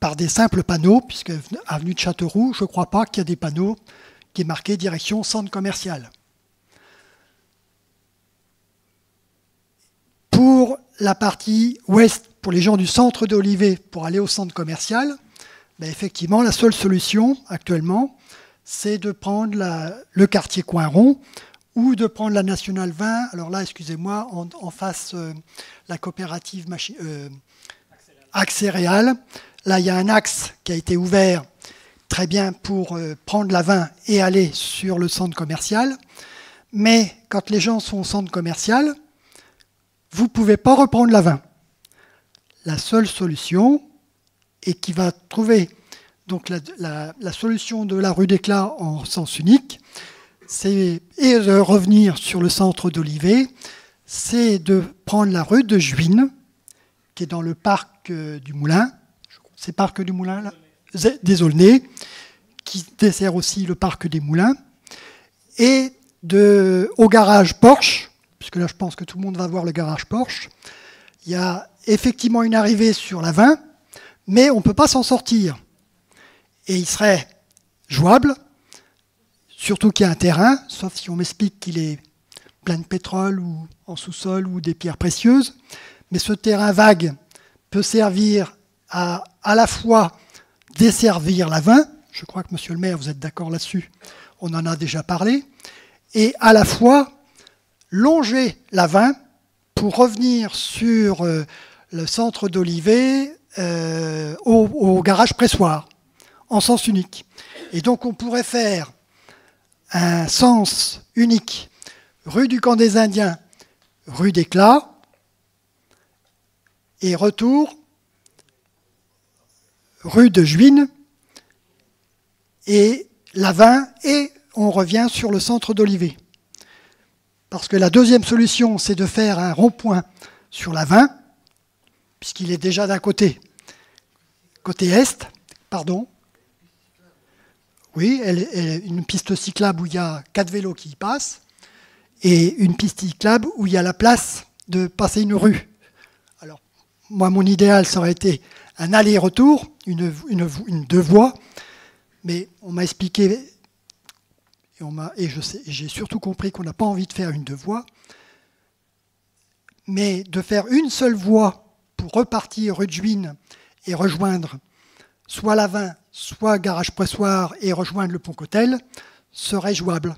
par des simples panneaux, puisque avenue de Châteauroux, je ne crois pas qu'il y a des panneaux qui est marqué direction centre commercial. Pour la partie ouest, pour les gens du centre d'Olivet, pour aller au centre commercial, ben, effectivement, la seule solution actuellement, c'est de prendre le quartier Coinron ou de prendre la Nationale 20. Alors là, excusez-moi, en, face, euh, la coopérative euh, Réal, Là, il y a un axe qui a été ouvert très bien pour euh, prendre la vin et aller sur le centre commercial. Mais quand les gens sont au centre commercial, vous ne pouvez pas reprendre la vin. La seule solution, et qui va trouver donc la, solution de la rue d'Éclat en sens unique, c'est et de revenir sur le centre d'Olivet, c'est de prendre la rue de Juine, qui est dans le parc euh, du Moulin, c'est Parc du Moulin, là, qui dessert aussi le Parc des Moulins, et au garage Porsche, puisque là je pense que tout le monde va voir le garage Porsche, il y a effectivement une arrivée sur la 20, mais on ne peut pas s'en sortir. Et il serait jouable, surtout qu'il y a un terrain, sauf si on m'explique qu'il est plein de pétrole ou en sous-sol ou des pierres précieuses, mais ce terrain vague peut servir à à la fois desservir la vin, je crois que monsieur le maire, vous êtes d'accord là-dessus, on en a déjà parlé, et à la fois longer la vin pour revenir sur euh, le centre d'Olivet euh, au, garage pressoir, en sens unique. Et donc on pourrait faire un sens unique, rue du Camp des Indiens, rue d'Éclat et retour rue de Juine et Lavin et on revient sur le centre d'Olivet. Parce que la deuxième solution, c'est de faire un rond-point sur Lavin, puisqu'il est déjà d'un côté, côté est, pardon. Oui, elle, une piste cyclable où il y a quatre vélos qui y passent, et une piste cyclable où il y a la place de passer une rue. Alors, moi, mon idéal, ça aurait été un aller-retour, une, une, deux voies. Mais on m'a expliqué, et, on et j'ai surtout compris qu'on n'a pas envie de faire une deux voies, mais de faire une seule voie pour repartir rue de et rejoindre soit Lavin, soit Garage pressoir et rejoindre le Pont Cotel serait jouable.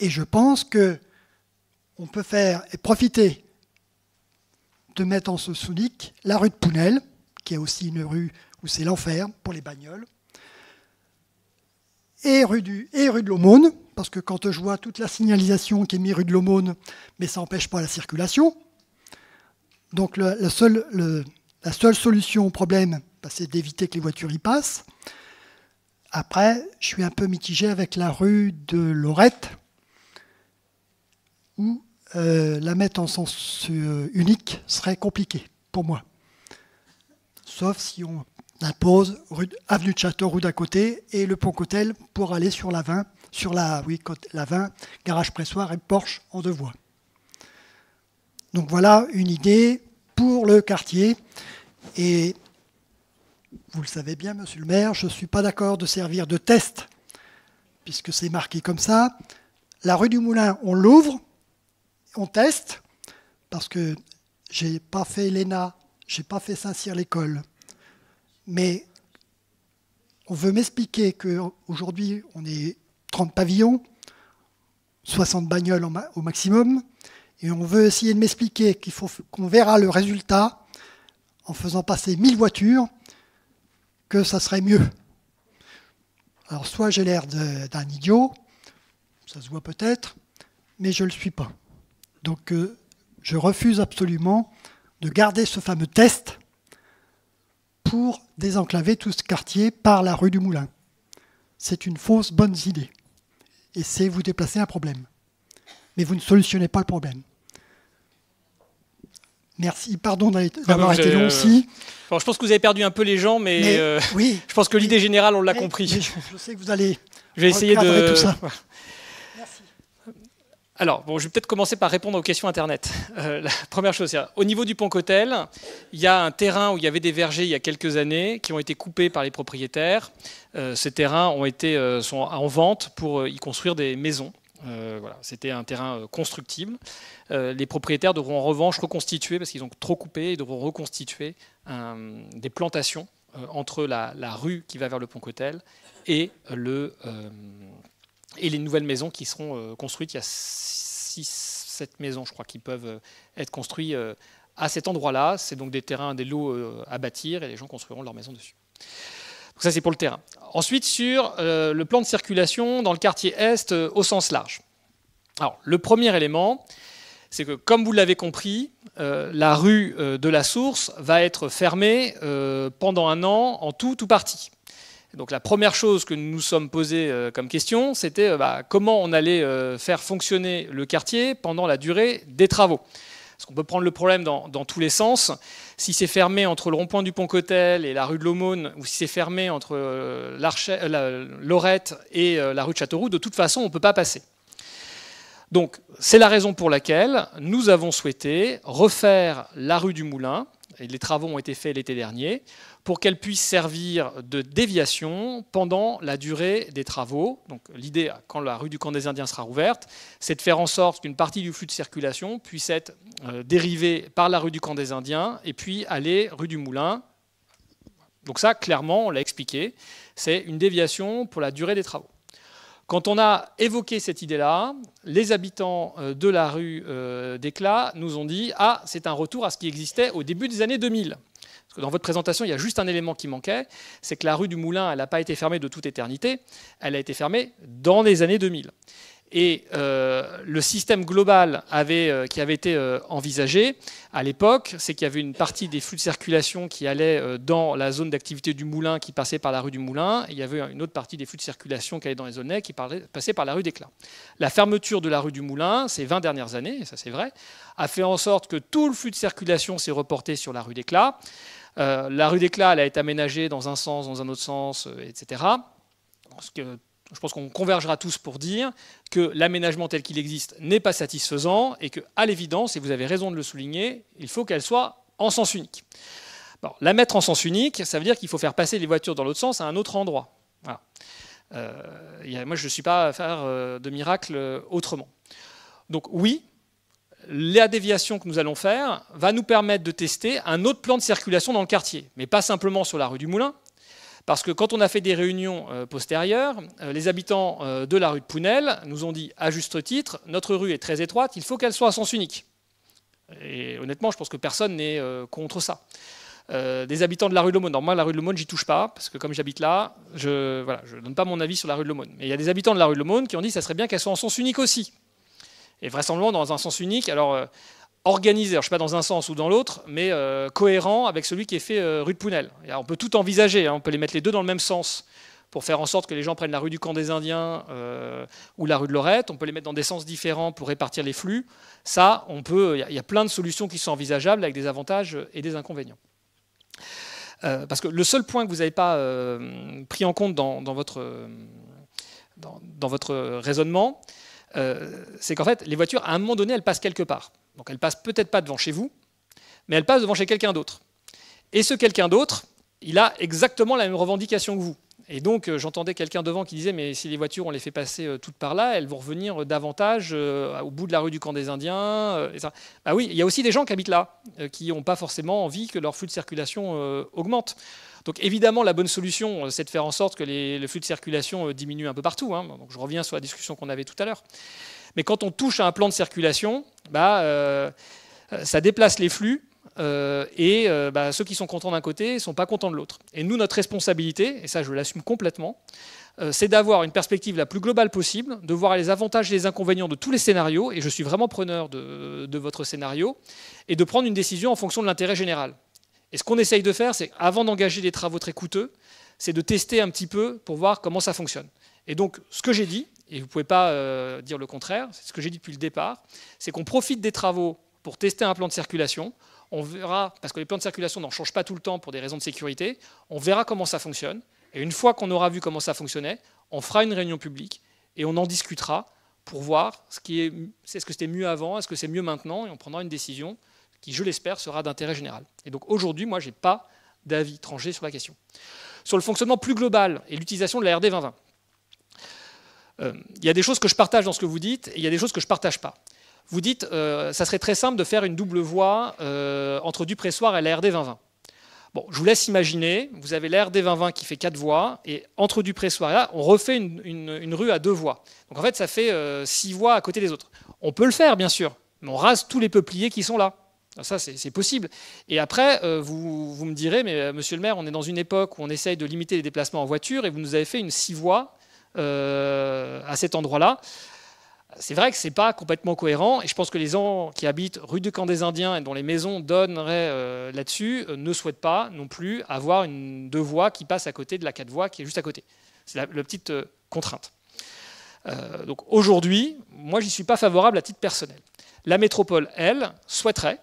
Et je pense que on peut faire et profiter de mettre en ce solique la rue de Pounel, qui est aussi une rue où c'est l'enfer pour les bagnoles. Et rue, du, et rue de l'Aumône, parce que quand je vois toute la signalisation qui est mise rue de l'Aumône, mais ça n'empêche pas la circulation. Donc la, seule, la seule solution au problème, bah, c'est d'éviter que les voitures y passent. Après, je suis un peu mitigé avec la rue de Lorette, où euh, la mettre en sens euh, unique serait compliqué pour moi sauf si on impose avenue de Château, rue d'à côté, et le pont Cotel pour aller sur la 20, sur la, oui, la garage pressoir et Porsche en deux voies. Donc voilà une idée pour le quartier. Et vous le savez bien, monsieur le maire, je ne suis pas d'accord de servir de test, puisque c'est marqué comme ça. La rue du Moulin, on l'ouvre, on teste, parce que j'ai pas fait l'ENA je n'ai pas fait saint l'école. Mais on veut m'expliquer qu'aujourd'hui, on est 30 pavillons, 60 bagnoles au maximum, et on veut essayer de m'expliquer qu'il faut qu'on verra le résultat en faisant passer 1000 voitures, que ça serait mieux. Alors soit j'ai l'air d'un idiot, ça se voit peut-être, mais je ne le suis pas. Donc euh, je refuse absolument de garder ce fameux test pour désenclaver tout ce quartier par la rue du Moulin. C'est une fausse bonne idée. Et c'est vous déplacer un problème. Mais vous ne solutionnez pas le problème. Merci, pardon ah d'avoir été long euh, aussi. je pense que vous avez perdu un peu les gens, mais, euh, je pense que l'idée générale, on l'a compris. Je, sais que vous allez. Je vais de. Tout ça. Alors, je vais peut-être commencer par répondre aux questions Internet. Euh, la première chose, c'est au niveau du pont Cotel, il y a un terrain où il y avait des vergers il y a quelques années qui ont été coupés par les propriétaires. Euh, ces terrains ont été, euh, sont en vente pour y construire des maisons. voilà, c'était un terrain constructible. les propriétaires devront en revanche reconstituer, parce qu'ils ont trop coupé, ils devront reconstituer des plantations entre la, la, rue qui va vers le Pont-Cotel et le, et les nouvelles maisons qui seront euh, construites. Il y a 6-7 maisons, je crois, qui peuvent euh, être construites euh, à cet endroit-là. C'est donc des terrains, des lots à bâtir, et les gens construiront leur maison dessus. Donc ça, c'est pour le terrain. Ensuite, sur le plan de circulation dans le quartier Est au sens large. Alors, le premier élément, c'est que, comme vous l'avez compris, la rue de la Source va être fermée pendant un an en tout ou partie. Donc la première chose que nous nous sommes posées euh, comme question, c'était euh, bah, comment on allait euh, faire fonctionner le quartier pendant la durée des travaux. Parce qu'on peut prendre le problème dans, tous les sens. Si c'est fermé entre le rond-point du Pont-Cotel et la rue de l'Aumône, ou si c'est fermé entre l'Aurette et la rue de Châteauroux, de toute façon, on ne peut pas passer. Donc c'est la raison pour laquelle nous avons souhaité refaire la rue du Moulin, et les travaux ont été faits l'été dernier, pour qu'elle puisse servir de déviation pendant la durée des travaux. Donc l'idée, quand la rue du Camp des Indiens sera ouverte, c'est de faire en sorte qu'une partie du flux de circulation puisse être euh, dérivée par la rue du Camp des Indiens et puis aller rue du Moulin. Donc ça, clairement, on l'a expliqué, c'est une déviation pour la durée des travaux. Quand on a évoqué cette idée-là, les habitants euh, de la rue euh, d'Éclat nous ont dit Ah, c'est un retour à ce qui existait au début des années 2000. Parce que dans votre présentation, il y a juste un élément qui manquait c'est que la rue du Moulin, elle n'a pas été fermée de toute éternité elle a été fermée dans les années 2000. Et euh, le système global avait, euh, qui avait été euh, envisagé à l'époque, c'est qu'il y avait une partie des flux de circulation qui allait dans la zone d'activité du Moulin qui passait par la rue du Moulin, et il y avait une autre partie des flux de circulation qui allait dans les zones qui passait par la rue d'Éclat. La fermeture de la rue du Moulin ces 20 dernières années, ça c'est vrai, a fait en sorte que tout le flux de circulation s'est reporté sur la rue d'Éclat. la rue d'Éclat, elle a été aménagée dans un sens, dans un autre sens, etc. Parce que je pense qu'on convergera tous pour dire que l'aménagement tel qu'il existe n'est pas satisfaisant et que, à l'évidence, et vous avez raison de le souligner, il faut qu'elle soit en sens unique. la mettre en sens unique, ça veut dire qu'il faut faire passer les voitures dans l'autre sens à un autre endroit. Euh, moi, je ne suis pas à faire euh, de miracle euh, autrement. Donc oui, la déviation que nous allons faire va nous permettre de tester un autre plan de circulation dans le quartier, mais pas simplement sur la rue du Moulin, parce que quand on a fait des réunions euh, postérieures, euh, les habitants euh, de la rue de Pounelle nous ont dit, à juste titre, notre rue est très étroite, il faut qu'elle soit à sens unique. Et honnêtement, je pense que personne n'est contre ça. des habitants de la rue de l'Aumône. moi, la rue de l'Aumône, j'y touche pas, parce que comme j'habite là, je ne je donne pas mon avis sur la rue de l'Aumône. Mais il y a des habitants de la rue de l'Aumône qui ont dit ça serait bien qu'elle soit en sens unique aussi. Et vraisemblablement, dans un sens unique, alors organisé, je ne sais pas dans un sens ou dans l'autre, mais euh, cohérent avec celui qui est fait euh, rue de Pounel. on peut tout envisager, hein. on peut les mettre les deux dans le même sens pour faire en sorte que les gens prennent la rue du Camp des Indiens euh, ou la rue de Lorette. On peut les mettre dans des sens différents pour répartir les flux. Ça, on peut. Il y, a plein de solutions qui sont envisageables avec des avantages et des inconvénients. parce que le seul point que vous n'avez pas pris en compte dans, votre, dans, votre raisonnement, c'est qu'en fait, les voitures, à un moment donné, elles passent quelque part. Donc elle passe peut-être pas devant chez vous, mais elle passe devant chez quelqu'un d'autre. Et ce quelqu'un d'autre, il a exactement la même revendication que vous. Et donc euh, j'entendais quelqu'un devant qui disait mais si les voitures on les fait passer euh, toutes par là, elles vont revenir euh, davantage au bout de la rue du camp des Indiens. Et ah oui, il y a aussi des gens qui habitent là, qui n'ont pas forcément envie que leur flux de circulation augmente. Donc évidemment, la bonne solution, euh, c'est de faire en sorte que le flux de circulation euh, diminue un peu partout. Hein. Donc je reviens sur la discussion qu'on avait tout à l'heure. Mais quand on touche à un plan de circulation, bah, euh, ça déplace les flux. et bah, ceux qui sont contents d'un côté ne sont pas contents de l'autre. Et nous, notre responsabilité, et ça je l'assume complètement, c'est d'avoir une perspective la plus globale possible, de voir les avantages et les inconvénients de tous les scénarios, et je suis vraiment preneur de votre scénario, et de prendre une décision en fonction de l'intérêt général. Et ce qu'on essaye de faire, c'est avant d'engager des travaux très coûteux, c'est de tester un petit peu pour voir comment ça fonctionne. Et donc, ce que j'ai dit, et vous ne pouvez pas euh, dire le contraire, c'est ce que j'ai dit depuis le départ, c'est qu'on profite des travaux pour tester un plan de circulation. On verra, parce que les plans de circulation n'en changent pas tout le temps pour des raisons de sécurité, on verra comment ça fonctionne. Et une fois qu'on aura vu comment ça fonctionnait, on fera une réunion publique et on en discutera pour voir ce qui est, est-ce que c'était mieux avant, est-ce que c'est mieux maintenant, et on prendra une décision qui, je l'espère, sera d'intérêt général. Et donc aujourd'hui, moi, je n'ai pas d'avis tranché sur la question. Sur le fonctionnement plus global et l'utilisation de la RD 2020, euh, il y a des choses que je partage dans ce que vous dites et il y a des choses que je ne partage pas. Vous dites, euh, ça serait très simple de faire une double voie euh, entre Dupressoir et la RD 2020. Bon, je vous laisse imaginer, vous avez la RD 2020 qui fait quatre voies, et entre Dupressoir, et là, on refait une, une, rue à deux voies. Donc en fait, ça fait six voies à côté des autres. On peut le faire, bien sûr, mais on rase tous les peupliers qui sont là. Ah, ça, c'est possible. Et après, euh, vous, me direz, mais euh, monsieur le maire, on est dans une époque où on essaye de limiter les déplacements en voiture et vous nous avez fait une six voies euh, à cet endroit-là. C'est vrai que ce n'est pas complètement cohérent et je pense que les gens qui habitent rue du Camp des Indiens et dont les maisons donneraient là-dessus ne souhaitent pas non plus avoir une deux voies qui passe à côté de la quatre voies qui est juste à côté. C'est la, petite contrainte. donc aujourd'hui, moi, j'y suis pas favorable à titre personnel. La métropole, elle, souhaiterait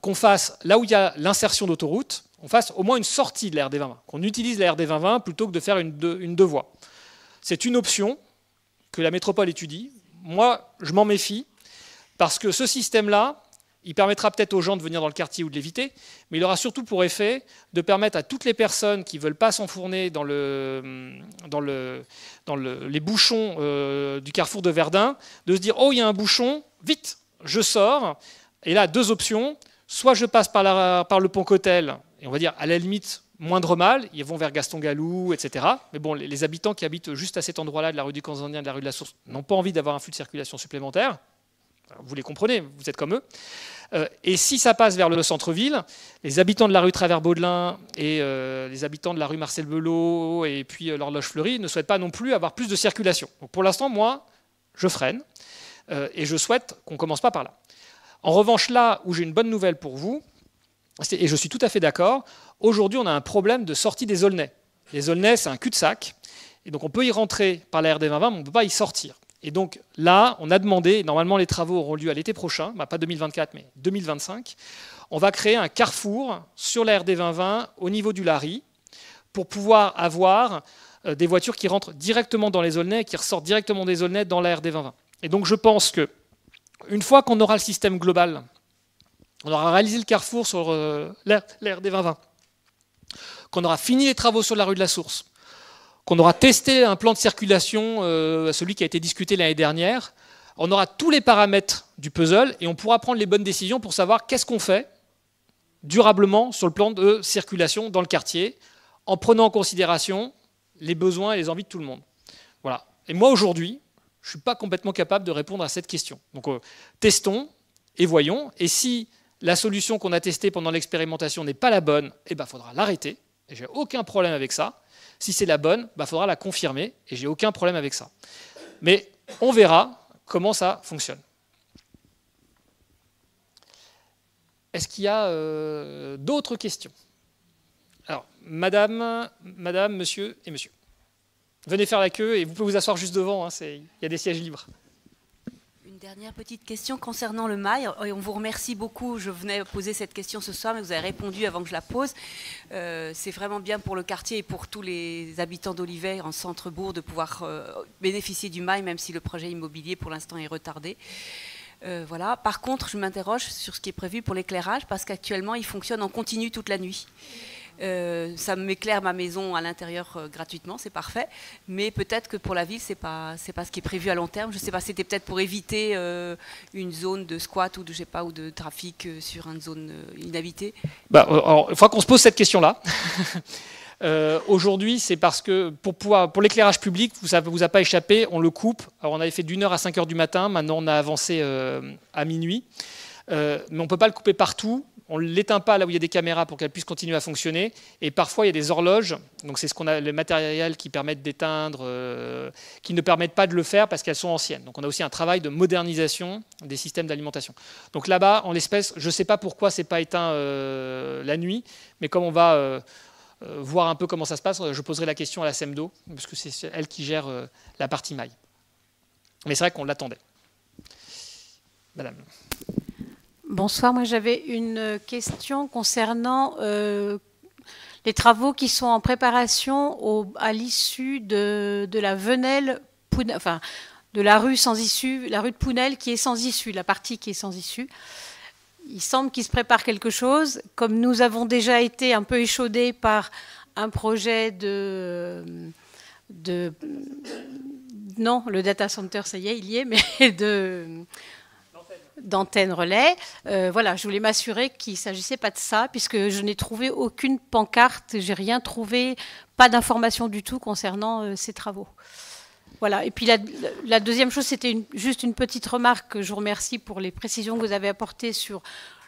qu'on fasse, là où il y a l'insertion d'autoroute, on fasse au moins une sortie de la RD2020, qu'on utilise la RD2020 plutôt que de faire une deux, voies. C'est une option que la métropole étudie. Moi, je m'en méfie, parce que ce système-là, il permettra peut-être aux gens de venir dans le quartier ou de l'éviter, mais il aura surtout pour effet de permettre à toutes les personnes qui ne veulent pas s'enfourner dans, dans, les bouchons euh, du carrefour de Verdun, de se dire Oh, il y a un bouchon, vite, je sors. Et là, deux options Soit je passe par, le pont Cotel, et on va dire à la limite moindre mal, ils vont vers Gaston Galou, etc. Mais bon, les, habitants qui habitent juste à cet endroit-là, de la rue du Canzandien, de la rue de la Source, n'ont pas envie d'avoir un flux de circulation supplémentaire. vous les comprenez, vous êtes comme eux. Euh, et si ça passe vers le centre-ville, les habitants de la rue Travers Baudelin et euh, les habitants de la rue Marcel Belot et puis euh, l'horloge Fleury ne souhaitent pas non plus avoir plus de circulation. pour l'instant, moi, je freine et je souhaite qu'on commence pas par là. En revanche, là où j'ai une bonne nouvelle pour vous, et je suis tout à fait d'accord, aujourd'hui on a un problème de sortie des Aulnais. Les Aulnais, c'est un cul-de-sac, et donc on peut y rentrer par la RD 2020, mais on ne peut pas y sortir. Et donc là, on a demandé, normalement les travaux auront lieu à l'été prochain, bah, pas 2024, mais 2025, on va créer un carrefour sur la RD 2020 au niveau du Larry pour pouvoir avoir euh, des voitures qui rentrent directement dans les Aulnais qui ressortent directement des Aulnais dans la RD 2020. Et donc je pense que une fois qu'on aura le système global, on aura réalisé le carrefour sur euh, l'air des des 2020, qu'on aura fini les travaux sur la rue de la Source, qu'on aura testé un plan de circulation, euh, celui qui a été discuté l'année dernière, on aura tous les paramètres du puzzle et on pourra prendre les bonnes décisions pour savoir qu'est-ce qu'on fait durablement sur le plan de circulation dans le quartier, en prenant en considération les besoins et les envies de tout le monde. Voilà. Et moi aujourd'hui, je ne suis pas complètement capable de répondre à cette question. Donc euh, testons et voyons. Et si la solution qu'on a testée pendant l'expérimentation n'est pas la bonne, il eh ben, faudra l'arrêter. Et j'ai aucun problème avec ça. Si c'est la bonne, il bah, faudra la confirmer. Et j'ai aucun problème avec ça. Mais on verra comment ça fonctionne. Est-ce qu'il y a euh, d'autres questions Alors, madame, madame, monsieur et monsieur. Venez faire la queue et vous pouvez vous asseoir juste devant, hein, il y a des sièges libres. Une dernière petite question concernant le mail. on vous remercie beaucoup. Je venais poser cette question ce soir, mais vous avez répondu avant que je la pose. Euh, c'est vraiment bien pour le quartier et pour tous les habitants d'Olivet en centre-bourg de pouvoir euh, bénéficier du mail, même si le projet immobilier pour l'instant est retardé. Euh, voilà. Par contre, je m'interroge sur ce qui est prévu pour l'éclairage, parce qu'actuellement, il fonctionne en continu toute la nuit. Euh, ça m'éclaire ma maison à l'intérieur euh, gratuitement, c'est parfait. Mais peut-être que pour la ville, c'est pas c'est pas ce qui est prévu à long terme. Je sais pas, c'était peut-être pour éviter euh, une zone de squat ou de je pas ou de trafic sur une zone inhabitée. Bah, alors, il qu'on se pose cette question-là. Aujourd'hui, c'est parce que pour, pour l'éclairage public, vous, ça vous a pas échappé, on le coupe. Alors, on avait fait d'une heure à 5 heures du matin, maintenant on a avancé à minuit. mais on ne peut pas le couper partout on ne l'éteint pas là où il y a des caméras pour qu'elle puissent continuer à fonctionner. Et parfois, il y a des horloges, donc c'est ce qu'on a, le matériel qui permettent d'éteindre, euh, qui ne permettent pas de le faire parce qu'elles sont anciennes. Donc on a aussi un travail de modernisation des systèmes d'alimentation. Donc là-bas, en l'espèce, je ne sais pas pourquoi c'est pas éteint euh, la nuit, mais comme on va euh, voir un peu comment ça se passe, je poserai la question à la SEMDO, parce que c'est elle qui gère la partie maille. Mais c'est vrai qu'on l'attendait. Madame. Bonsoir, moi j'avais une question concernant euh, les travaux qui sont en préparation à l'issue de, la Venelle, enfin de la rue sans issue, la rue de Pounelle qui est sans issue, la partie qui est sans issue. Il semble qu'il se prépare quelque chose. Comme nous avons déjà été un peu échaudés par un projet de, de non, le data center, ça y est, il y est, mais de d'antenne relais. Euh, voilà, je voulais m'assurer qu'il ne s'agissait pas de ça, puisque je n'ai trouvé aucune pancarte, j'ai rien trouvé, pas d'information du tout concernant euh, ces travaux. Voilà. Et puis la, deuxième chose, c'était juste une petite remarque. Je vous remercie pour les précisions que vous avez apportées sur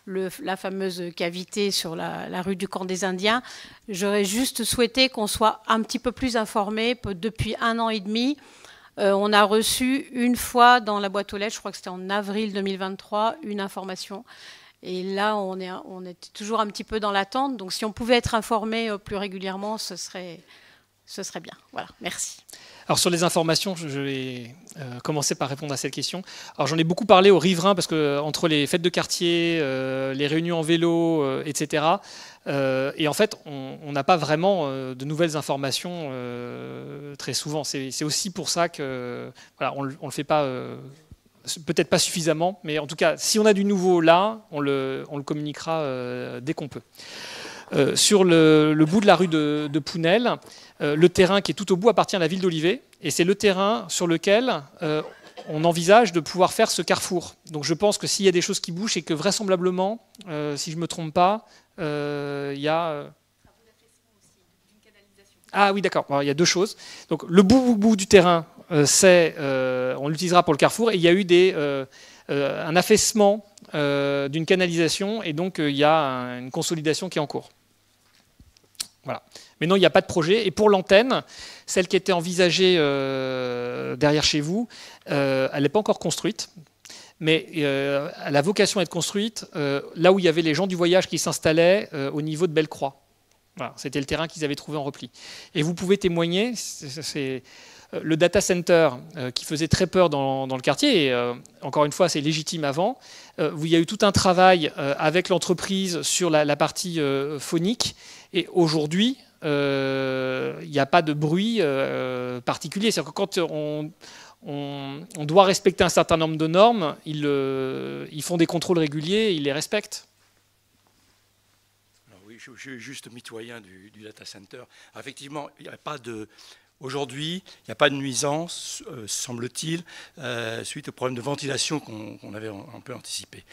la fameuse cavité sur la, rue du Camp des Indiens. J'aurais juste souhaité qu'on soit un petit peu plus informé depuis un an et demi euh, on a reçu une fois dans la boîte aux lettres, je crois que c'était en avril 2023, une information. Et là, on est, on est toujours un petit peu dans l'attente. Donc si on pouvait être informé euh, plus régulièrement, ce serait, ce serait bien. Voilà, merci. Alors sur les informations, je vais euh, commencer par répondre à cette question. Alors j'en ai beaucoup parlé aux riverains parce que entre les fêtes de quartier, euh, les réunions en vélo, euh, etc. et en fait, on n'a pas vraiment de nouvelles informations très souvent. C'est aussi pour ça que voilà, on, ne le fait pas. Peut-être pas suffisamment, mais en tout cas, si on a du nouveau là, on le, communiquera dès qu'on peut. sur le, bout de la rue de, de Pounel, euh, le terrain qui est tout au bout appartient à la ville d'Olivet, et c'est le terrain sur lequel euh, on envisage de pouvoir faire ce carrefour. Donc je pense que s'il y a des choses qui bougent, et que vraisemblablement, euh, si je ne me trompe pas, il y a... Ah oui, d'accord. Il y a deux choses. Donc le bout, du terrain, c'est, on l'utilisera pour le carrefour, et il y a eu des, un affaissement d'une canalisation, et donc il y a une consolidation qui est en cours. Voilà. Mais non, il n'y a pas de projet. Et pour l'antenne, celle qui était envisagée euh, derrière chez vous, euh, elle n'est pas encore construite. Mais la euh, elle a vocation à être construite là où il y avait les gens du voyage qui s'installaient au niveau de Bellecroix. Voilà, C'était le terrain qu'ils avaient trouvé en repli. Et vous pouvez témoigner, c'est le data center qui faisait très peur dans, le quartier, et encore une fois, c'est légitime avant, où il y a eu tout un travail avec l'entreprise sur la partie phonique, et aujourd'hui, il euh, n'y a pas de bruit euh, particulier. C'est-à-dire que quand on, doit respecter un certain nombre de normes, ils, euh, ils font des contrôles réguliers, ils les respectent Oui, je suis juste mitoyen du, data center. Effectivement, il n'y a pas de. Aujourd'hui, il n'y a pas de nuisance, semble-t-il, suite au problème de ventilation qu'on avait un, peu anticipé.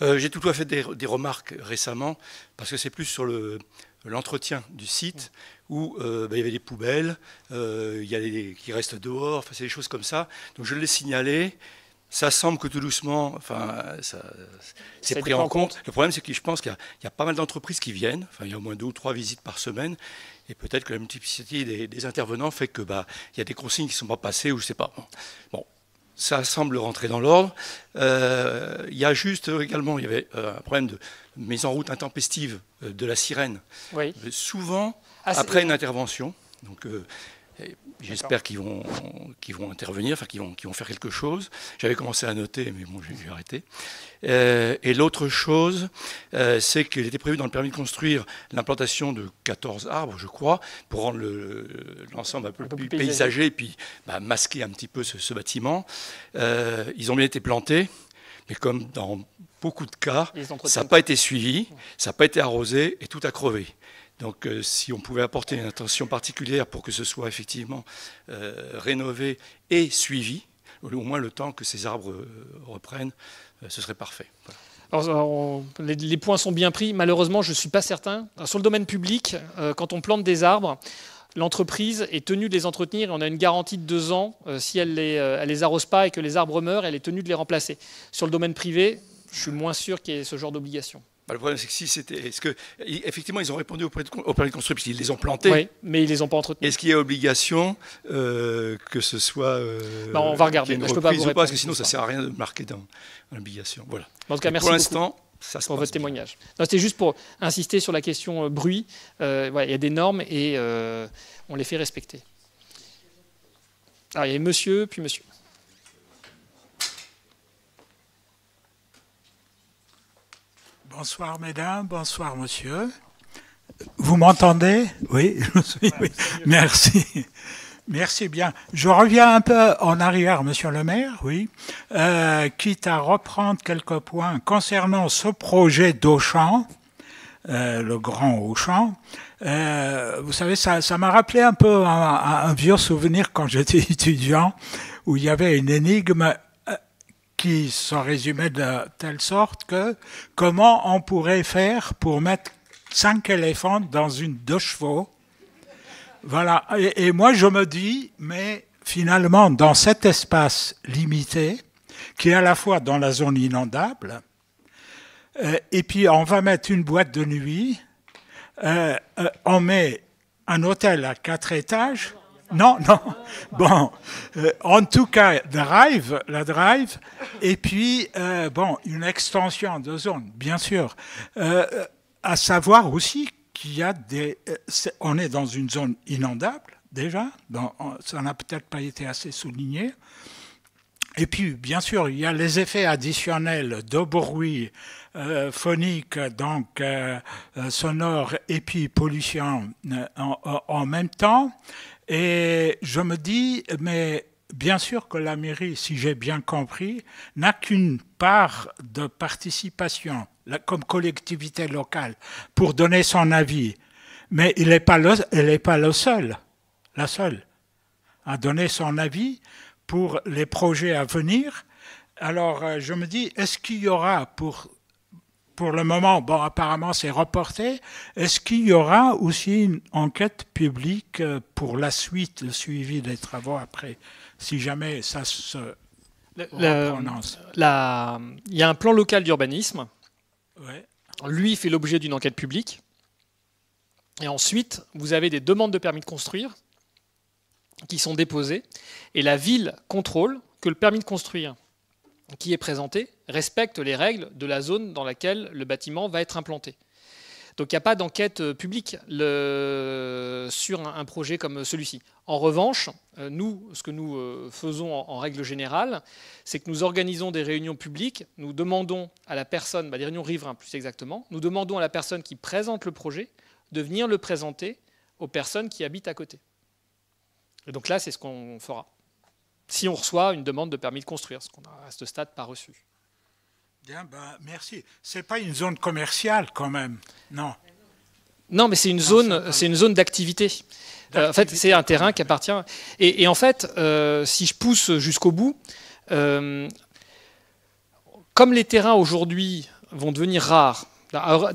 J'ai tout à fait des, remarques récemment, parce que c'est plus sur le, l'entretien du site où euh, bah, il y avait des poubelles, euh, il y a des qui restent dehors, enfin, c'est des choses comme ça. Donc je l'ai signalé. Ça semble que tout doucement, enfin, c'est pris en compte. Le problème, c'est que je pense qu'il y, a pas mal d'entreprises qui viennent. Enfin, il y a au moins deux ou trois visites par semaine, et peut-être que la multiplicité des, intervenants fait que bah, il y a des consignes qui ne sont pas passées ou je sais pas. Bon, ça semble rentrer dans l'ordre. Euh, il y a juste euh, également, il y avait euh, un problème de mise en route intempestive de la sirène. Souvent, ah, après une intervention, donc J'espère qu'ils vont, intervenir, enfin qu'ils vont, faire quelque chose. J'avais commencé à noter, mais bon, j'ai arrêté. Euh, et l'autre chose, euh, c'est qu'il était prévu dans le permis de construire l'implantation de 14 arbres, je crois, pour rendre l'ensemble un, peu, plus paysager et puis bah, masquer un petit peu ce, bâtiment. Euh, ils ont bien été plantés, mais comme dans beaucoup de cas, ça n'a pas été suivi, ça n'a pas été arrosé et tout a crevé. Donc euh, si on pouvait apporter une attention particulière pour que ce soit effectivement euh, rénové et suivi, au moins le temps que ces arbres euh, reprennent, ce serait parfait. les, points sont bien pris. Malheureusement, je ne suis pas certain. sur le domaine public, quand on plante des arbres, l'entreprise est tenue de les entretenir et on a une garantie de deux ans. si elle les, les arrose pas et que les arbres meurent, elle est tenue de les remplacer. Sur le domaine privé, je suis moins sûr qu'il y ait ce genre d'obligation. Bah, le problème, c'est que si c'était. Est-ce que. Effectivement, ils ont répondu au permis de, construire, puisqu'ils les ont plantés. mais ils les ont pas entretenus. Est-ce qu'il y a obligation euh, que ce soit. Euh, bah, on va regarder. je peux pas vous parce que sinon, ça sert à rien de marquer dans, l'obligation. Voilà. En tout cas, merci. Pour l'instant. pour votre témoignage. C'était juste pour insister sur la question euh, bruit. il y a des normes et on les fait respecter. Alors, il y a monsieur, puis monsieur. Bonsoir mesdames, bonsoir monsieur. Vous m'entendez oui, je suis... merci. Merci bien. Je reviens un peu en arrière, monsieur le maire, oui, euh, quitte à reprendre quelques points concernant ce projet d'Auchan, euh, le grand Auchan. Euh, vous savez, ça, m'a rappelé un peu un vieux souvenir quand j'étais étudiant, où il y avait une énigme qui se résumait de telle sorte que comment on pourrait faire pour mettre cinq éléphants dans une deux chevaux. Voilà. Et, moi, je me dis, mais finalement, dans cet espace limité, qui est à la fois dans la zone inondable, euh, et puis on va mettre une boîte de nuit, euh, euh, on met un hôtel à quatre étages, non, non. Bon, euh, en tout cas, Drive, la Drive, et puis, euh, bon, une extension de zone, bien sûr. Euh, à savoir aussi qu'il y a des... on est dans une zone inondable, déjà, ça n'a peut-être pas été assez souligné. Et puis, bien sûr, il y a les effets additionnels de bruit phonique, donc sonore, et puis pollution en, même temps. Et je me dis, mais bien sûr que la mairie, si j'ai bien compris, n'a qu'une part de participation comme collectivité locale pour donner son avis. Mais il n'est pas, pas le seul, la seule à donner son avis pour les projets à venir. Alors euh, je me dis, est-ce qu'il y aura pour pour le moment, bon, apparemment, c'est reporté. Est-ce qu'il y aura aussi une enquête publique euh, pour la suite, le suivi des travaux après, si jamais ça se prononce Il y a un plan local d'urbanisme. Lui fait l'objet d'une enquête publique. Et ensuite, vous avez des demandes de permis de construire qui sont déposées. Et la ville contrôle que le permis de construire qui est présenté respecte les règles de la zone dans laquelle le bâtiment va être implanté. Donc il n'y a pas d'enquête euh, publique sur un, projet comme celui-ci. En revanche, euh, nous, ce que nous euh, faisons en, règle générale, c'est que nous organisons des réunions publiques, nous demandons à la personne, bah, des réunions riverains plus exactement, nous demandons à la personne qui présente le projet de venir le présenter aux personnes qui habitent à côté. Et donc là, c'est ce qu'on fera si on reçoit une demande de permis de construire, ce qu'on a à ce stade pas reçu. Bien, ben, merci. C'est pas une zone commerciale quand même, non Non, mais c'est une, zone, c'est une zone d'activité. Euh, en fait, c'est un terrain qui appartient. Et, en fait, euh, si je pousse jusqu'au bout, euh, comme les terrains aujourd'hui vont devenir rares,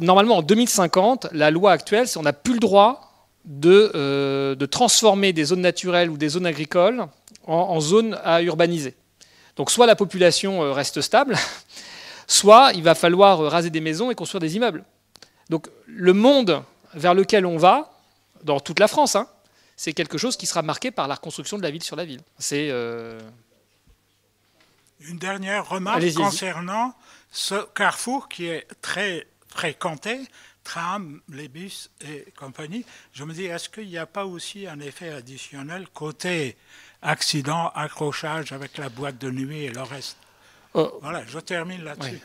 normalement en 2050, la loi actuelle, c'est on n'a plus le droit de transformer des zones naturelles ou des zones agricoles en, zone à urbaniser. Donc soit la population euh, reste stable, soit il va falloir euh, raser des maisons et construire des immeubles. Donc le monde vers lequel on va, dans toute la France, hein, c'est quelque chose qui sera marqué par la reconstruction de la ville sur la ville. C'est euh, une dernière remarque concernant ce carrefour qui est très fréquenté, tram, les bus et compagnie. Je me dis, est-ce qu'il n'y a pas aussi un effet additionnel côté accident, accrochage avec la boîte de nuit et le reste. Oh. Voilà, je termine là-dessus.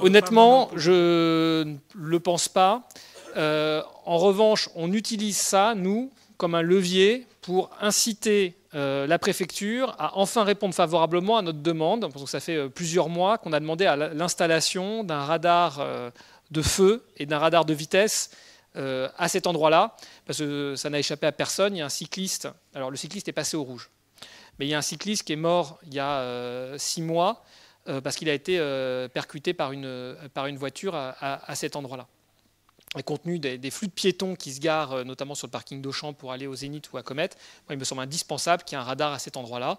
Honnêtement, je ne le pense pas. Euh, en revanche, on utilise ça, nous, comme un levier pour inciter euh, la préfecture à enfin répondre favorablement à notre demande. que ça fait euh, plusieurs mois qu'on a demandé à l'installation d'un radar de feu et d'un radar de vitesse à cet endroit-là, parce que ça n'a échappé à personne. Il y a un cycliste. Alors le cycliste est passé au rouge. Mais il y a un cycliste qui est mort il y a euh, six mois euh, parce qu'il a été euh, percuté par une, par une voiture à, cet endroit-là. Et Compte tenu des, flux de piétons qui se garent, notamment sur le parking d'Auchamp pour aller au Zénith ou à Comète, il me semble indispensable qu'il y ait un radar à cet endroit-là.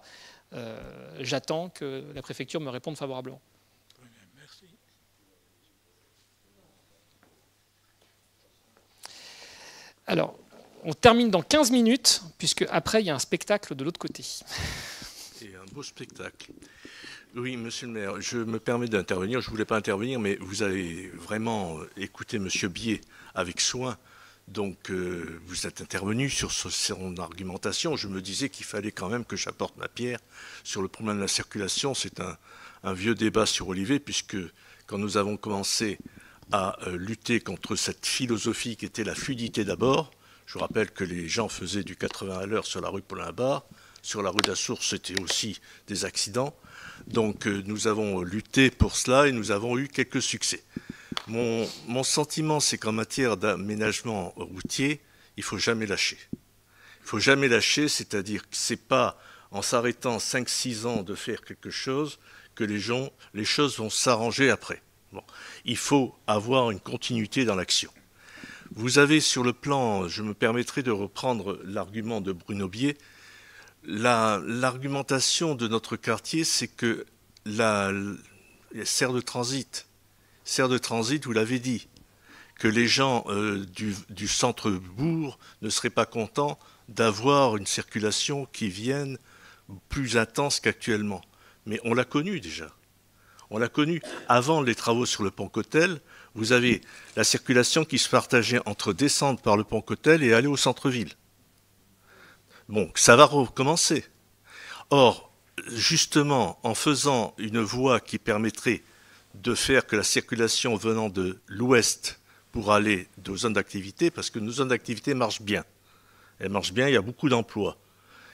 J'attends que la préfecture me réponde favorablement. Merci. Alors, on termine dans 15 minutes, puisque après, il y a un spectacle de l'autre côté. C'est un beau spectacle. Oui, monsieur le maire, je me permets d'intervenir. Je ne voulais pas intervenir, mais vous avez vraiment euh, écouté monsieur Bier avec soin. Donc, euh, vous êtes intervenu sur son argumentation. Je me disais qu'il fallait quand même que j'apporte ma pierre sur le problème de la circulation. C'est un, vieux débat sur Olivier, puisque quand nous avons commencé à euh, lutter contre cette philosophie qui était la fluidité d'abord, je vous rappelle que les gens faisaient du 80 à l'heure sur la rue Paulin-Barre. Sur la rue de la Source, c'était aussi des accidents. Donc euh, nous avons lutté pour cela et nous avons eu quelques succès. Mon, sentiment, c'est qu'en matière d'aménagement routier, il faut jamais lâcher. Il faut jamais lâcher, c'est-à-dire que c'est pas en s'arrêtant 5-6 ans de faire quelque chose que les, gens, les choses vont s'arranger après. Bon. Il faut avoir une continuité dans l'action. Vous avez sur le plan, je me permettrai de reprendre l'argument de Bruno Bier, l'argumentation de notre quartier, c'est que la, serre de transit, serre de transit, vous l'avez dit, que les gens euh, du, du centre-bourg ne seraient pas contents d'avoir une circulation qui vienne plus intense qu'actuellement. Mais on l'a connu déjà. On l'a connu avant les travaux sur le pont Cotel vous avez la circulation qui se partageait entre descendre par le pont Cotel et aller au centre-ville. Bon, ça va recommencer. Or, justement, en faisant une voie qui permettrait de faire que la circulation venant de l'ouest pour aller aux zones d'activité, parce que nos zones d'activité marchent bien. Elles marchent bien, il y a beaucoup d'emplois.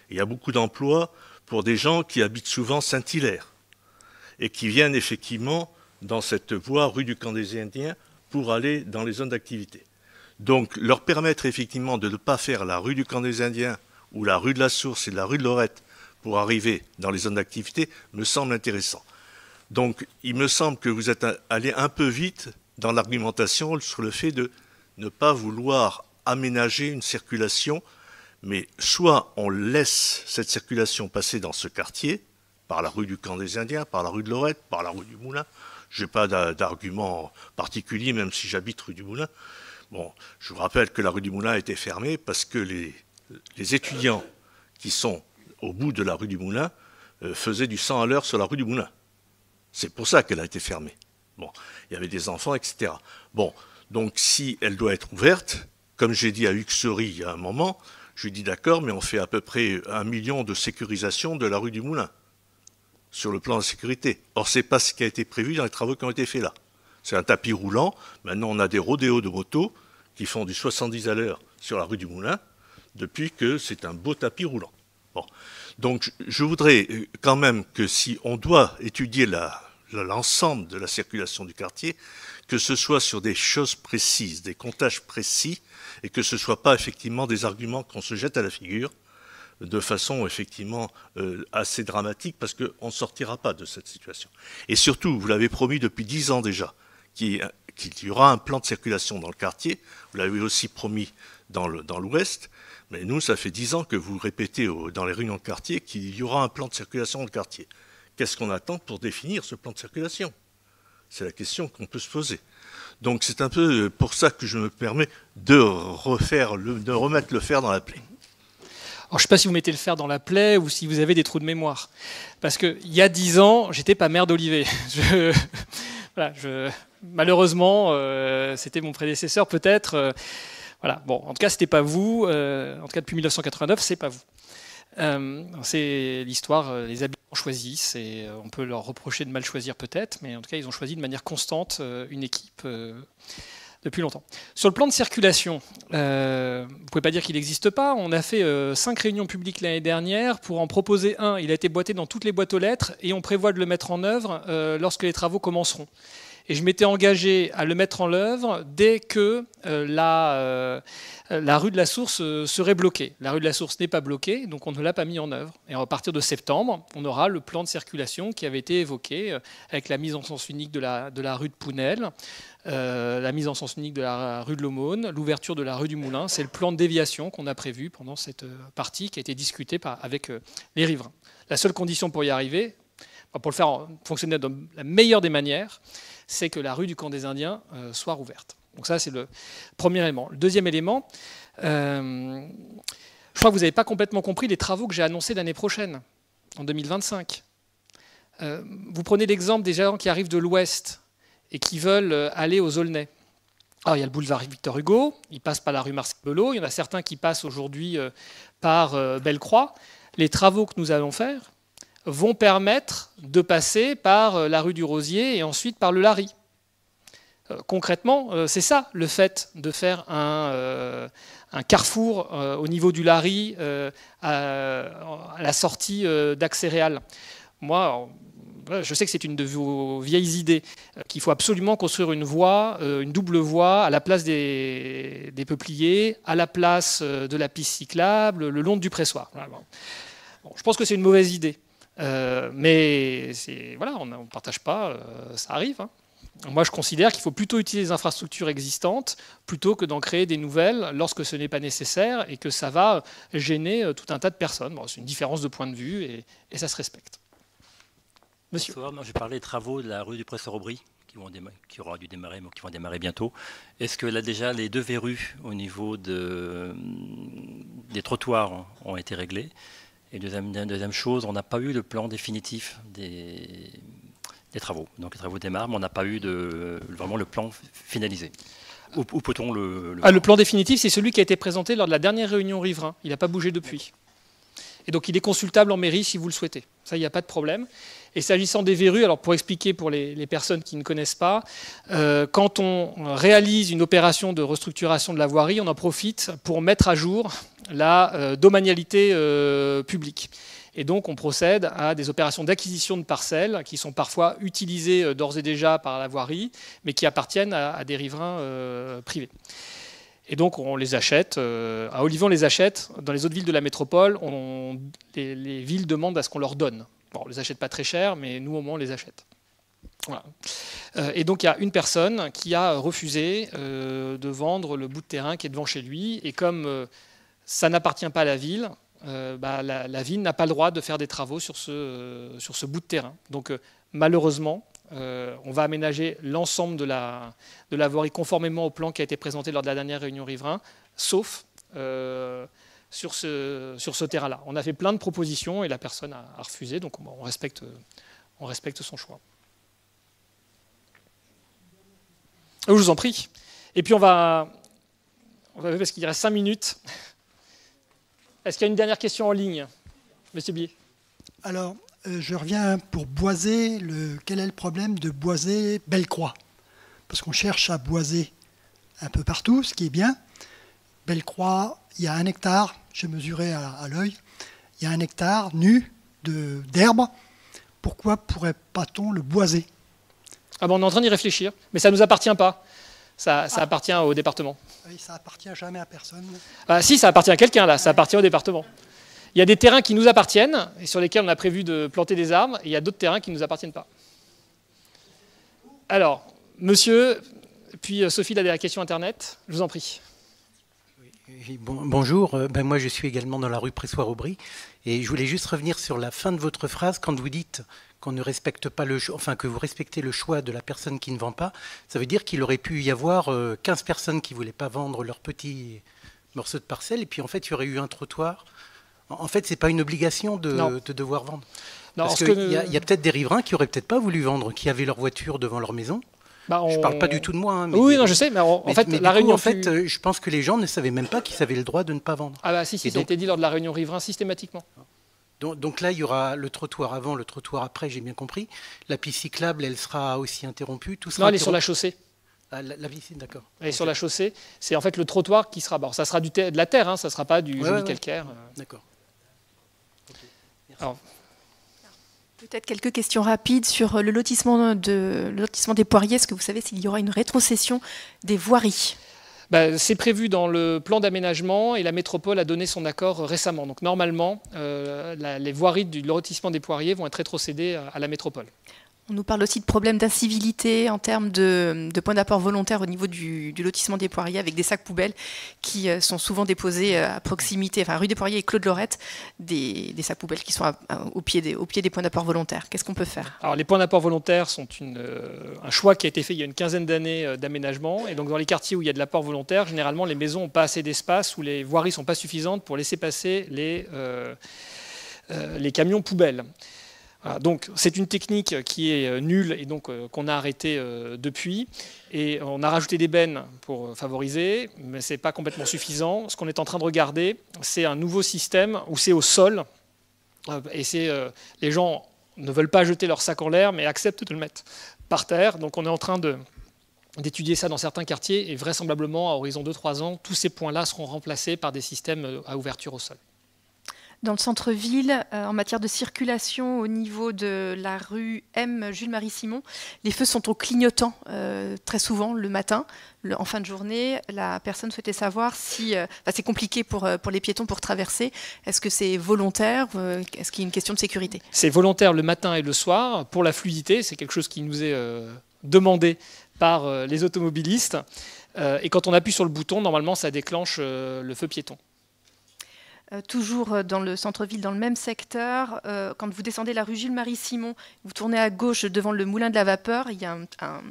Il y a beaucoup d'emplois pour des gens qui habitent souvent Saint-Hilaire et qui viennent effectivement dans cette voie rue du Camp des Indiens pour aller dans les zones d'activité. Donc leur permettre effectivement de ne pas faire la rue du Camp des Indiens ou la rue de la Source et la rue de Lorette pour arriver dans les zones d'activité me semble intéressant. Donc il me semble que vous êtes allé un peu vite dans l'argumentation sur le fait de ne pas vouloir aménager une circulation, mais soit on laisse cette circulation passer dans ce quartier, par la rue du Camp des Indiens, par la rue de Lorette, par la rue du Moulin, je n'ai pas d'argument particulier, même si j'habite rue du Moulin. Bon, je vous rappelle que la rue du Moulin a été fermée parce que les, étudiants qui sont au bout de la rue du Moulin euh, faisaient du sang à l'heure sur la rue du Moulin. C'est pour ça qu'elle a été fermée. Bon, il y avait des enfants, etc. Bon, donc si elle doit être ouverte, comme j'ai dit à Huxery il y a un moment, je lui dis d'accord, mais on fait à peu près un million de sécurisation de la rue du Moulin sur le plan de sécurité. Or, ce n'est pas ce qui a été prévu dans les travaux qui ont été faits là. C'est un tapis roulant. Maintenant, on a des rodéos de motos qui font du 70 à l'heure sur la rue du Moulin, depuis que c'est un beau tapis roulant. Donc, je voudrais euh, quand même que si on doit étudier l'ensemble de la circulation du quartier, que ce soit sur des choses précises, des comptages précis, et que ce ne soit pas effectivement des arguments qu'on se jette à la figure, de façon effectivement euh, assez dramatique parce qu'on ne sortira pas de cette situation. Et surtout, vous l'avez promis depuis dix ans déjà, qu'il y aura un plan de circulation dans le quartier. Vous l'avez aussi promis dans l'Ouest. mais nous, ça fait dix ans que vous répétez dans les réunions de quartier qu'il y aura un plan de circulation dans le quartier. Qu'est-ce qu'on attend pour définir ce plan de circulation C'est la question qu'on peut se poser. Donc c'est un peu pour ça que je me permets de de remettre le fer dans la plaie. Alors, je ne sais pas si vous mettez le fer dans la plaie ou si vous avez des trous de mémoire. Parce qu'il y a dix ans, j'étais pas mère d'Olivet. Malheureusement, euh, c'était mon prédécesseur peut-être. Euh, voilà. Bon, en tout cas, ce n'était pas vous. Euh, en tout cas, depuis 1989, ce n'est pas vous. c'est l'histoire, les habitants choisissent et on peut leur reprocher de mal choisir peut-être, mais en tout cas, ils ont choisi de manière constante une équipe depuis longtemps. Sur le plan de circulation, euh, vous ne pouvez pas dire qu'il n'existe pas. On a fait euh, cinq réunions publiques l'année dernière pour en proposer un. Il a été boité dans toutes les boîtes aux lettres et on prévoit de le mettre en œuvre euh, lorsque les travaux commenceront et je m'étais engagé à le mettre en œuvre dès que euh, euh, la, rue de la Source euh, serait bloquée. La rue de la Source n'est pas bloquée, donc on ne l'a pas mis en œuvre. Et à partir de septembre, on aura le plan de circulation qui avait été évoqué avec la mise en sens unique de la, rue de Pounel, la mise en sens unique de la rue de l'Aumône, l'ouverture de la rue du Moulin. C'est le plan de déviation qu'on a prévu pendant cette partie qui a été discutée avec les riverains. La seule condition pour y arriver, pour le faire fonctionner de la meilleure des manières, c'est que la rue du camp des Indiens euh, soit rouverte. Donc ça, c'est le premier élément. Le deuxième élément, euh, je crois que vous n'avez pas complètement compris les travaux que j'ai annoncés l'année prochaine, en 2025. Euh, vous prenez l'exemple des gens qui arrivent de l'Ouest et qui veulent aller aux Aulnay. Alors, il y a le boulevard Victor Hugo, ils passent par la rue Marseille-Belot, il y en a certains qui passent aujourd'hui par Bellecroix. Les travaux que nous allons faire, vont permettre de passer par euh, la rue du Rosier et ensuite par le Lari. Euh, concrètement, euh, c'est ça le fait de faire un, carrefour au niveau du Lari à, la sortie d'Axe-Réal. Moi, je sais que c'est une de vos vieilles idées, qu'il faut absolument construire une voie, une double voie, à la place des, peupliers, à la place de la piste cyclable, le long du pressoir. je pense que c'est une mauvaise idée. Euh, mais voilà, on ne partage pas, euh, ça arrive. Hein. Moi, je considère qu'il faut plutôt utiliser les infrastructures existantes plutôt que d'en créer des nouvelles lorsque ce n'est pas nécessaire et que ça va gêner euh, tout un tas de personnes. c'est une différence de point de vue et, ça se respecte. Monsieur. Bonsoir, moi, j'ai parlé des travaux de la rue du Presseur Aubry qui, vont qui aura dû démarrer, mais qui vont démarrer bientôt. Est-ce que là déjà les deux verrues au niveau de, des trottoirs ont été réglées et deuxième, chose, on n'a pas eu le plan définitif des, travaux. Donc les travaux démarrent, mais on n'a pas eu vraiment le plan finalisé. Où, peut-on le, le, ah, le plan définitif, c'est celui qui a été présenté lors de la dernière réunion riverain. Il n'a pas bougé depuis. Et donc il est consultable en mairie si vous le souhaitez. Ça, il n'y a pas de problème. Et s'agissant des verrues, alors pour expliquer pour les, personnes qui ne connaissent pas, euh, quand on réalise une opération de restructuration de la voirie, on en profite pour mettre à jour la euh, domanialité euh, publique. Et donc, on procède à des opérations d'acquisition de parcelles qui sont parfois utilisées euh, d'ores et déjà par la voirie, mais qui appartiennent à, des riverains privés. Et donc, on les achète. à Olivier, on les achète. Dans les autres villes de la métropole, les, villes demandent à ce qu'on leur donne. Bon, on les achète pas très cher, mais nous, au moins, on les achète. Voilà. et donc il y a une personne qui a refusé de vendre le bout de terrain qui est devant chez lui. Et comme ça n'appartient pas à la ville, euh, bah, la, ville n'a pas le droit de faire des travaux sur ce, euh, sur ce bout de terrain. Donc euh, malheureusement, on va aménager l'ensemble de la, de la voirie conformément au plan qui a été présenté lors de la dernière réunion riverain, sauf sur ce, sur ce terrain-là. On a fait plein de propositions et la personne a, refusé, donc on, respecte, on respecte son choix. je vous en prie. Et puis on va... On va parce qu'il reste cinq minutes. Est-ce qu'il y a une dernière question en ligne Monsieur Bier Alors, euh, je reviens pour boiser Le, quel est le problème de boiser bellecroix Parce qu'on cherche à boiser un peu partout, ce qui est bien. Bellecroix, il y a un hectare, j'ai mesuré à, l'œil, il y a un hectare nu d'herbe. Pourquoi pourrait pas on le boiser ah on est en train d'y réfléchir, mais ça ne nous appartient pas ça, ah. appartient au département. Oui, ça appartient jamais à personne. Ah, si, ça appartient à quelqu'un, là, ça appartient au département. Il y a des terrains qui nous appartiennent et sur lesquels on a prévu de planter des arbres, et il y a d'autres terrains qui ne nous appartiennent pas. Alors, monsieur, puis euh, Sophie, la dernière question Internet, je vous en prie. bonjour, euh, ben moi je suis également dans la rue Pressoir-Aubry et je voulais juste revenir sur la fin de votre phrase quand vous dites qu'on ne respecte pas le enfin que vous respectez le choix de la personne qui ne vend pas, ça veut dire qu'il aurait pu y avoir 15 euh, personnes qui voulaient pas vendre leur petit morceau de parcelle et puis en fait il y aurait eu un trottoir. En fait, c'est pas une obligation de, devoir vendre. Parce qu'il y a, peut-être des riverains qui auraient peut-être pas voulu vendre, qui avaient leur voiture devant leur maison. Bah, je ne parle pas du tout de moi. Hein, oui, non, je sais, mais en fait, la réunion. en fait, euh, je pense que les gens ne savaient même pas qu'ils avaient le droit de ne pas vendre. Ah, bah si, si, ça a été dit lors de la réunion riverain systématiquement. Ah. Donc, là, il y aura le trottoir avant, le trottoir après, j'ai bien compris. La piste cyclable, elle sera aussi interrompue. Tout non, elle est sur la chaussée. Ah, la, piscine, d'accord. Elle est sur la chaussée. C'est en fait le trottoir qui sera. Bon, ça sera du de la terre, hein, ça ne sera pas du calcaire. Euh. D'accord. Peut-être quelques questions rapides sur le lotissement, de, le lotissement des poiriers. Est-ce que vous savez s'il y aura une rétrocession des voiries bah, c'est prévu dans le plan d'aménagement et la métropole a donné son accord récemment. Donc normalement, euh, les voiries du lotissement des Poiriers vont être rétrocédées euh, à la métropole. On nous parle aussi de problèmes d'incivilité en termes de, points d'apport volontaires au niveau du, lotissement des poiriers avec des sacs poubelles qui euh, sont souvent déposés euh, à proximité, enfin rue des poiriers et Claude Lorette, des, sacs poubelles qui sont au, pied des, points d'apport volontaires. Qu'est-ce qu'on peut faire Alors les points d'apport volontaires sont euh, un choix qui a été fait il y a une quinzaine d'années d'aménagement. Et donc dans les quartiers où il y a de l'apport volontaire, généralement les maisons n'ont pas assez d'espace ou les voiries ne sont pas suffisantes pour laisser passer les camions poubelles donc c'est une technique qui est euh, nulle et donc euh, qu'on a arrêtée euh, depuis. Et on a rajouté des bennes pour favoriser, mais ce n'est pas complètement suffisant. Ce qu'on est en train de regarder, c'est un nouveau système où c'est au sol. et c'est les gens ne veulent pas jeter leur sac en l'air, mais acceptent de le mettre par terre. Donc on est en train d'étudier ça dans certains quartiers et vraisemblablement à horizon 2-3 ans, tous ces points-là seront remplacés par des systèmes à ouverture au sol dans le centre-ville euh, en matière de circulation au niveau de la rue M Jules-Marie Simon. Les feux sont au clignotant euh, très souvent le matin. en fin de journée, la personne souhaitait savoir si... Euh, c'est compliqué pour, pour les piétons pour traverser. Est-ce que c'est volontaire Est-ce qu'il y a une question de sécurité C'est volontaire le matin et le soir. Pour la fluidité, c'est quelque chose qui nous est demandé par les automobilistes. et quand on appuie sur le bouton, normalement, ça déclenche le feu piéton. Euh, toujours euh, dans le centre-ville, dans le même secteur, euh, quand vous descendez la rue gilles marie simon vous tournez à gauche devant le moulin de la vapeur, il y a un,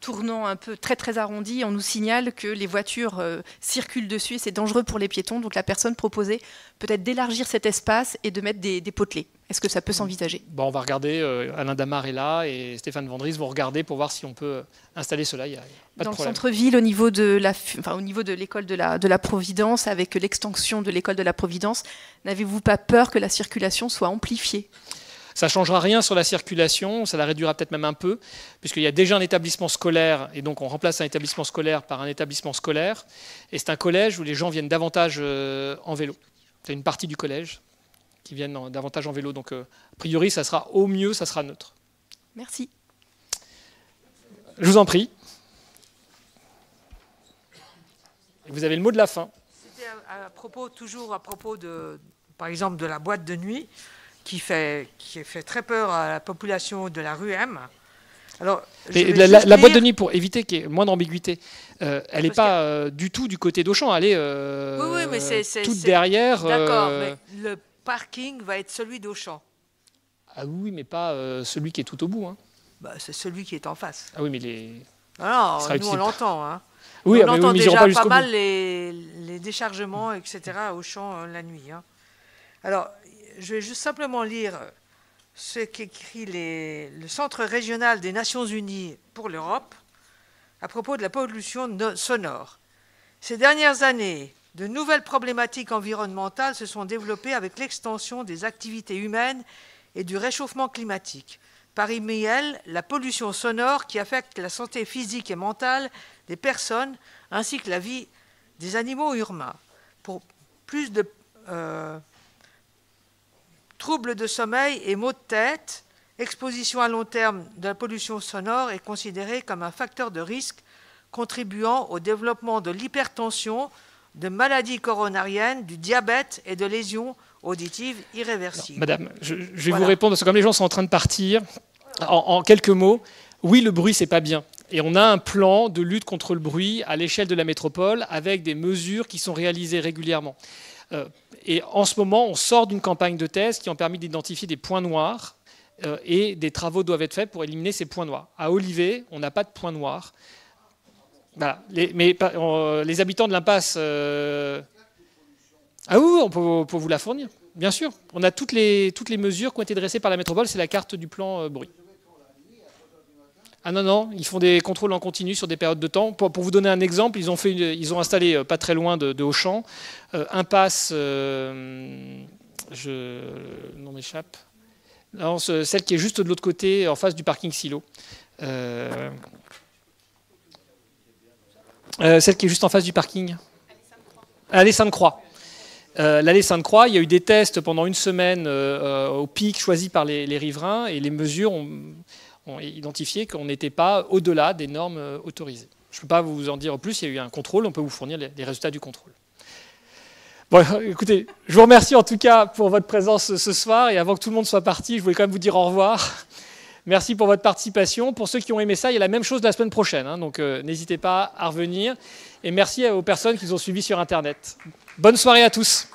tournant un peu très très arrondi, on nous signale que les voitures circulent dessus et c'est dangereux pour les piétons, donc la personne proposait peut-être d'élargir cet espace et de mettre des, potelés. Est-ce que ça peut s'envisager bon, bah, On va regarder, euh, Alain Damar est là et Stéphane Vendries vont regarder pour voir si on peut euh, installer cela. Il Dans le centre-ville, au niveau de de l'école de la, de la Providence, avec l'extension de l'école de la Providence, n'avez-vous pas peur que la circulation soit amplifiée ça ne changera rien sur la circulation, ça la réduira peut-être même un peu, puisqu'il y a déjà un établissement scolaire, et donc on remplace un établissement scolaire par un établissement scolaire, et c'est un collège où les gens viennent davantage euh, en vélo. C'est une partie du collège, qui viennent davantage en vélo. Donc, euh, a priori, ça sera au mieux, ça sera neutre. Merci. Je vous en prie. Vous avez le mot de la fin. C'était à, propos, toujours à propos de, par exemple, de la boîte de nuit qui fait, qui fait très peur à la population de la rue M. Alors, la, boîte de nuit, pour éviter qu'il y moins d'ambiguïté, euh, elle n'est pas euh, du tout du côté d'Auchan, elle est toute derrière parking va être celui d'Auchan. Ah oui, mais pas euh, celui qui est tout au bout. Hein. Bah, c'est celui qui est en face. Ah oui, mais les. Ah non, nous on l'entend. Hein. Oui, on ah, entend déjà pas, mal les, déchargements, etc. au champ euh, la nuit. Hein. Alors, je vais juste simplement lire ce qu'écrit le Centre régional des Nations Unies pour l'Europe à propos de la pollution sonore. Ces dernières années, de nouvelles problématiques environnementales se sont développées avec l'extension des activités humaines et du réchauffement climatique. Parmi elles, la pollution sonore qui affecte la santé physique et mentale des personnes ainsi que la vie des animaux urbains. Pour plus de euh, troubles de sommeil et maux de tête, exposition à long terme de la pollution sonore est considérée comme un facteur de risque contribuant au développement de l'hypertension, de maladies coronariennes, du diabète et de lésions auditives irréversibles. madame, je, vais vous répondre, parce que comme les gens sont en train de partir, en, quelques mots, oui, le bruit, c'est pas bien. Et on a un plan de lutte contre le bruit à l'échelle de la métropole avec des mesures qui sont réalisées régulièrement. Euh, et en ce moment, on sort d'une campagne de tests qui ont permis d'identifier des points noirs euh, et des travaux doivent être faits pour éliminer ces points noirs. À Olivet, on n'a pas de points noirs. Les, habitants de l'impasse. Euh, ah oui, on peut, vous la fournir, bien sûr. On a toutes les, toutes les mesures qui ont été dressées par la métropole, c'est la carte du plan euh, bruit. Ah non, non, ils font des contrôles en continu sur des périodes de temps. Pour, vous donner un exemple, ils ont, fait ils ont installé euh, pas très loin de, Auchan, impasse. je. nom m'échappe. celle qui est juste de l'autre côté, en face du parking silo. Euh, celle qui est juste en face du parking Allée Sainte-Croix. Euh, L'allée Sainte-Croix, il y a eu des tests pendant une semaine euh, euh, au pic choisi par les, riverains et les mesures ont, identifié qu'on n'était pas au-delà des normes autorisées. Je ne peux pas vous en dire plus, il y a eu un contrôle, on peut vous fournir les, les résultats du contrôle. Bon, écoutez, je vous remercie en tout cas pour votre présence ce soir et avant que tout le monde soit parti, je voulais quand même vous dire au revoir. Merci pour votre participation. Pour ceux qui ont aimé ça, il y a la même chose la semaine prochaine. Hein. donc euh, n'hésitez pas à revenir. Et merci aux personnes qui nous ont suivis sur Internet. Bonne soirée à tous.